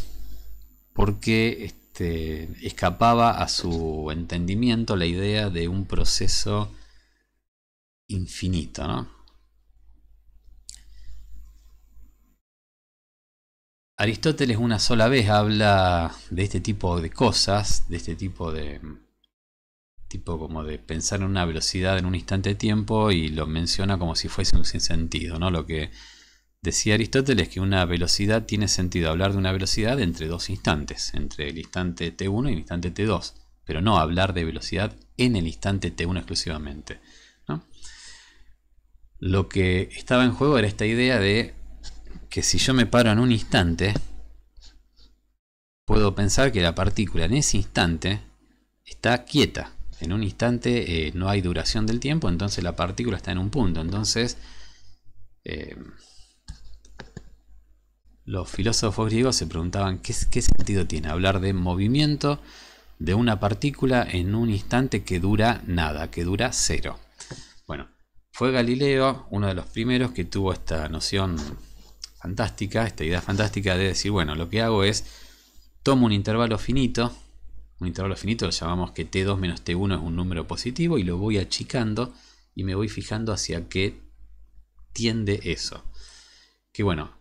porque este, escapaba a su entendimiento la idea de un proceso infinito, Aristóteles una sola vez habla de este tipo de cosas, de este tipo de, tipo como de pensar en una velocidad en un instante de tiempo y lo menciona como si fuese un sinsentido, ¿no? Lo que decía Aristóteles que una velocidad tiene sentido hablar de una velocidad entre dos instantes, entre el instante t1 y el instante t2, pero no hablar de velocidad en el instante t1 exclusivamente, Lo que estaba en juego era esta idea de que si yo me paro en un instante, puedo pensar que la partícula en ese instante está quieta, en un instante eh, no hay duración del tiempo, entonces la partícula está en un punto. Entonces, eh, los filósofos griegos se preguntaban ¿qué, qué sentido tiene hablar de movimiento de una partícula en un instante que dura nada, que dura cero. Bueno, fue Galileo uno de los primeros que tuvo esta noción fantástica, esta idea fantástica de decir, bueno, lo que hago es tomo un intervalo finito un intervalo finito, lo llamamos que T2 menos T1 es un número positivo y lo voy achicando y me voy fijando hacia qué tiende eso. Que bueno,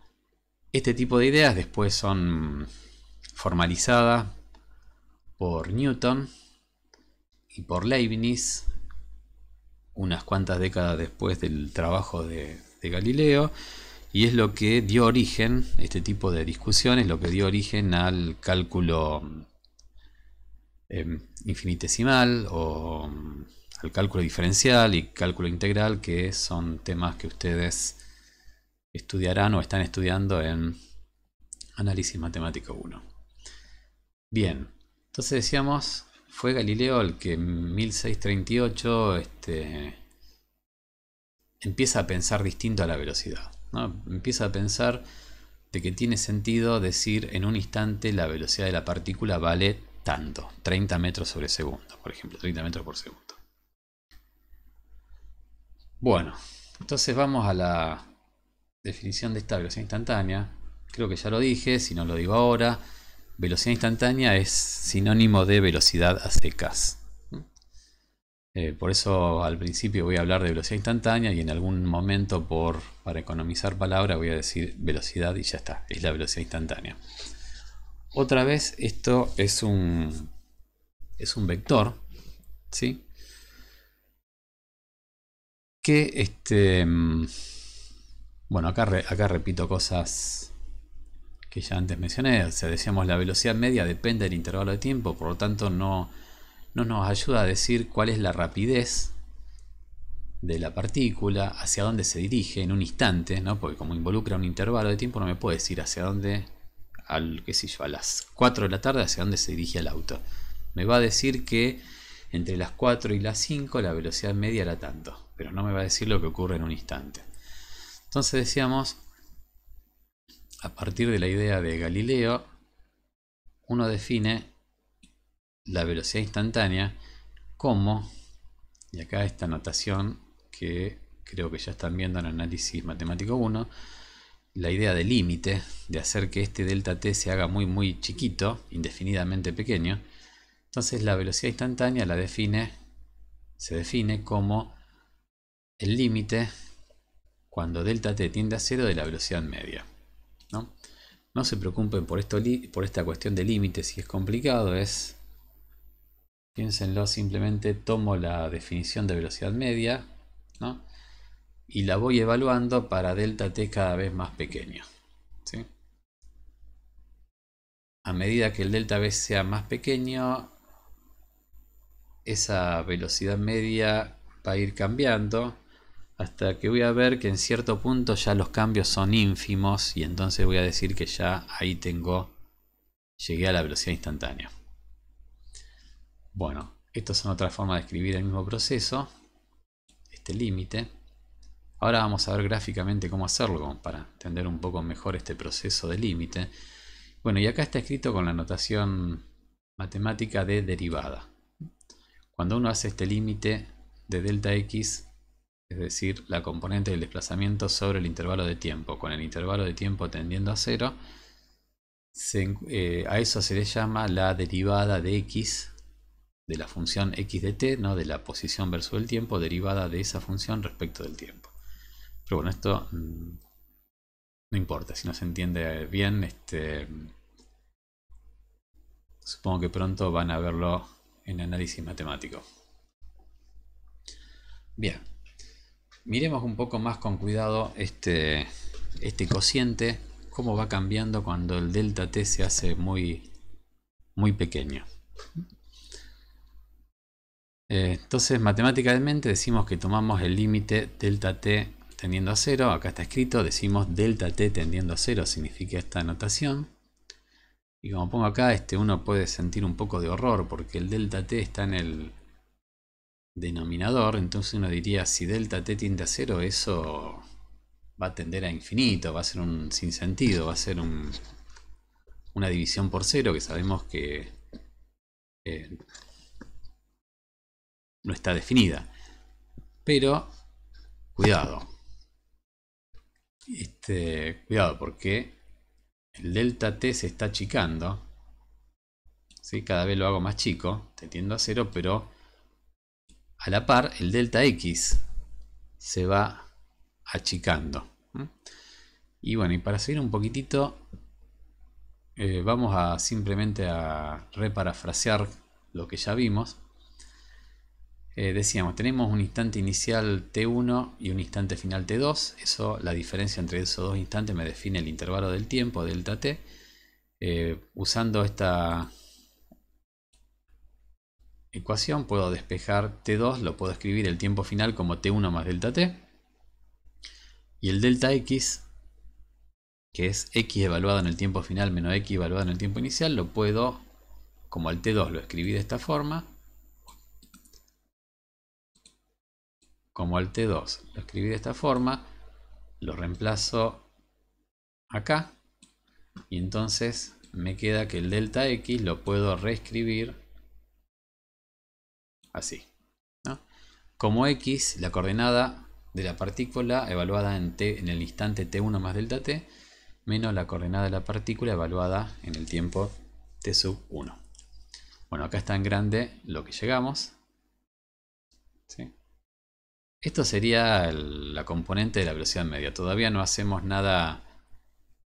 este tipo de ideas después son formalizadas por Newton y por Leibniz unas cuantas décadas después del trabajo de, de Galileo y es lo que dio origen, este tipo de discusiones, lo que dio origen al cálculo Em, infinitesimal o al cálculo diferencial y cálculo integral, que son temas que ustedes estudiarán o están estudiando en Análisis Matemático 1. Bien, entonces decíamos, fue Galileo el que en 1638 este, empieza a pensar distinto a la velocidad. Empieza a pensar de que tiene sentido decir en un instante la velocidad de la partícula vale tanto, 30 metros sobre segundo, por ejemplo, 30 metros por segundo. Bueno, entonces vamos a la definición de esta velocidad instantánea. Creo que ya lo dije, si no lo digo ahora, velocidad instantánea es sinónimo de velocidad a secas. Eh, por eso al principio voy a hablar de velocidad instantánea y en algún momento por, para economizar palabra voy a decir velocidad y ya está, es la velocidad instantánea. Otra vez, esto es un, es un vector, ¿sí? Que este... Mm, bueno, acá, acá repito cosas que ya antes mencioné. O sea, decíamos la velocidad media depende del intervalo de tiempo, por lo tanto no, no nos ayuda a decir cuál es la rapidez de la partícula, hacia dónde se dirige en un instante, ¿no? porque como involucra un intervalo de tiempo no me puede decir hacia dónde al, que yo, a las 4 de la tarde hacia dónde se dirige el auto. Me va a decir que entre las 4 y las 5 la velocidad media era tanto, pero no me va a decir lo que ocurre en un instante. Entonces decíamos, a partir de la idea de Galileo, uno define la velocidad instantánea como, y acá esta notación que creo que ya están viendo en análisis matemático 1, la idea de límite, de hacer que este delta t se haga muy muy chiquito, indefinidamente pequeño, entonces la velocidad instantánea la define, se define como el límite cuando delta t tiende a cero de la velocidad media. No, no se preocupen por, esto, por esta cuestión de límite si es complicado, es... Piénsenlo, simplemente tomo la definición de velocidad media, y la voy evaluando para delta t cada vez más pequeño. ¿sí? A medida que el delta b sea más pequeño, esa velocidad media va a ir cambiando hasta que voy a ver que en cierto punto ya los cambios son ínfimos y entonces voy a decir que ya ahí tengo, llegué a la velocidad instantánea. Bueno, estas son otras forma de escribir el mismo proceso, este límite. Ahora vamos a ver gráficamente cómo hacerlo para entender un poco mejor este proceso de límite. Bueno, y acá está escrito con la notación matemática de derivada. Cuando uno hace este límite de delta x, es decir, la componente del desplazamiento sobre el intervalo de tiempo, con el intervalo de tiempo tendiendo a cero, eh, a eso se le llama la derivada de x, de la función x de t, ¿no? de la posición versus el tiempo, derivada de esa función respecto del tiempo. Pero bueno, esto mm, no importa, si no se entiende bien, este, supongo que pronto van a verlo en análisis matemático. Bien, miremos un poco más con cuidado este, este cociente, cómo va cambiando cuando el delta t se hace muy, muy pequeño. Eh, entonces, matemáticamente decimos que tomamos el límite delta t tendiendo a 0, acá está escrito, decimos delta t tendiendo a 0, significa esta anotación. Y como pongo acá, este uno puede sentir un poco de horror porque el delta t está en el denominador, entonces uno diría si delta t tiende a 0, eso va a tender a infinito, va a ser un sinsentido, va a ser una división por cero que sabemos que eh, no está definida. Pero, cuidado, este, cuidado porque el delta t se está achicando. ¿sí? Cada vez lo hago más chico, te tiendo a cero, pero a la par el delta x se va achicando. Y bueno, y para seguir un poquitito, eh, vamos a simplemente a reparafrasear lo que ya vimos. Eh, decíamos, tenemos un instante inicial T1 y un instante final T2. Eso, la diferencia entre esos dos instantes me define el intervalo del tiempo, delta T. Eh, usando esta ecuación puedo despejar T2, lo puedo escribir el tiempo final como T1 más delta T. Y el delta X, que es X evaluado en el tiempo final menos X evaluado en el tiempo inicial, lo puedo, como el T2 lo escribí de esta forma, como al T2. Lo escribí de esta forma, lo reemplazo acá y entonces me queda que el delta X lo puedo reescribir así. Como X, la coordenada de la partícula evaluada en, t, en el instante T1 más delta T, menos la coordenada de la partícula evaluada en el tiempo T sub 1. Bueno, acá está en grande lo que llegamos. ¿Sí? Esto sería la componente de la velocidad media. Todavía no hacemos nada,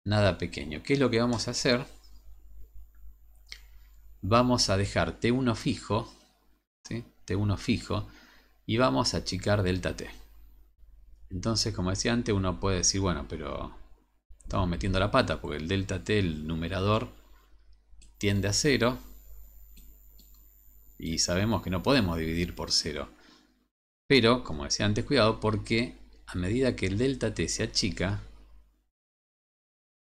nada pequeño. ¿Qué es lo que vamos a hacer? Vamos a dejar T1 fijo, t T1 fijo, y vamos a achicar delta T. Entonces, como decía antes, uno puede decir, bueno, pero estamos metiendo la pata porque el delta T, el numerador, tiende a cero. y sabemos que no podemos dividir por cero. Pero, como decía antes, cuidado porque a medida que el delta t se achica,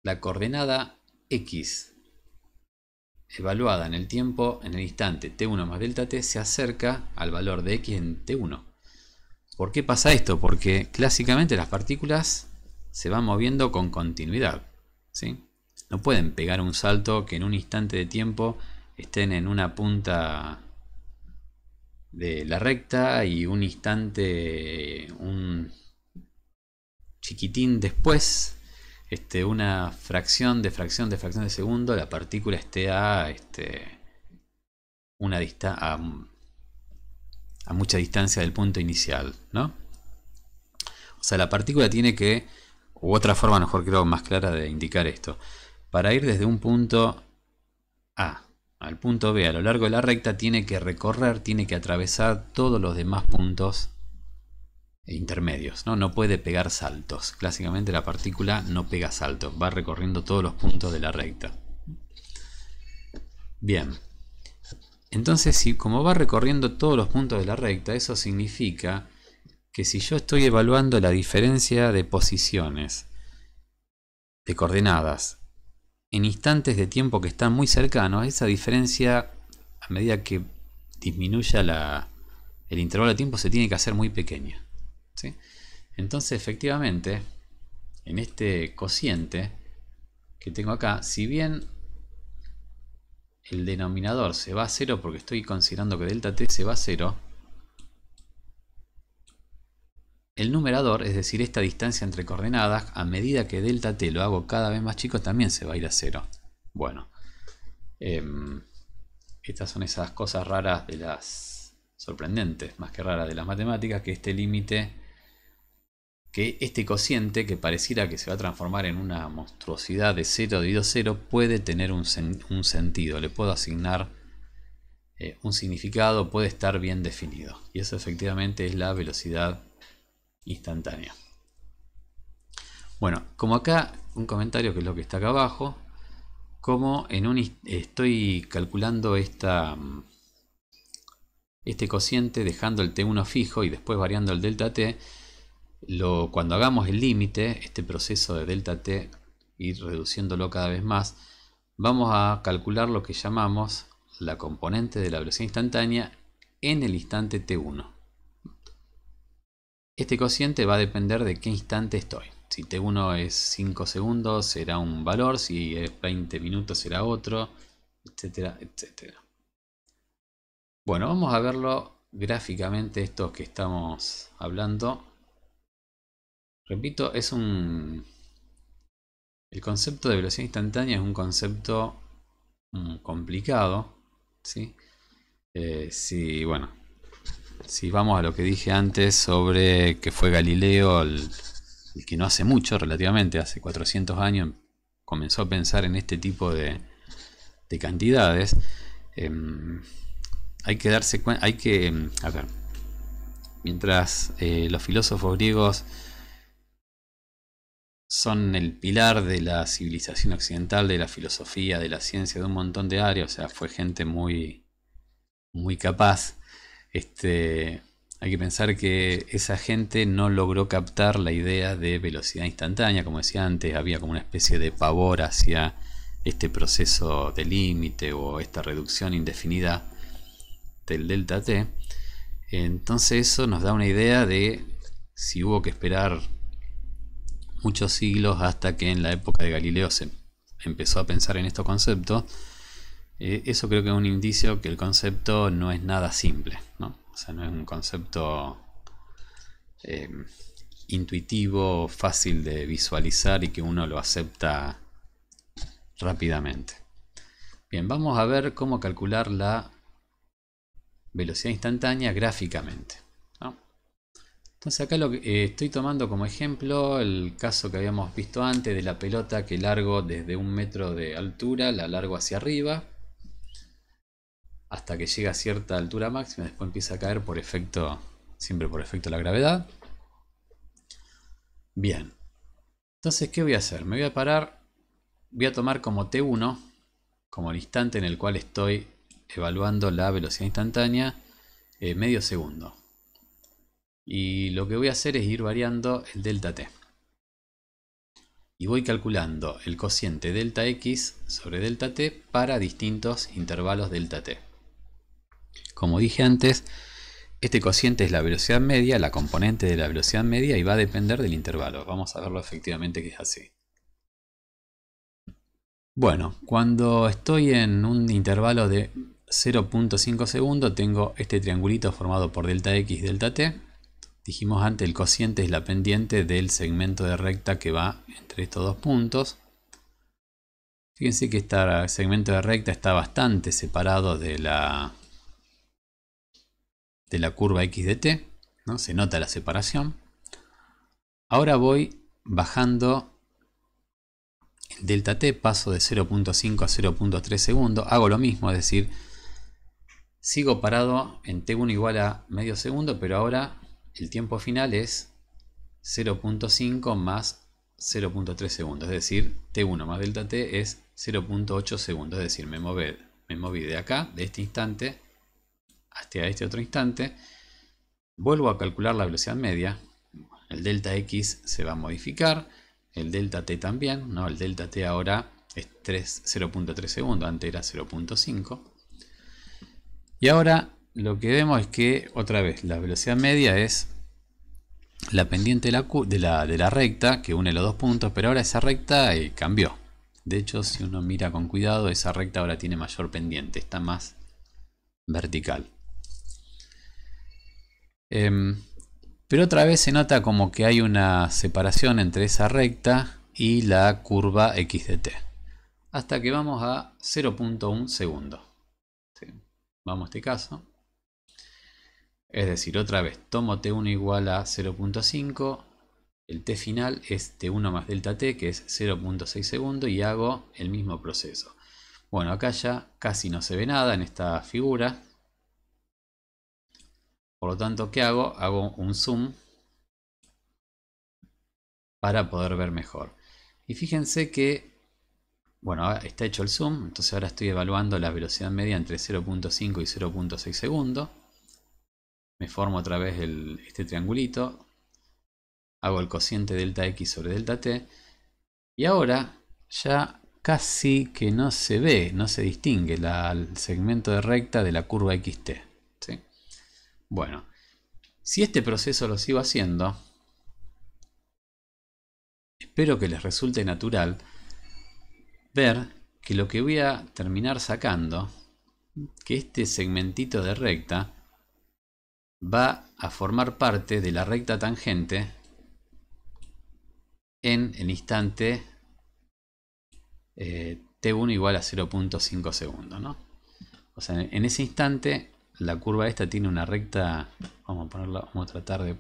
la coordenada x evaluada en el tiempo, en el instante t1 más delta t, se acerca al valor de x en t1. ¿Por qué pasa esto? Porque clásicamente las partículas se van moviendo con continuidad. ¿sí? No pueden pegar un salto que en un instante de tiempo estén en una punta de la recta y un instante, un chiquitín después, este, una fracción de fracción de fracción de segundo, la partícula esté a, este, una a, a mucha distancia del punto inicial, ¿no? O sea, la partícula tiene que, u otra forma mejor creo más clara de indicar esto, para ir desde un punto A al punto B a lo largo de la recta tiene que recorrer, tiene que atravesar todos los demás puntos e intermedios, ¿no? no puede pegar saltos. Clásicamente la partícula no pega saltos, va recorriendo todos los puntos de la recta. Bien, entonces si como va recorriendo todos los puntos de la recta, eso significa que si yo estoy evaluando la diferencia de posiciones, de coordenadas, en instantes de tiempo que están muy cercanos, esa diferencia, a medida que disminuya el intervalo de tiempo, se tiene que hacer muy pequeña. Entonces, efectivamente, en este cociente que tengo acá, si bien el denominador se va a cero porque estoy considerando que delta t se va a cero, El numerador, es decir, esta distancia entre coordenadas, a medida que delta t lo hago cada vez más chico, también se va a ir a cero. Bueno, em, estas son esas cosas raras de las sorprendentes, más que raras de las matemáticas, que este límite, que este cociente que pareciera que se va a transformar en una monstruosidad de 0 dividido 0 puede tener un, sentido, le puedo asignar eh, un significado, puede estar bien definido. Y eso efectivamente es la velocidad instantánea. Bueno, como acá un comentario que es lo que está acá abajo, como en un estoy calculando esta, este cociente dejando el t1 fijo y después variando el delta t, lo, cuando hagamos el límite, este proceso de delta t, ir reduciéndolo cada vez más, vamos a calcular lo que llamamos la componente de la velocidad instantánea en el instante t1. Este cociente va a depender de qué instante estoy. Si T1 es 5 segundos será un valor, si es 20 minutos será otro, etcétera, etcétera. Bueno, vamos a verlo gráficamente esto que estamos hablando. Repito, es un... El concepto de velocidad instantánea es un concepto mm, complicado. ¿sí? Eh, bueno, si vamos a lo que dije antes sobre que fue Galileo el, que no hace mucho, relativamente, hace 400 años, comenzó a pensar en este tipo de, cantidades, em, hay que darse cuenta, hay que, em, a ver, mientras eh, los filósofos griegos son el pilar de la civilización occidental, de la filosofía, de la ciencia, de un montón de áreas, o sea, fue gente muy, muy capaz este, hay que pensar que esa gente no logró captar la idea de velocidad instantánea, como decía antes, había como una especie de pavor hacia este proceso de límite o esta reducción indefinida del delta t. Entonces eso nos da una idea de si hubo que esperar muchos siglos hasta que en la época de Galileo se empezó a pensar en estos conceptos eh, eso creo que es un indicio que el concepto no es nada simple, ¿no? O sea, no es un concepto eh, intuitivo, fácil de visualizar y que uno lo acepta rápidamente. Bien, vamos a ver cómo calcular la velocidad instantánea gráficamente. Entonces acá lo que, eh, estoy tomando como ejemplo el caso que habíamos visto antes de la pelota que largo desde un metro de altura, la largo hacia arriba hasta que llega a cierta altura máxima, después empieza a caer por efecto, siempre por efecto de la gravedad. Bien, entonces, ¿qué voy a hacer? Me voy a parar, voy a tomar como T1, como el instante en el cual estoy evaluando la velocidad instantánea, eh, medio segundo. Y lo que voy a hacer es ir variando el delta t. Y voy calculando el cociente delta x sobre delta t para distintos intervalos delta t. Como dije antes, este cociente es la velocidad media, la componente de la velocidad media y va a depender del intervalo. Vamos a verlo efectivamente que es así. Bueno, cuando estoy en un intervalo de 0.5 segundos tengo este triangulito formado por delta x delta t. Dijimos antes el cociente es la pendiente del segmento de recta que va entre estos dos puntos. Fíjense que este segmento de recta está bastante separado de la de la curva X de t, ¿no? se nota la separación. Ahora voy bajando delta t, paso de 0.5 a 0.3 segundos, hago lo mismo, es decir, sigo parado en t1 igual a medio segundo, pero ahora el tiempo final es 0.5 más 0.3 segundos, es decir, t1 más delta t es 0.8 segundos, es decir, me, mover, me moví de acá, de este instante, hasta este otro instante, vuelvo a calcular la velocidad media, el delta x se va a modificar, el delta t también, ¿no? el delta t ahora es 0.3 segundos, antes era 0.5. Y ahora lo que vemos es que otra vez la velocidad media es la pendiente de la, de la recta que une los dos puntos, pero ahora esa recta eh, cambió. De hecho, si uno mira con cuidado, esa recta ahora tiene mayor pendiente, está más vertical. Em, pero otra vez se nota como que hay una separación entre esa recta y la curva x de t. Hasta que vamos a 0.1 segundo. Vamos a este caso. Es decir, otra vez, tomo t1 igual a 0.5. El t final es t1 más delta t, que es 0.6 segundo, y hago el mismo proceso. Bueno, acá ya casi no se ve nada en esta figura. Por lo tanto, ¿qué hago? Hago un zoom para poder ver mejor. Y fíjense que, bueno, está hecho el zoom, entonces ahora estoy evaluando la velocidad media entre 0.5 y 0.6 segundos. Me formo otra vez este triangulito. Hago el cociente delta x sobre delta t. Y ahora ya casi que no se ve, no se distingue el segmento de recta de la curva xt. ¿sí? Bueno, si este proceso lo sigo haciendo, espero que les resulte natural ver que lo que voy a terminar sacando, que este segmentito de recta va a formar parte de la recta tangente en el instante eh, t1 igual a 0.5 segundos. O sea, en ese instante la curva esta tiene una recta, vamos a ponerla, vamos a tratar de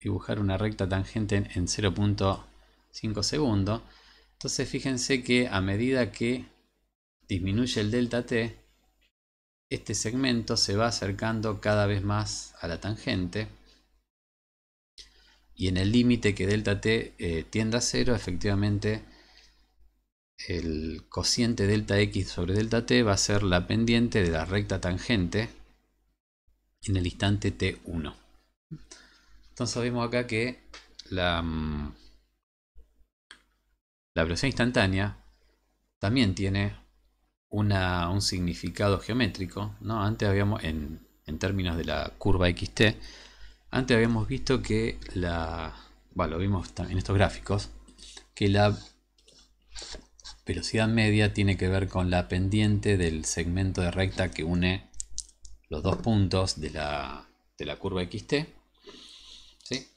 dibujar una recta tangente en, 0.5 segundos. Entonces fíjense que a medida que disminuye el delta t, este segmento se va acercando cada vez más a la tangente. Y en el límite que delta t eh, tiende tienda a cero, efectivamente el cociente delta x sobre delta t va a ser la pendiente de la recta tangente en el instante t1. Entonces vemos acá que la, mm, la velocidad instantánea también tiene una, un significado geométrico. ¿no? Antes habíamos, en, términos de la curva xt, antes habíamos visto que la... Bueno, lo vimos en estos gráficos, que la velocidad media tiene que ver con la pendiente del segmento de recta que une los dos puntos de la, curva XT. ¿sí?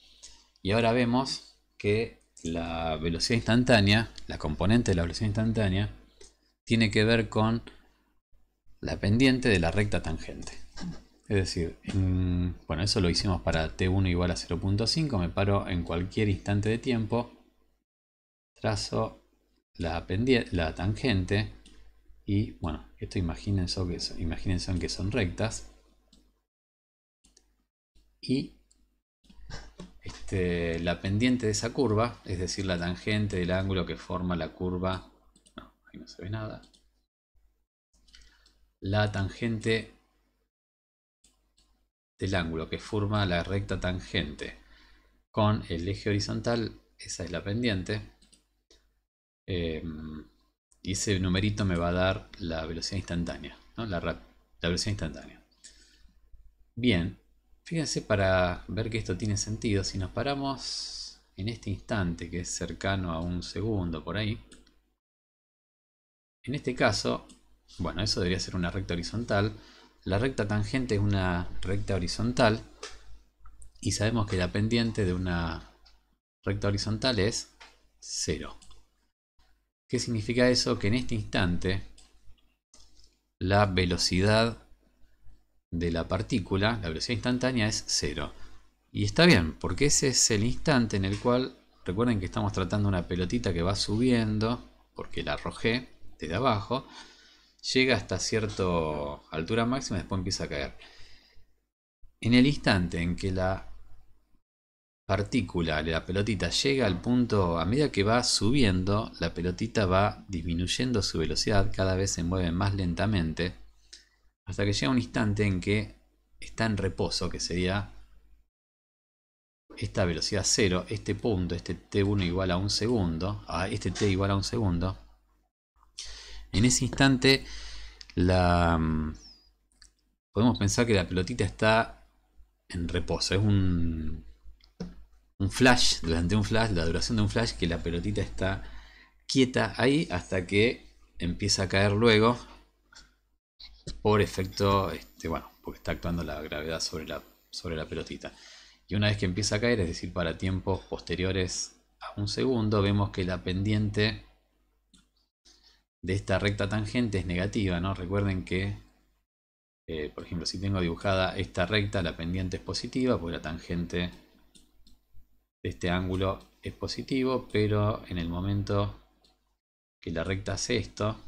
Y ahora vemos que la velocidad instantánea, la componente de la velocidad instantánea, tiene que ver con la pendiente de la recta tangente. Es decir, bueno, eso lo hicimos para t1 igual a 0.5, me paro en cualquier instante de tiempo, trazo la, la tangente y bueno, esto imagínense que, son, que son rectas y este, la pendiente de esa curva, es decir, la tangente del ángulo que forma la curva, no, ahí no se ve nada, la tangente del ángulo que forma la recta tangente con el eje horizontal, esa es la pendiente, Em, y ese numerito me va a dar la velocidad instantánea, ¿no? la, la velocidad instantánea. Bien, fíjense para ver que esto tiene sentido, si nos paramos en este instante que es cercano a un segundo por ahí, en este caso, bueno, eso debería ser una recta horizontal. La recta tangente es una recta horizontal y sabemos que la pendiente de una recta horizontal es 0. ¿Qué significa eso? Que en este instante la velocidad de la partícula, la velocidad instantánea es cero. Y está bien, porque ese es el instante en el cual, recuerden que estamos tratando una pelotita que va subiendo, porque la arrojé desde abajo, llega hasta cierta altura máxima y después empieza a caer. En el instante en que la partícula de la pelotita llega al punto, a medida que va subiendo, la pelotita va disminuyendo su velocidad, cada vez se mueve más lentamente, hasta que llega un instante en que está en reposo, que sería esta velocidad cero, este punto, este t1 igual a un segundo, a este t igual a un segundo. En ese instante, la, mm, podemos pensar que la pelotita está en reposo, es un un flash, durante un flash, la duración de un flash, que la pelotita está quieta ahí hasta que empieza a caer luego por efecto, este, bueno, porque está actuando la gravedad sobre la, sobre la pelotita. Y una vez que empieza a caer, es decir, para tiempos posteriores a un segundo, vemos que la pendiente de esta recta tangente es negativa, ¿no? Recuerden que, eh, por ejemplo, si tengo dibujada esta recta, la pendiente es positiva, porque la tangente este ángulo es positivo, pero en el momento que la recta hace esto,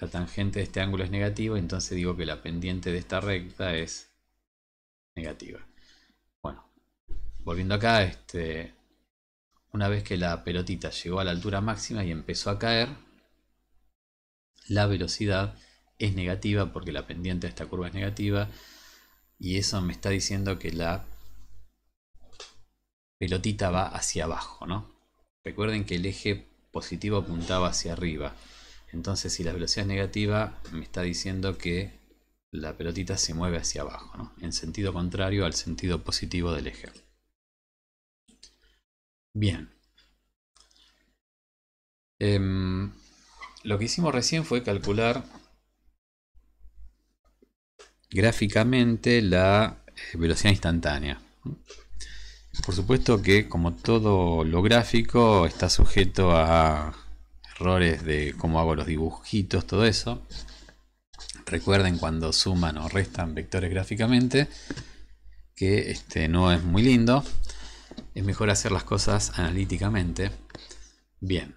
la tangente de este ángulo es negativa, entonces digo que la pendiente de esta recta es negativa. Bueno, volviendo acá, este, una vez que la pelotita llegó a la altura máxima y empezó a caer, la velocidad es negativa porque la pendiente de esta curva es negativa y eso me está diciendo que la pelotita va hacia abajo, ¿no? Recuerden que el eje positivo apuntaba hacia arriba. Entonces, si la velocidad es negativa, me está diciendo que la pelotita se mueve hacia abajo, ¿no? en sentido contrario al sentido positivo del eje. Bien. Em, lo que hicimos recién fue calcular gráficamente la eh, velocidad instantánea. Por supuesto que como todo lo gráfico está sujeto a errores de cómo hago los dibujitos, todo eso. Recuerden cuando suman o restan vectores gráficamente, que este, no es muy lindo. Es mejor hacer las cosas analíticamente. Bien,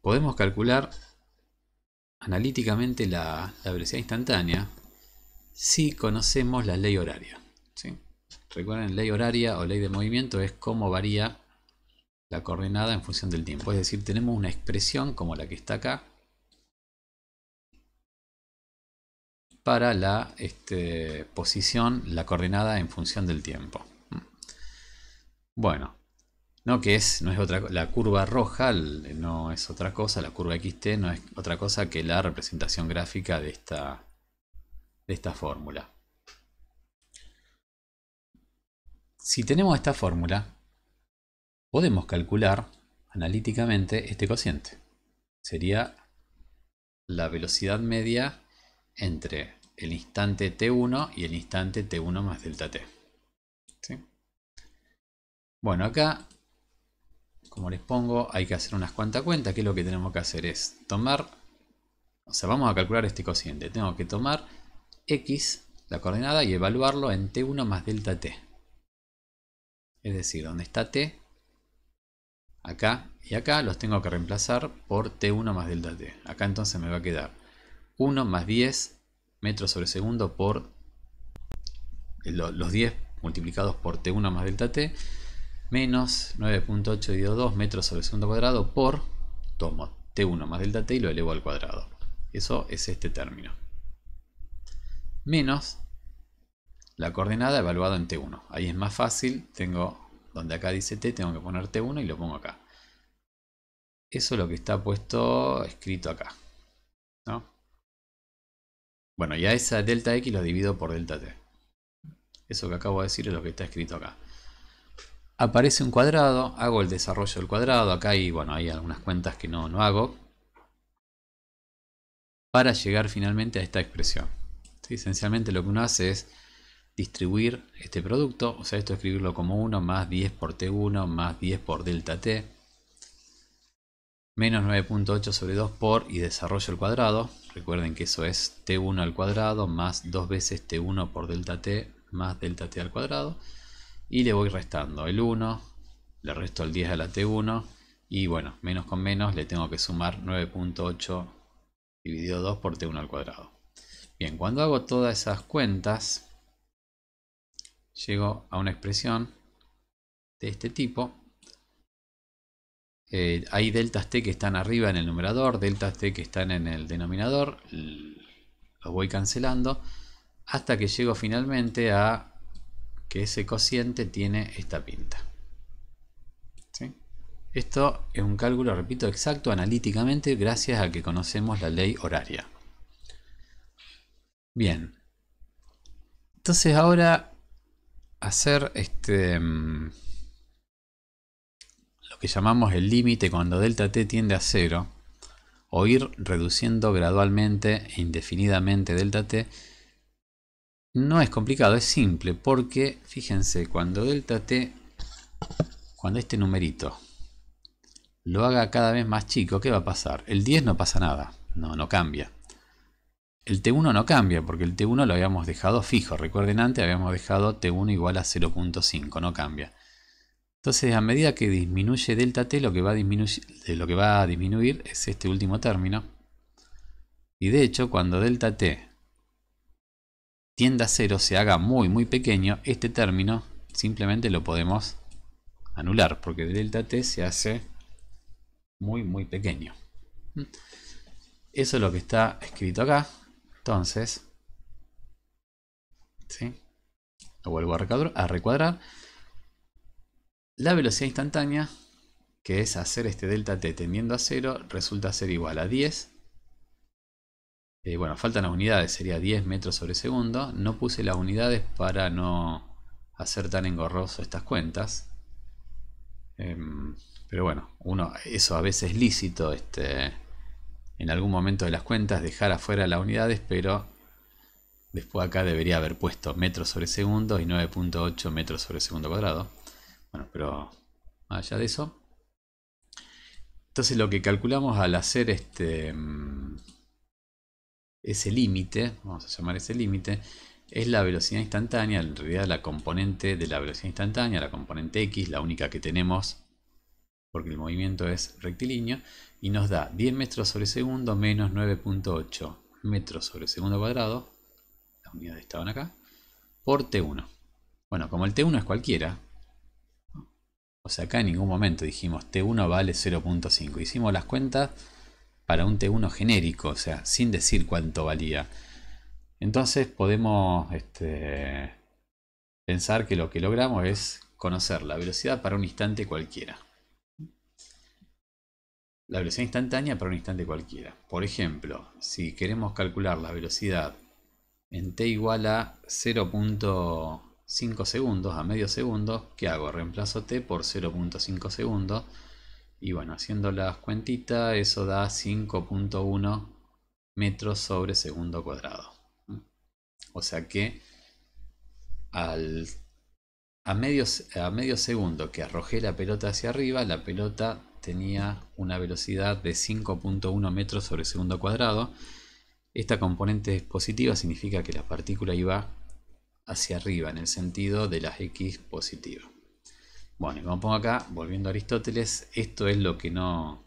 podemos calcular analíticamente la, la velocidad instantánea si conocemos la ley horaria. Recuerden, ley horaria o ley de movimiento es cómo varía la coordenada en función del tiempo. Es decir, tenemos una expresión como la que está acá para la este, posición, la coordenada en función del tiempo. Bueno, no que es, no es otra la curva roja no es otra cosa, la curva XT no es otra cosa que la representación gráfica de esta, de esta fórmula. Si tenemos esta fórmula, podemos calcular analíticamente este cociente. Sería la velocidad media entre el instante t1 y el instante t1 más delta t. Bueno, acá, como les pongo, hay que hacer unas cuantas cuentas. que lo que tenemos que hacer? Es tomar, o sea, vamos a calcular este cociente. Tengo que tomar x, la coordenada, y evaluarlo en t1 más delta t. Es decir, donde está t, acá y acá los tengo que reemplazar por t1 más delta t. Acá entonces me va a quedar 1 más 10 metros sobre segundo por eh, los 10 multiplicados por t1 más delta t menos 9.8 metros sobre segundo cuadrado por, tomo t1 más delta t y lo elevo al cuadrado. Eso es este término. Menos la coordenada evaluada en T1. Ahí es más fácil, tengo donde acá dice T, tengo que poner T1 y lo pongo acá. Eso es lo que está puesto escrito acá. Bueno, y a esa delta X lo divido por delta T. Eso que acabo de decir es lo que está escrito acá. Aparece un cuadrado, hago el desarrollo del cuadrado. Acá hay, bueno, hay algunas cuentas que no, no hago. Para llegar finalmente a esta expresión. Esencialmente lo que uno hace es distribuir este producto, o sea, esto escribirlo como 1 más 10 por T1 más 10 por delta T, menos 9.8 sobre 2 por y desarrollo el cuadrado, recuerden que eso es T1 al cuadrado más 2 veces T1 por delta T más delta T al cuadrado, y le voy restando el 1, le resto el 10 a la T1, y bueno, menos con menos le tengo que sumar 9.8 dividido 2 por T1 al cuadrado. Bien, cuando hago todas esas cuentas, llego a una expresión de este tipo. Eh, hay deltas t que están arriba en el numerador, deltas t que están en el denominador. Los voy cancelando hasta que llego finalmente a que ese cociente tiene esta pinta. Esto es un cálculo, repito, exacto analíticamente gracias a que conocemos la ley horaria. Bien. Entonces ahora hacer este mm, lo que llamamos el límite cuando delta t tiende a cero, o ir reduciendo gradualmente e indefinidamente delta t no es complicado, es simple porque fíjense cuando delta t cuando este numerito lo haga cada vez más chico, ¿qué va a pasar? El 10 no pasa nada, no, no cambia. El T1 no cambia porque el T1 lo habíamos dejado fijo. Recuerden antes habíamos dejado T1 igual a 0.5, no cambia. Entonces a medida que disminuye delta T lo que, va a disminuir es este último término. Y de hecho cuando delta T tienda a 0 se haga muy muy pequeño, este término simplemente lo podemos anular porque delta T se hace muy muy pequeño. Eso es lo que está escrito acá. Entonces, ¿sí? lo vuelvo a recuadrar. La velocidad instantánea, que es hacer este delta t tendiendo a 0, resulta ser igual a 10. Eh, bueno, faltan las unidades, sería 10 metros sobre segundo. No puse las unidades para no hacer tan engorroso estas cuentas. Em, pero bueno, uno, eso a veces es lícito. Este, en algún momento de las cuentas dejar afuera las unidades, pero después acá debería haber puesto metros sobre segundo y 9.8 metros sobre segundo cuadrado. Bueno, pero más allá de eso. Entonces lo que calculamos al hacer este mm, ese límite, vamos a llamar ese límite, es la velocidad instantánea, en realidad la componente de la velocidad instantánea, la componente x, la única que tenemos, porque el movimiento es rectilíneo, y nos da 10 metros sobre segundo menos 9.8 metros sobre segundo cuadrado, las unidades estaban acá, por T1. Bueno, como el T1 es cualquiera, o sea, acá en ningún momento dijimos T1 vale 0.5. Hicimos las cuentas para un T1 genérico, o sea, sin decir cuánto valía. Entonces podemos este, pensar que lo que logramos es conocer la velocidad para un instante cualquiera la velocidad instantánea para un instante cualquiera. Por ejemplo, si queremos calcular la velocidad en t igual a 0.5 segundos, a medio segundo, ¿qué hago? Reemplazo t por 0.5 segundos. Y bueno, haciendo las cuentitas, eso da 5.1 metros sobre segundo cuadrado. O sea que al, a medio segundo que arrojé la pelota hacia arriba, la pelota tenía una velocidad de 5.1 metros sobre segundo cuadrado. Esta componente es positiva, significa que la partícula iba hacia arriba en el sentido de las x positiva. Bueno, y como pongo acá, volviendo a Aristóteles, esto es lo que no,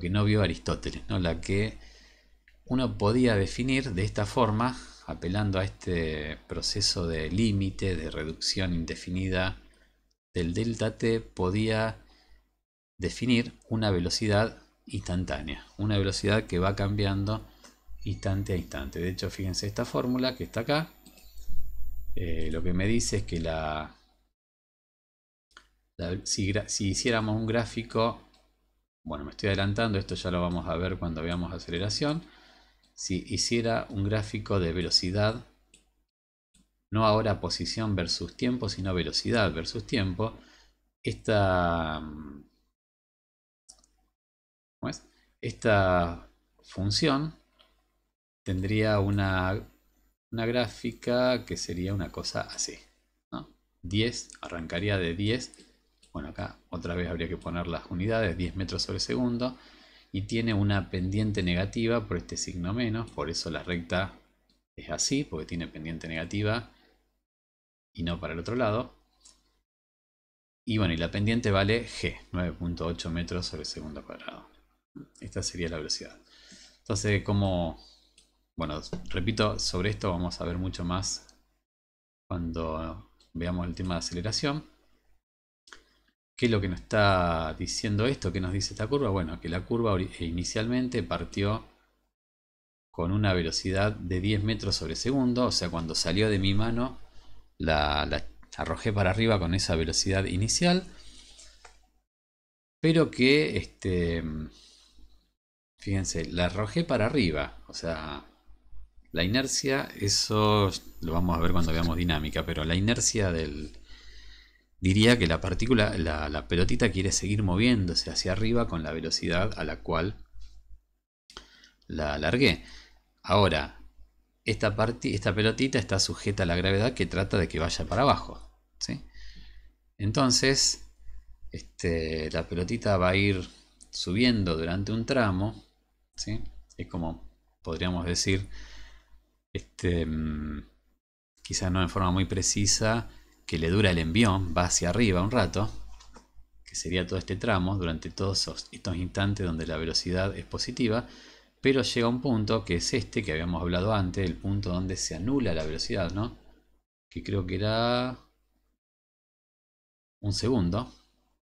que no vio Aristóteles, ¿no? la que uno podía definir de esta forma, apelando a este proceso de límite, de reducción indefinida del delta t, podía definir una velocidad instantánea, una velocidad que va cambiando instante a instante. De hecho, fíjense esta fórmula que está acá, eh, lo que me dice es que la, la si, si, hiciéramos un gráfico, bueno, me estoy adelantando, esto ya lo vamos a ver cuando veamos aceleración, si hiciera un gráfico de velocidad, no ahora posición versus tiempo, sino velocidad versus tiempo, esta esta función tendría una, gráfica que sería una cosa así. ¿no? 10, arrancaría de 10. Bueno, acá otra vez habría que poner las unidades, 10 metros sobre segundo. Y tiene una pendiente negativa por este signo menos, por eso la recta es así, porque tiene pendiente negativa y no para el otro lado. Y bueno, y la pendiente vale g, 9.8 metros sobre segundo cuadrado. Esta sería la velocidad. Entonces, como... Bueno, repito, sobre esto vamos a ver mucho más cuando veamos el tema de aceleración. ¿Qué es lo que nos está diciendo esto? ¿Qué nos dice esta curva? Bueno, que la curva eh, inicialmente partió con una velocidad de 10 metros sobre segundo. O sea, cuando salió de mi mano, la, la arrojé para arriba con esa velocidad inicial. Pero que este, Fíjense, la arrojé para arriba. O sea, la inercia, eso lo vamos a ver cuando veamos dinámica, pero la inercia del... Diría que la partícula, la, pelotita quiere seguir moviéndose hacia arriba con la velocidad a la cual la alargué. Ahora, esta, esta pelotita está sujeta a la gravedad que trata de que vaya para abajo. Entonces, este, la pelotita va a ir subiendo durante un tramo es como, podríamos decir, este, mm, quizás no en forma muy precisa, que le dura el envión, va hacia arriba un rato, que sería todo este tramo, durante todos estos instantes donde la velocidad es positiva, pero llega un punto que es este que habíamos hablado antes, el punto donde se anula la velocidad, ¿no? Que creo que era un segundo,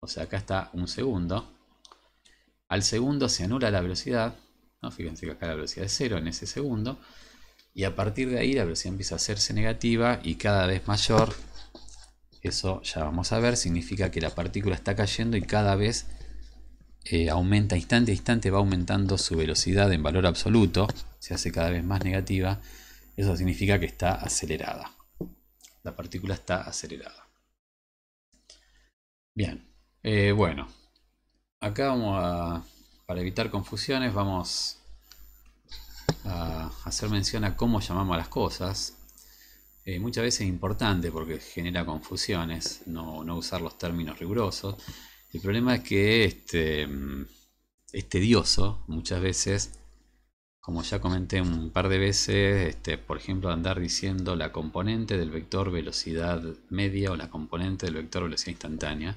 o sea, acá está un segundo. Al segundo se anula la velocidad Fíjense que acá la velocidad es cero en ese segundo. Y a partir de ahí la velocidad empieza a hacerse negativa y cada vez mayor. Eso ya vamos a ver. Significa que la partícula está cayendo y cada vez eh, aumenta instante a instante, va aumentando su velocidad en valor absoluto. Se hace cada vez más negativa. Eso significa que está acelerada. La partícula está acelerada. Bien, eh, bueno, acá vamos a para evitar confusiones vamos a hacer mención a cómo llamamos a las cosas. Eh, muchas veces es importante porque genera confusiones no, usar los términos rigurosos. El problema es que este, mm, es tedioso muchas veces, como ya comenté un par de veces, este, por ejemplo andar diciendo la componente del vector velocidad media o la componente del vector velocidad instantánea.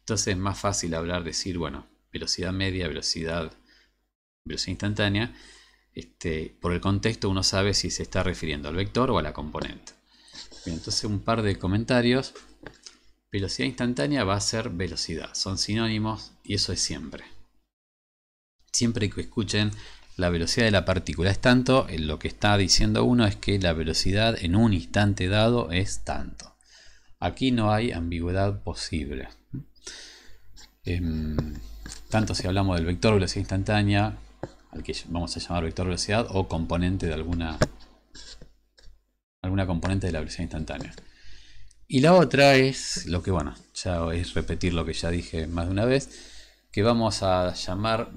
Entonces es más fácil hablar, decir, bueno, velocidad media, velocidad, velocidad instantánea, este, por el contexto uno sabe si se está refiriendo al vector o a la componente. entonces un par de comentarios. Velocidad instantánea va a ser velocidad, son sinónimos y eso es siempre. Siempre que escuchen la velocidad de la partícula es tanto, eh, lo que está diciendo uno es que la velocidad en un instante dado es tanto. Aquí no hay ambigüedad posible. Em, tanto si hablamos del vector velocidad instantánea, al que vamos a llamar vector velocidad, o componente de alguna, alguna componente de la velocidad instantánea. Y la otra es lo que, bueno, ya es repetir lo que ya dije más de una vez, que vamos a llamar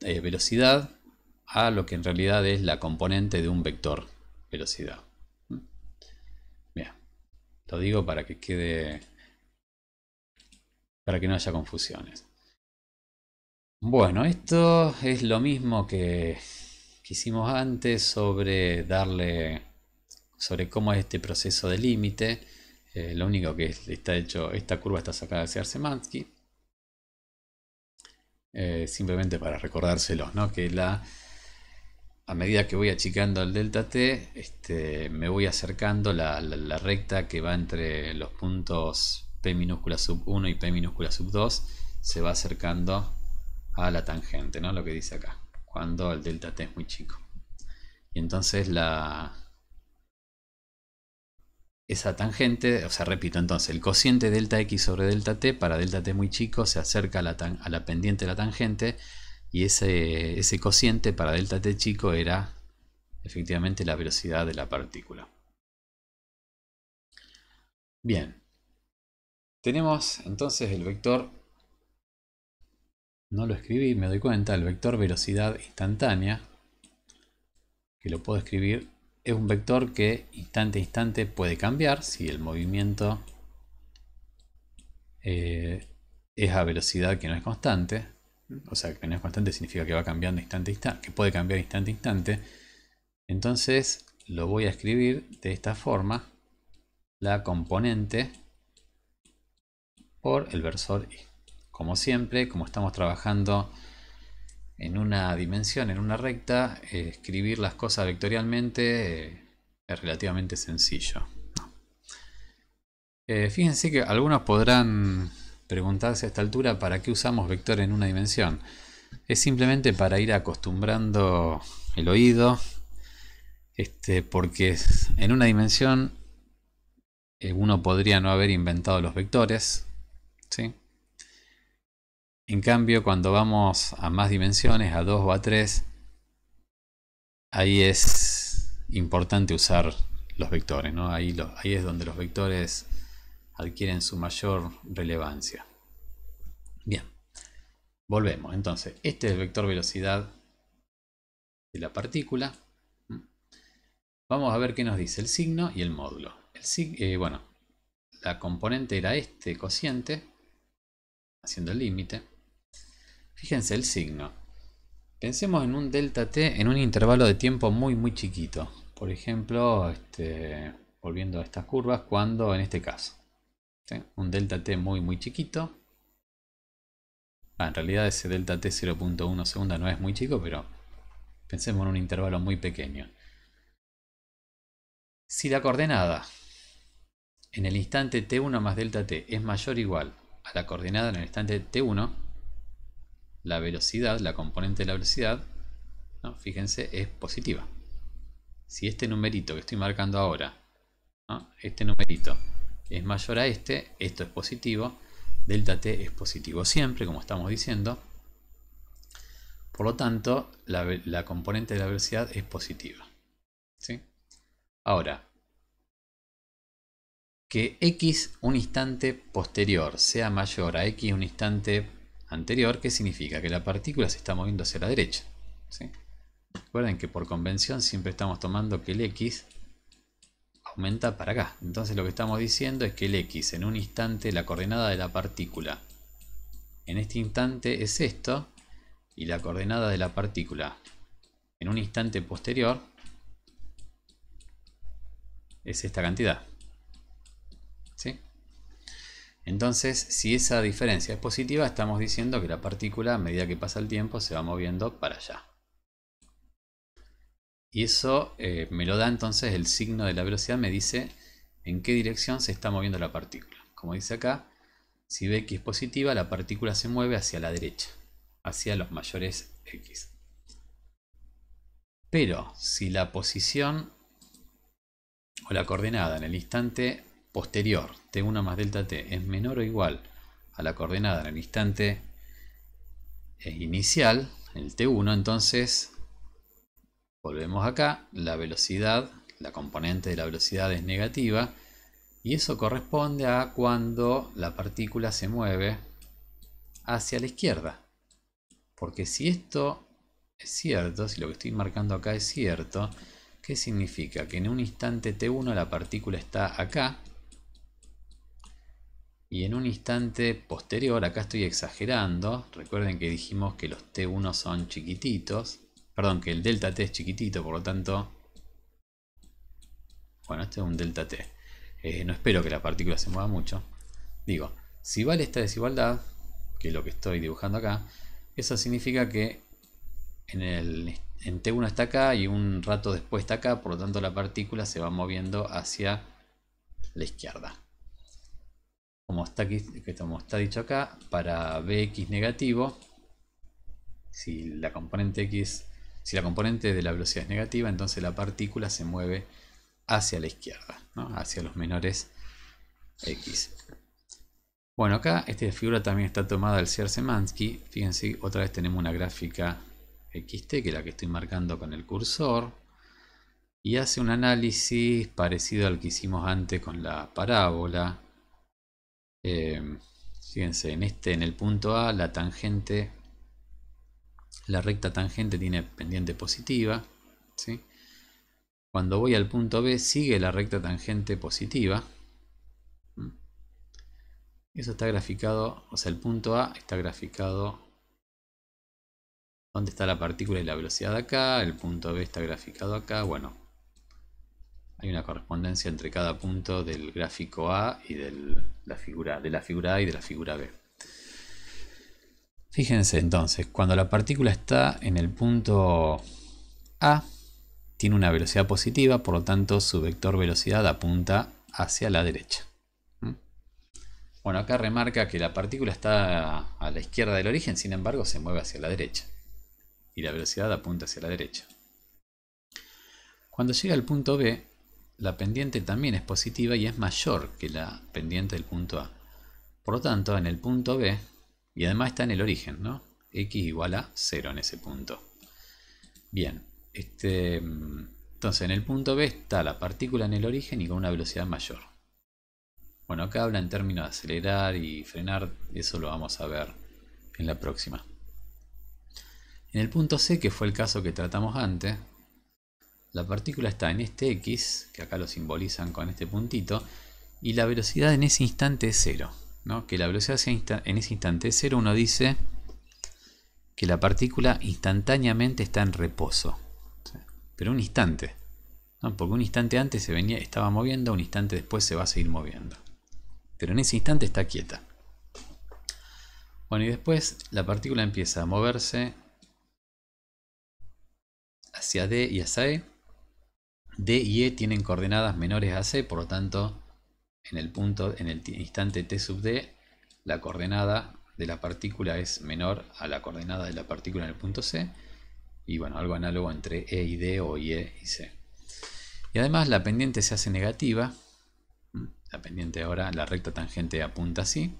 eh, velocidad a lo que en realidad es la componente de un vector velocidad. Bien, lo digo para que quede, para que no haya confusiones. Bueno, esto es lo mismo que, hicimos antes sobre darle sobre cómo es este proceso de límite. Eh, lo único que está hecho, esta curva está sacada de C. Eh, simplemente para recordárselos, ¿no? Que la, a medida que voy achicando el delta t, este, me voy acercando la, la recta que va entre los puntos p minúscula sub 1 y p minúscula sub 2, se va acercando a la tangente, ¿no? Lo que dice acá, cuando el delta t es muy chico. Y entonces la... Esa tangente, o sea, repito, entonces el cociente delta x sobre delta t para delta t muy chico se acerca a la, pendiente de la tangente y ese, ese cociente para delta t chico era efectivamente la velocidad de la partícula. Bien, tenemos entonces el vector no lo escribí, me doy cuenta, el vector velocidad instantánea, que lo puedo escribir, es un vector que instante a instante puede cambiar si el movimiento eh, es a velocidad que no es constante, o sea, que no es constante significa que va cambiando instante a instante, que puede cambiar instante a instante, entonces lo voy a escribir de esta forma, la componente por el versor instante. Como siempre, como estamos trabajando en una dimensión, en una recta, eh, escribir las cosas vectorialmente eh, es relativamente sencillo. Eh, fíjense que algunos podrán preguntarse a esta altura para qué usamos vector en una dimensión. Es simplemente para ir acostumbrando el oído, este, porque en una dimensión uno podría no haber inventado los vectores, ¿sí? En cambio, cuando vamos a más dimensiones, a 2 o a 3, ahí es importante usar los vectores, ¿no? ahí, es donde los vectores adquieren su mayor relevancia. Bien, volvemos. Entonces, este es el vector velocidad de la partícula. Vamos a ver qué nos dice el signo y el módulo. El eh, bueno, la componente era este cociente, haciendo el límite. Fíjense el signo. Pensemos en un delta t en un intervalo de tiempo muy muy chiquito. Por ejemplo, este, volviendo a estas curvas, cuando en este caso. Un delta t muy muy chiquito. Ah, en realidad ese delta t 0.1 segunda no es muy chico, pero pensemos en un intervalo muy pequeño. Si la coordenada en el instante t1 más delta t es mayor o igual a la coordenada en el instante t1, la velocidad, la componente de la velocidad, fíjense, es positiva. Si este numerito que estoy marcando ahora, este numerito es mayor a este, esto es positivo, delta t es positivo siempre, como estamos diciendo. Por lo tanto, la, la componente de la velocidad es positiva. ¿sí? Ahora, que x un instante posterior sea mayor a x un instante anterior, que significa que la partícula se está moviendo hacia la derecha. Recuerden que por convención siempre estamos tomando que el x aumenta para acá. Entonces lo que estamos diciendo es que el x en un instante, la coordenada de la partícula en este instante es esto, y la coordenada de la partícula en un instante posterior es esta cantidad. ¿Sí? Entonces, si esa diferencia es positiva, estamos diciendo que la partícula, a medida que pasa el tiempo, se va moviendo para allá. Y eso eh, me lo da entonces el signo de la velocidad, me dice en qué dirección se está moviendo la partícula. Como dice acá, si Bx es positiva, la partícula se mueve hacia la derecha, hacia los mayores X. Pero si la posición o la coordenada en el instante posterior T1 más delta T es menor o igual a la coordenada en el instante e inicial, el T1, entonces volvemos acá, la velocidad, la componente de la velocidad es negativa y eso corresponde a cuando la partícula se mueve hacia la izquierda. Porque si esto es cierto, si lo que estoy marcando acá es cierto, ¿qué significa? Que en un instante t1 la partícula está acá y en un instante posterior, acá estoy exagerando, recuerden que dijimos que los T1 son chiquititos, perdón, que el delta T es chiquitito, por lo tanto, bueno, este es un delta T, eh, no espero que la partícula se mueva mucho, digo, si vale esta desigualdad, que es lo que estoy dibujando acá, eso significa que en, el, en T1 está acá y un rato después está acá, por lo tanto la partícula se va moviendo hacia la izquierda como está, dicho acá, para bx negativo, si la componente de la velocidad es negativa, entonces la partícula se mueve hacia la izquierda, hacia los menores x. Bueno, acá esta figura también está tomada del Sear-Semansky. Fíjense, otra vez tenemos una gráfica XT, que es la que estoy marcando con el cursor. Y hace un análisis parecido al que hicimos antes con la parábola. Eh, fíjense, en este, en el punto A, la tangente, la recta tangente tiene pendiente positiva. Cuando voy al punto B, sigue la recta tangente positiva. Eso está graficado, o sea, el punto A está graficado donde está la partícula y la velocidad acá, el punto B está graficado acá, bueno, hay una correspondencia entre cada punto del gráfico A y la figura, de la figura A y de la figura B. Fíjense entonces, cuando la partícula está en el punto A, tiene una velocidad positiva, por lo tanto su vector velocidad apunta hacia la derecha. ¿Mm? Bueno, acá remarca que la partícula está a la izquierda del origen, sin embargo se mueve hacia la derecha. Y la velocidad apunta hacia la derecha. Cuando llega al punto B, la pendiente también es positiva y es mayor que la pendiente del punto A. Por lo tanto, en el punto B, y además está en el origen, ¿no? X igual a 0 en ese punto. Bien, este, entonces en el punto B está la partícula en el origen y con una velocidad mayor. Bueno, acá habla en términos de acelerar y frenar, eso lo vamos a ver en la próxima. En el punto C, que fue el caso que tratamos antes, la partícula está en este x, que acá lo simbolizan con este puntito, y la velocidad en ese instante es cero. Que la velocidad en ese instante es cero, uno dice que la partícula instantáneamente está en reposo. Pero un instante. Porque un instante antes se venía, estaba moviendo, un instante después se va a seguir moviendo. Pero en ese instante está quieta. Bueno, y después la partícula empieza a moverse hacia D y hacia E D y E tienen coordenadas menores a C, por lo tanto, en el punto, en el instante T sub D, la coordenada de la partícula es menor a la coordenada de la partícula en el punto C. Y bueno, algo análogo entre E y D o E y C. Y además la pendiente se hace negativa. La pendiente ahora, la recta tangente apunta así.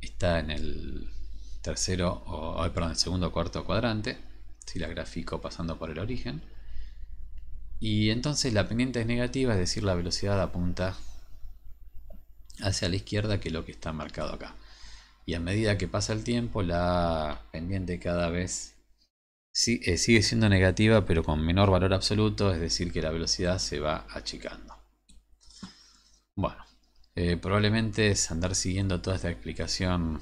Está en el tercero, o, el segundo cuarto cuadrante. Si la grafico pasando por el origen. Y entonces la pendiente es negativa, es decir, la velocidad apunta hacia la izquierda, que lo que está marcado acá. Y a medida que pasa el tiempo, la pendiente cada vez eh, sigue siendo negativa, pero con menor valor absoluto, es decir, que la velocidad se va achicando. Bueno, eh, probablemente andar siguiendo toda esta explicación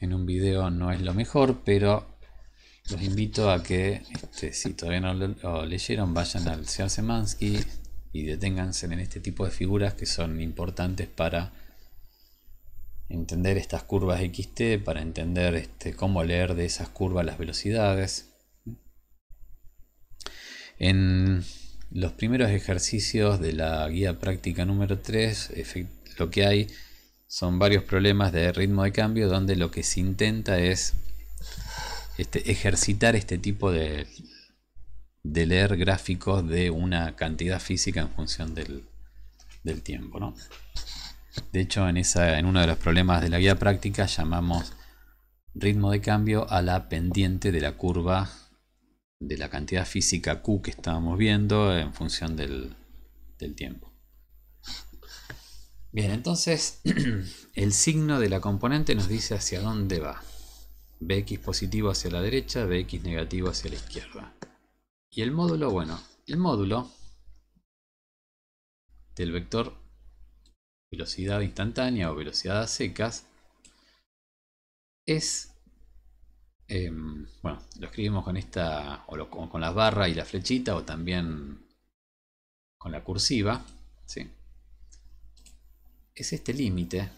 en un video no es lo mejor, pero los invito a que, este, si todavía no lo, leyeron, vayan al señor Semansky y deténganse en este tipo de figuras que son importantes para entender estas curvas XT, para entender este, cómo leer de esas curvas las velocidades. En los primeros ejercicios de la guía práctica número 3, lo que hay son varios problemas de ritmo de cambio donde lo que se intenta es este, ejercitar este tipo de, leer gráficos de una cantidad física en función del, tiempo. De hecho, en, en uno de los problemas de la guía práctica llamamos ritmo de cambio a la pendiente de la curva de la cantidad física Q que estábamos viendo en función del, del tiempo. Bien, entonces el signo de la componente nos dice hacia dónde va bx positivo hacia la derecha, bx negativo hacia la izquierda. Y el módulo, bueno, el módulo del vector velocidad instantánea o velocidad a secas es, em, bueno, lo escribimos con esta, o con las barras y la flechita, o también con la cursiva, ¿sí? es este límite,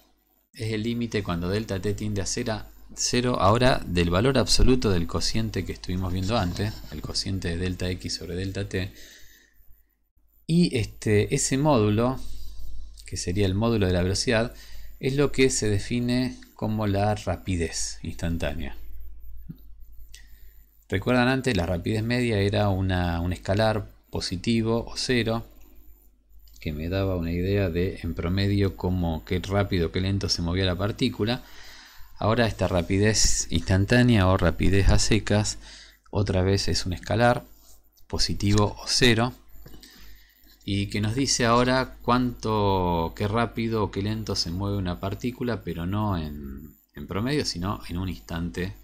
es el límite cuando delta t tiende a a 0 ahora del valor absoluto del cociente que estuvimos viendo antes, el cociente de delta x sobre delta t, y este, ese módulo, que sería el módulo de la velocidad, es lo que se define como la rapidez instantánea. Recuerdan antes, la rapidez media era una, un escalar positivo o cero, que me daba una idea de en promedio cómo, qué rápido, qué lento se movía la partícula. Ahora esta rapidez instantánea o rapidez a secas otra vez es un escalar positivo o cero y que nos dice ahora cuánto, qué rápido o qué lento se mueve una partícula, pero no en, promedio, sino en un instante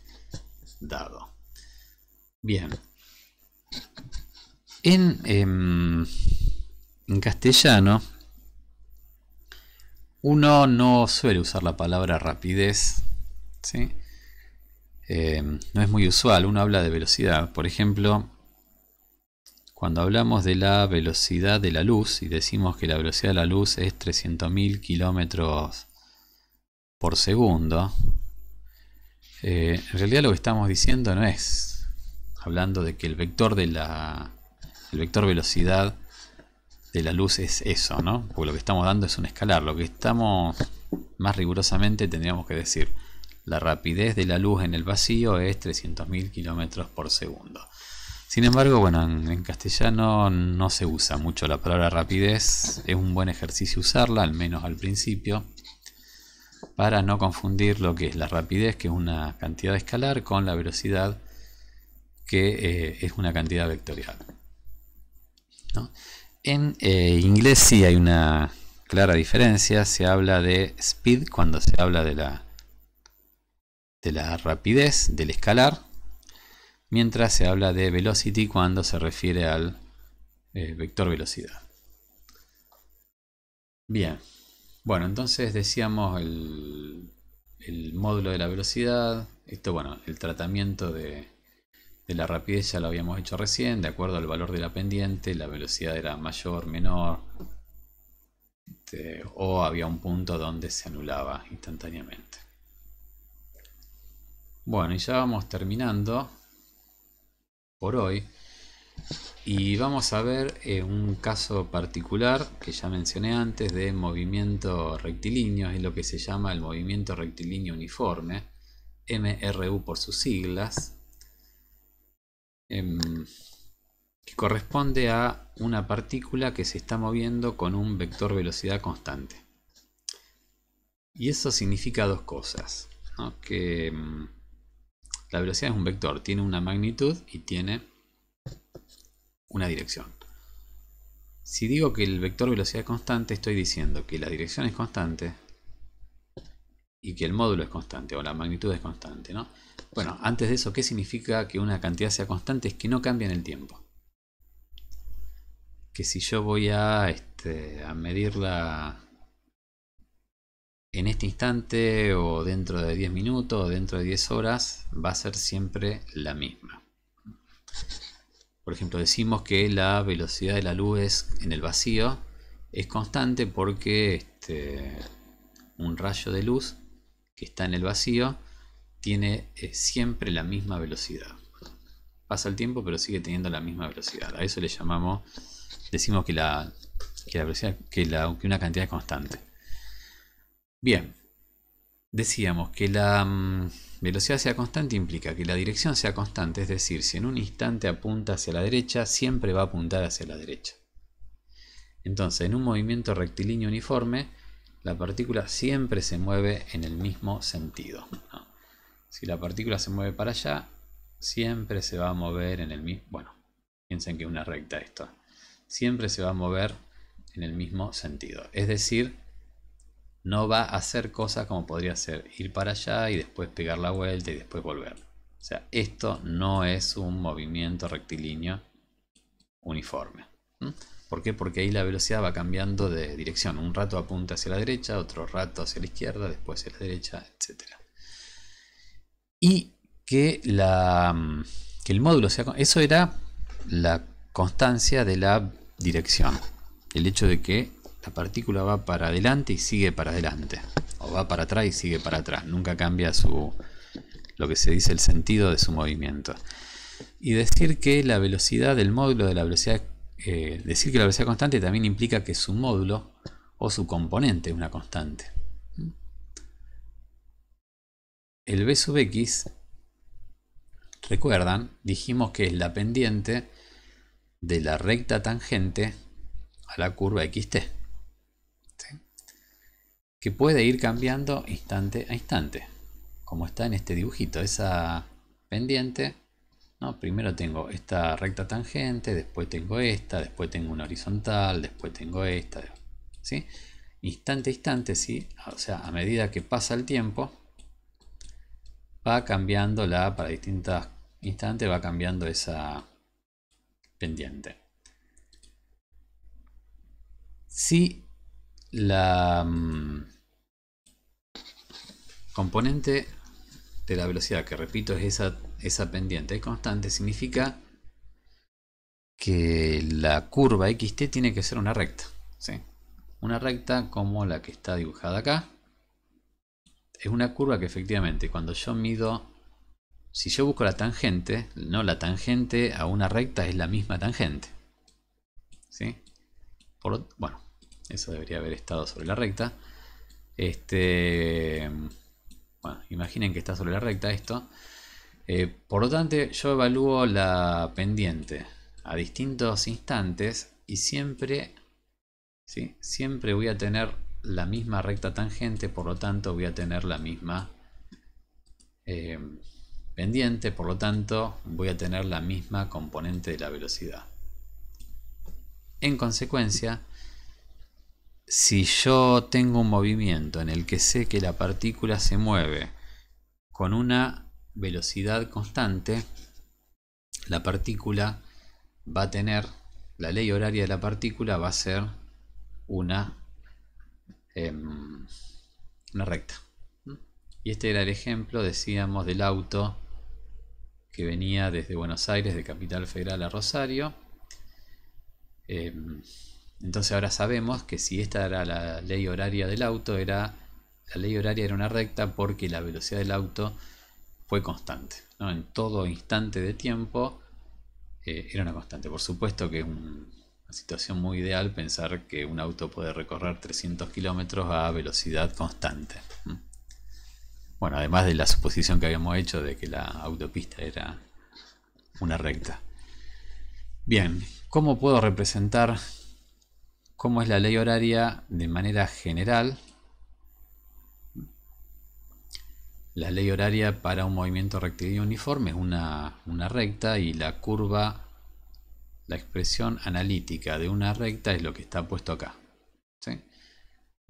dado. Bien. En, em, en castellano, uno no suele usar la palabra rapidez eh, no es muy usual, uno habla de velocidad. Por ejemplo, cuando hablamos de la velocidad de la luz y decimos que la velocidad de la luz es 300.000 kilómetros por segundo, eh, en realidad lo que estamos diciendo no es hablando de que el vector de la el vector velocidad de la luz es eso, ¿no? Porque lo que estamos dando es un escalar. Lo que estamos más rigurosamente tendríamos que decir la rapidez de la luz en el vacío es 300.000 km por segundo. Sin embargo, bueno, en, castellano no se usa mucho la palabra rapidez. Es un buen ejercicio usarla, al menos al principio, para no confundir lo que es la rapidez, que es una cantidad escalar, con la velocidad, que eh, es una cantidad vectorial. En eh, inglés sí hay una clara diferencia. Se habla de speed cuando se habla de la de la rapidez del escalar, mientras se habla de velocity cuando se refiere al eh, vector velocidad. Bien, bueno, entonces decíamos el, módulo de la velocidad, esto bueno, el tratamiento de, de la rapidez ya lo habíamos hecho recién, de acuerdo al valor de la pendiente, la velocidad era mayor, menor, este, o había un punto donde se anulaba instantáneamente. Bueno, y ya vamos terminando por hoy. Y vamos a ver eh, un caso particular que ya mencioné antes de movimiento rectilíneo, es lo que se llama el movimiento rectilíneo uniforme, MRU por sus siglas, em, que corresponde a una partícula que se está moviendo con un vector velocidad constante. Y eso significa dos cosas, que em, la velocidad es un vector, tiene una magnitud y tiene una dirección. Si digo que el vector velocidad es constante, estoy diciendo que la dirección es constante y que el módulo es constante o la magnitud es constante. ¿no? Bueno, antes de eso, ¿qué significa que una cantidad sea constante? Es que no cambia en el tiempo. Que si yo voy a, este, medir la en este instante o dentro de 10 minutos o dentro de 10 horas va a ser siempre la misma. Por ejemplo, decimos que la velocidad de la luz en el vacío es constante porque este, un rayo de luz que está en el vacío tiene eh, siempre la misma velocidad. Pasa el tiempo pero sigue teniendo la misma velocidad. A eso le llamamos, decimos que la, que velocidad, que, la, que una cantidad es constante. Bien, decíamos que la mm, velocidad sea constante implica que la dirección sea constante, es decir, si en un instante apunta hacia la derecha, siempre va a apuntar hacia la derecha. Entonces, en un movimiento rectilíneo uniforme, la partícula siempre se mueve en el mismo sentido. Si la partícula se mueve para allá, siempre se va a mover en el mismo... Bueno, piensen que una recta esto. Siempre se va a mover en el mismo sentido. Es decir, no va a hacer cosas como podría ser ir para allá y después pegar la vuelta y después volver. O sea, esto no es un movimiento rectilíneo uniforme. ¿Por qué? Porque ahí la velocidad va cambiando de dirección. Un rato apunta hacia la derecha, otro rato hacia la izquierda, después hacia la derecha, etc. Y que, la, mm, que el módulo sea... Eso era la constancia de la dirección. El hecho de que la partícula va para adelante y sigue para adelante. O va para atrás y sigue para atrás. Nunca cambia su lo que se dice el sentido de su movimiento. Y decir que la velocidad del módulo de la velocidad eh, decir que la velocidad constante también implica que su módulo o su componente es una constante. El b sub x, recuerdan, dijimos que es la pendiente de la recta tangente a la curva xt que puede ir cambiando instante a instante, como está en este dibujito, esa pendiente. ¿no? Primero tengo esta recta tangente, después tengo esta, después tengo una horizontal, después tengo esta. Instante a instante, ¿sí? o sea, a medida que pasa el tiempo, va cambiando la, para distintas instantes, va cambiando esa pendiente. Si la mm, componente de la velocidad, que repito es esa, pendiente pendiente constante, significa que la curva XT tiene que ser una recta. ¿sí? Una recta como la que está dibujada acá. Es una curva que efectivamente cuando yo mido, si yo busco la tangente, no la tangente a una recta es la misma tangente. ¿sí? bueno, eso debería haber estado sobre la recta. Este, imaginen que está sobre la recta esto. Eh, por lo tanto, yo evalúo la pendiente a distintos instantes y siempre, siempre voy a tener la misma recta tangente, por lo tanto voy a tener la misma eh, pendiente, por lo tanto voy a tener la misma componente de la velocidad. En consecuencia, si yo tengo un movimiento en el que sé que la partícula se mueve con una velocidad constante, la partícula va a tener, la ley horaria de la partícula va a ser una, em, una recta. Y este era el ejemplo, decíamos, del auto que venía desde Buenos Aires, de Capital Federal a Rosario. Em, entonces ahora sabemos que si esta era la ley horaria del auto, era la ley horaria era una recta porque la velocidad del auto fue constante. En todo instante de tiempo eh, era una constante. Por supuesto que es una situación muy ideal pensar que un auto puede recorrer 300 kilómetros a velocidad constante. Bueno, además de la suposición que habíamos hecho de que la autopista era una recta. Bien, ¿cómo puedo representar cómo es la ley horaria de manera general, la ley horaria para un movimiento rectilíneo uniforme es una, recta y la curva, la expresión analítica de una recta es lo que está puesto acá.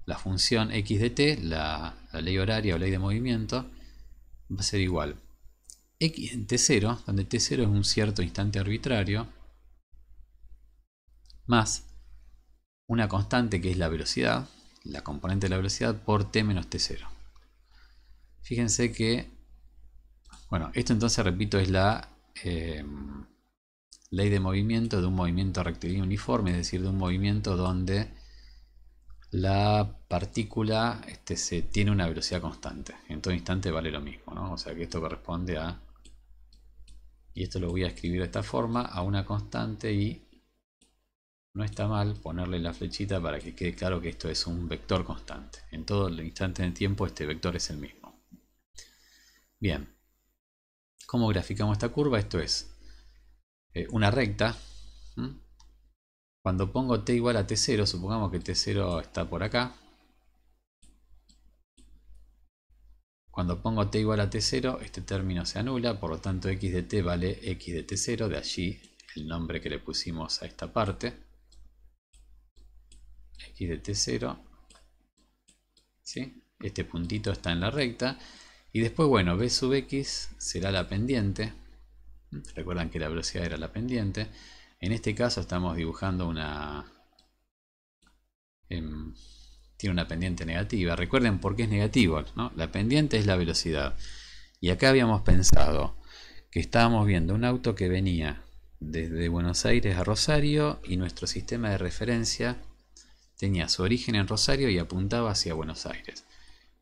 La función x de t, la, ley horaria o ley de movimiento, va a ser igual. x en t0, donde t0 es un cierto instante arbitrario, más una constante que es la velocidad, la componente de la velocidad por t menos t0. Fíjense que, bueno, esto entonces, repito, es la em, ley de movimiento de un movimiento rectilíneo uniforme, es decir, de un movimiento donde la partícula este, se tiene una velocidad constante. En todo instante vale lo mismo, ¿no? O sea que esto corresponde a, y esto lo voy a escribir de esta forma, a una constante y no está mal ponerle la flechita para que quede claro que esto es un vector constante. En todo el instante de tiempo este vector es el mismo. Bien. ¿Cómo graficamos esta curva? Esto es eh, una recta. Cuando pongo t igual a t0, supongamos que t0 está por acá. Cuando pongo t igual a t0, este término se anula, por lo tanto x de t vale x de t0, de allí el nombre que le pusimos a esta parte. X de T0. Este puntito está en la recta. Y después, bueno, B sub X será la pendiente. Recuerdan que la velocidad era la pendiente. En este caso estamos dibujando una... Em, tiene una pendiente negativa. Recuerden por qué es negativo. La pendiente es la velocidad. Y acá habíamos pensado que estábamos viendo un auto que venía desde Buenos Aires a Rosario y nuestro sistema de referencia tenía su origen en Rosario y apuntaba hacia Buenos Aires.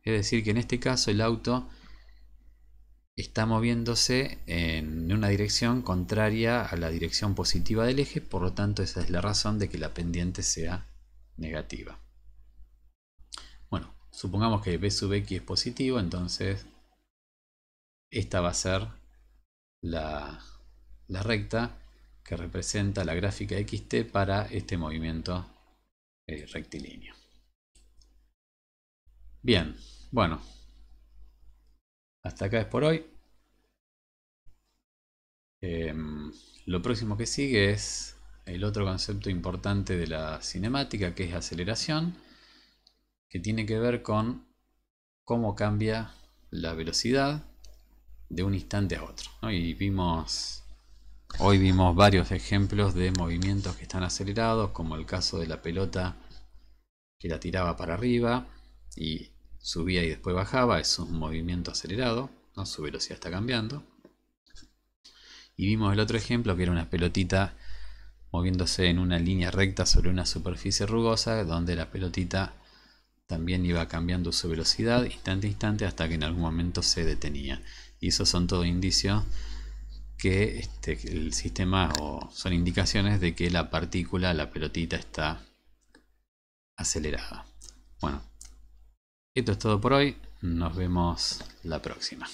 Es decir, que en este caso el auto está moviéndose en una dirección contraria a la dirección positiva del eje, por lo tanto esa es la razón de que la pendiente sea negativa. Bueno, supongamos que B sub X es positivo, entonces esta va a ser la, recta que representa la gráfica XT para este movimiento el eh, rectilíneo. Bien, bueno. Hasta acá es por hoy. Em, lo próximo que sigue es el otro concepto importante de la cinemática, que es aceleración, que tiene que ver con cómo cambia la velocidad de un instante a otro. Y vimos Hoy vimos varios ejemplos de movimientos que están acelerados, como el caso de la pelota que la tiraba para arriba y subía y después bajaba, es un movimiento acelerado, su velocidad está cambiando. Y vimos el otro ejemplo que era una pelotita moviéndose en una línea recta sobre una superficie rugosa, donde la pelotita también iba cambiando su velocidad instante a instante hasta que en algún momento se detenía. Y esos son todos indicios que este, el sistema o son indicaciones de que la partícula, la pelotita está acelerada. Bueno, esto es todo por hoy. Nos vemos la próxima.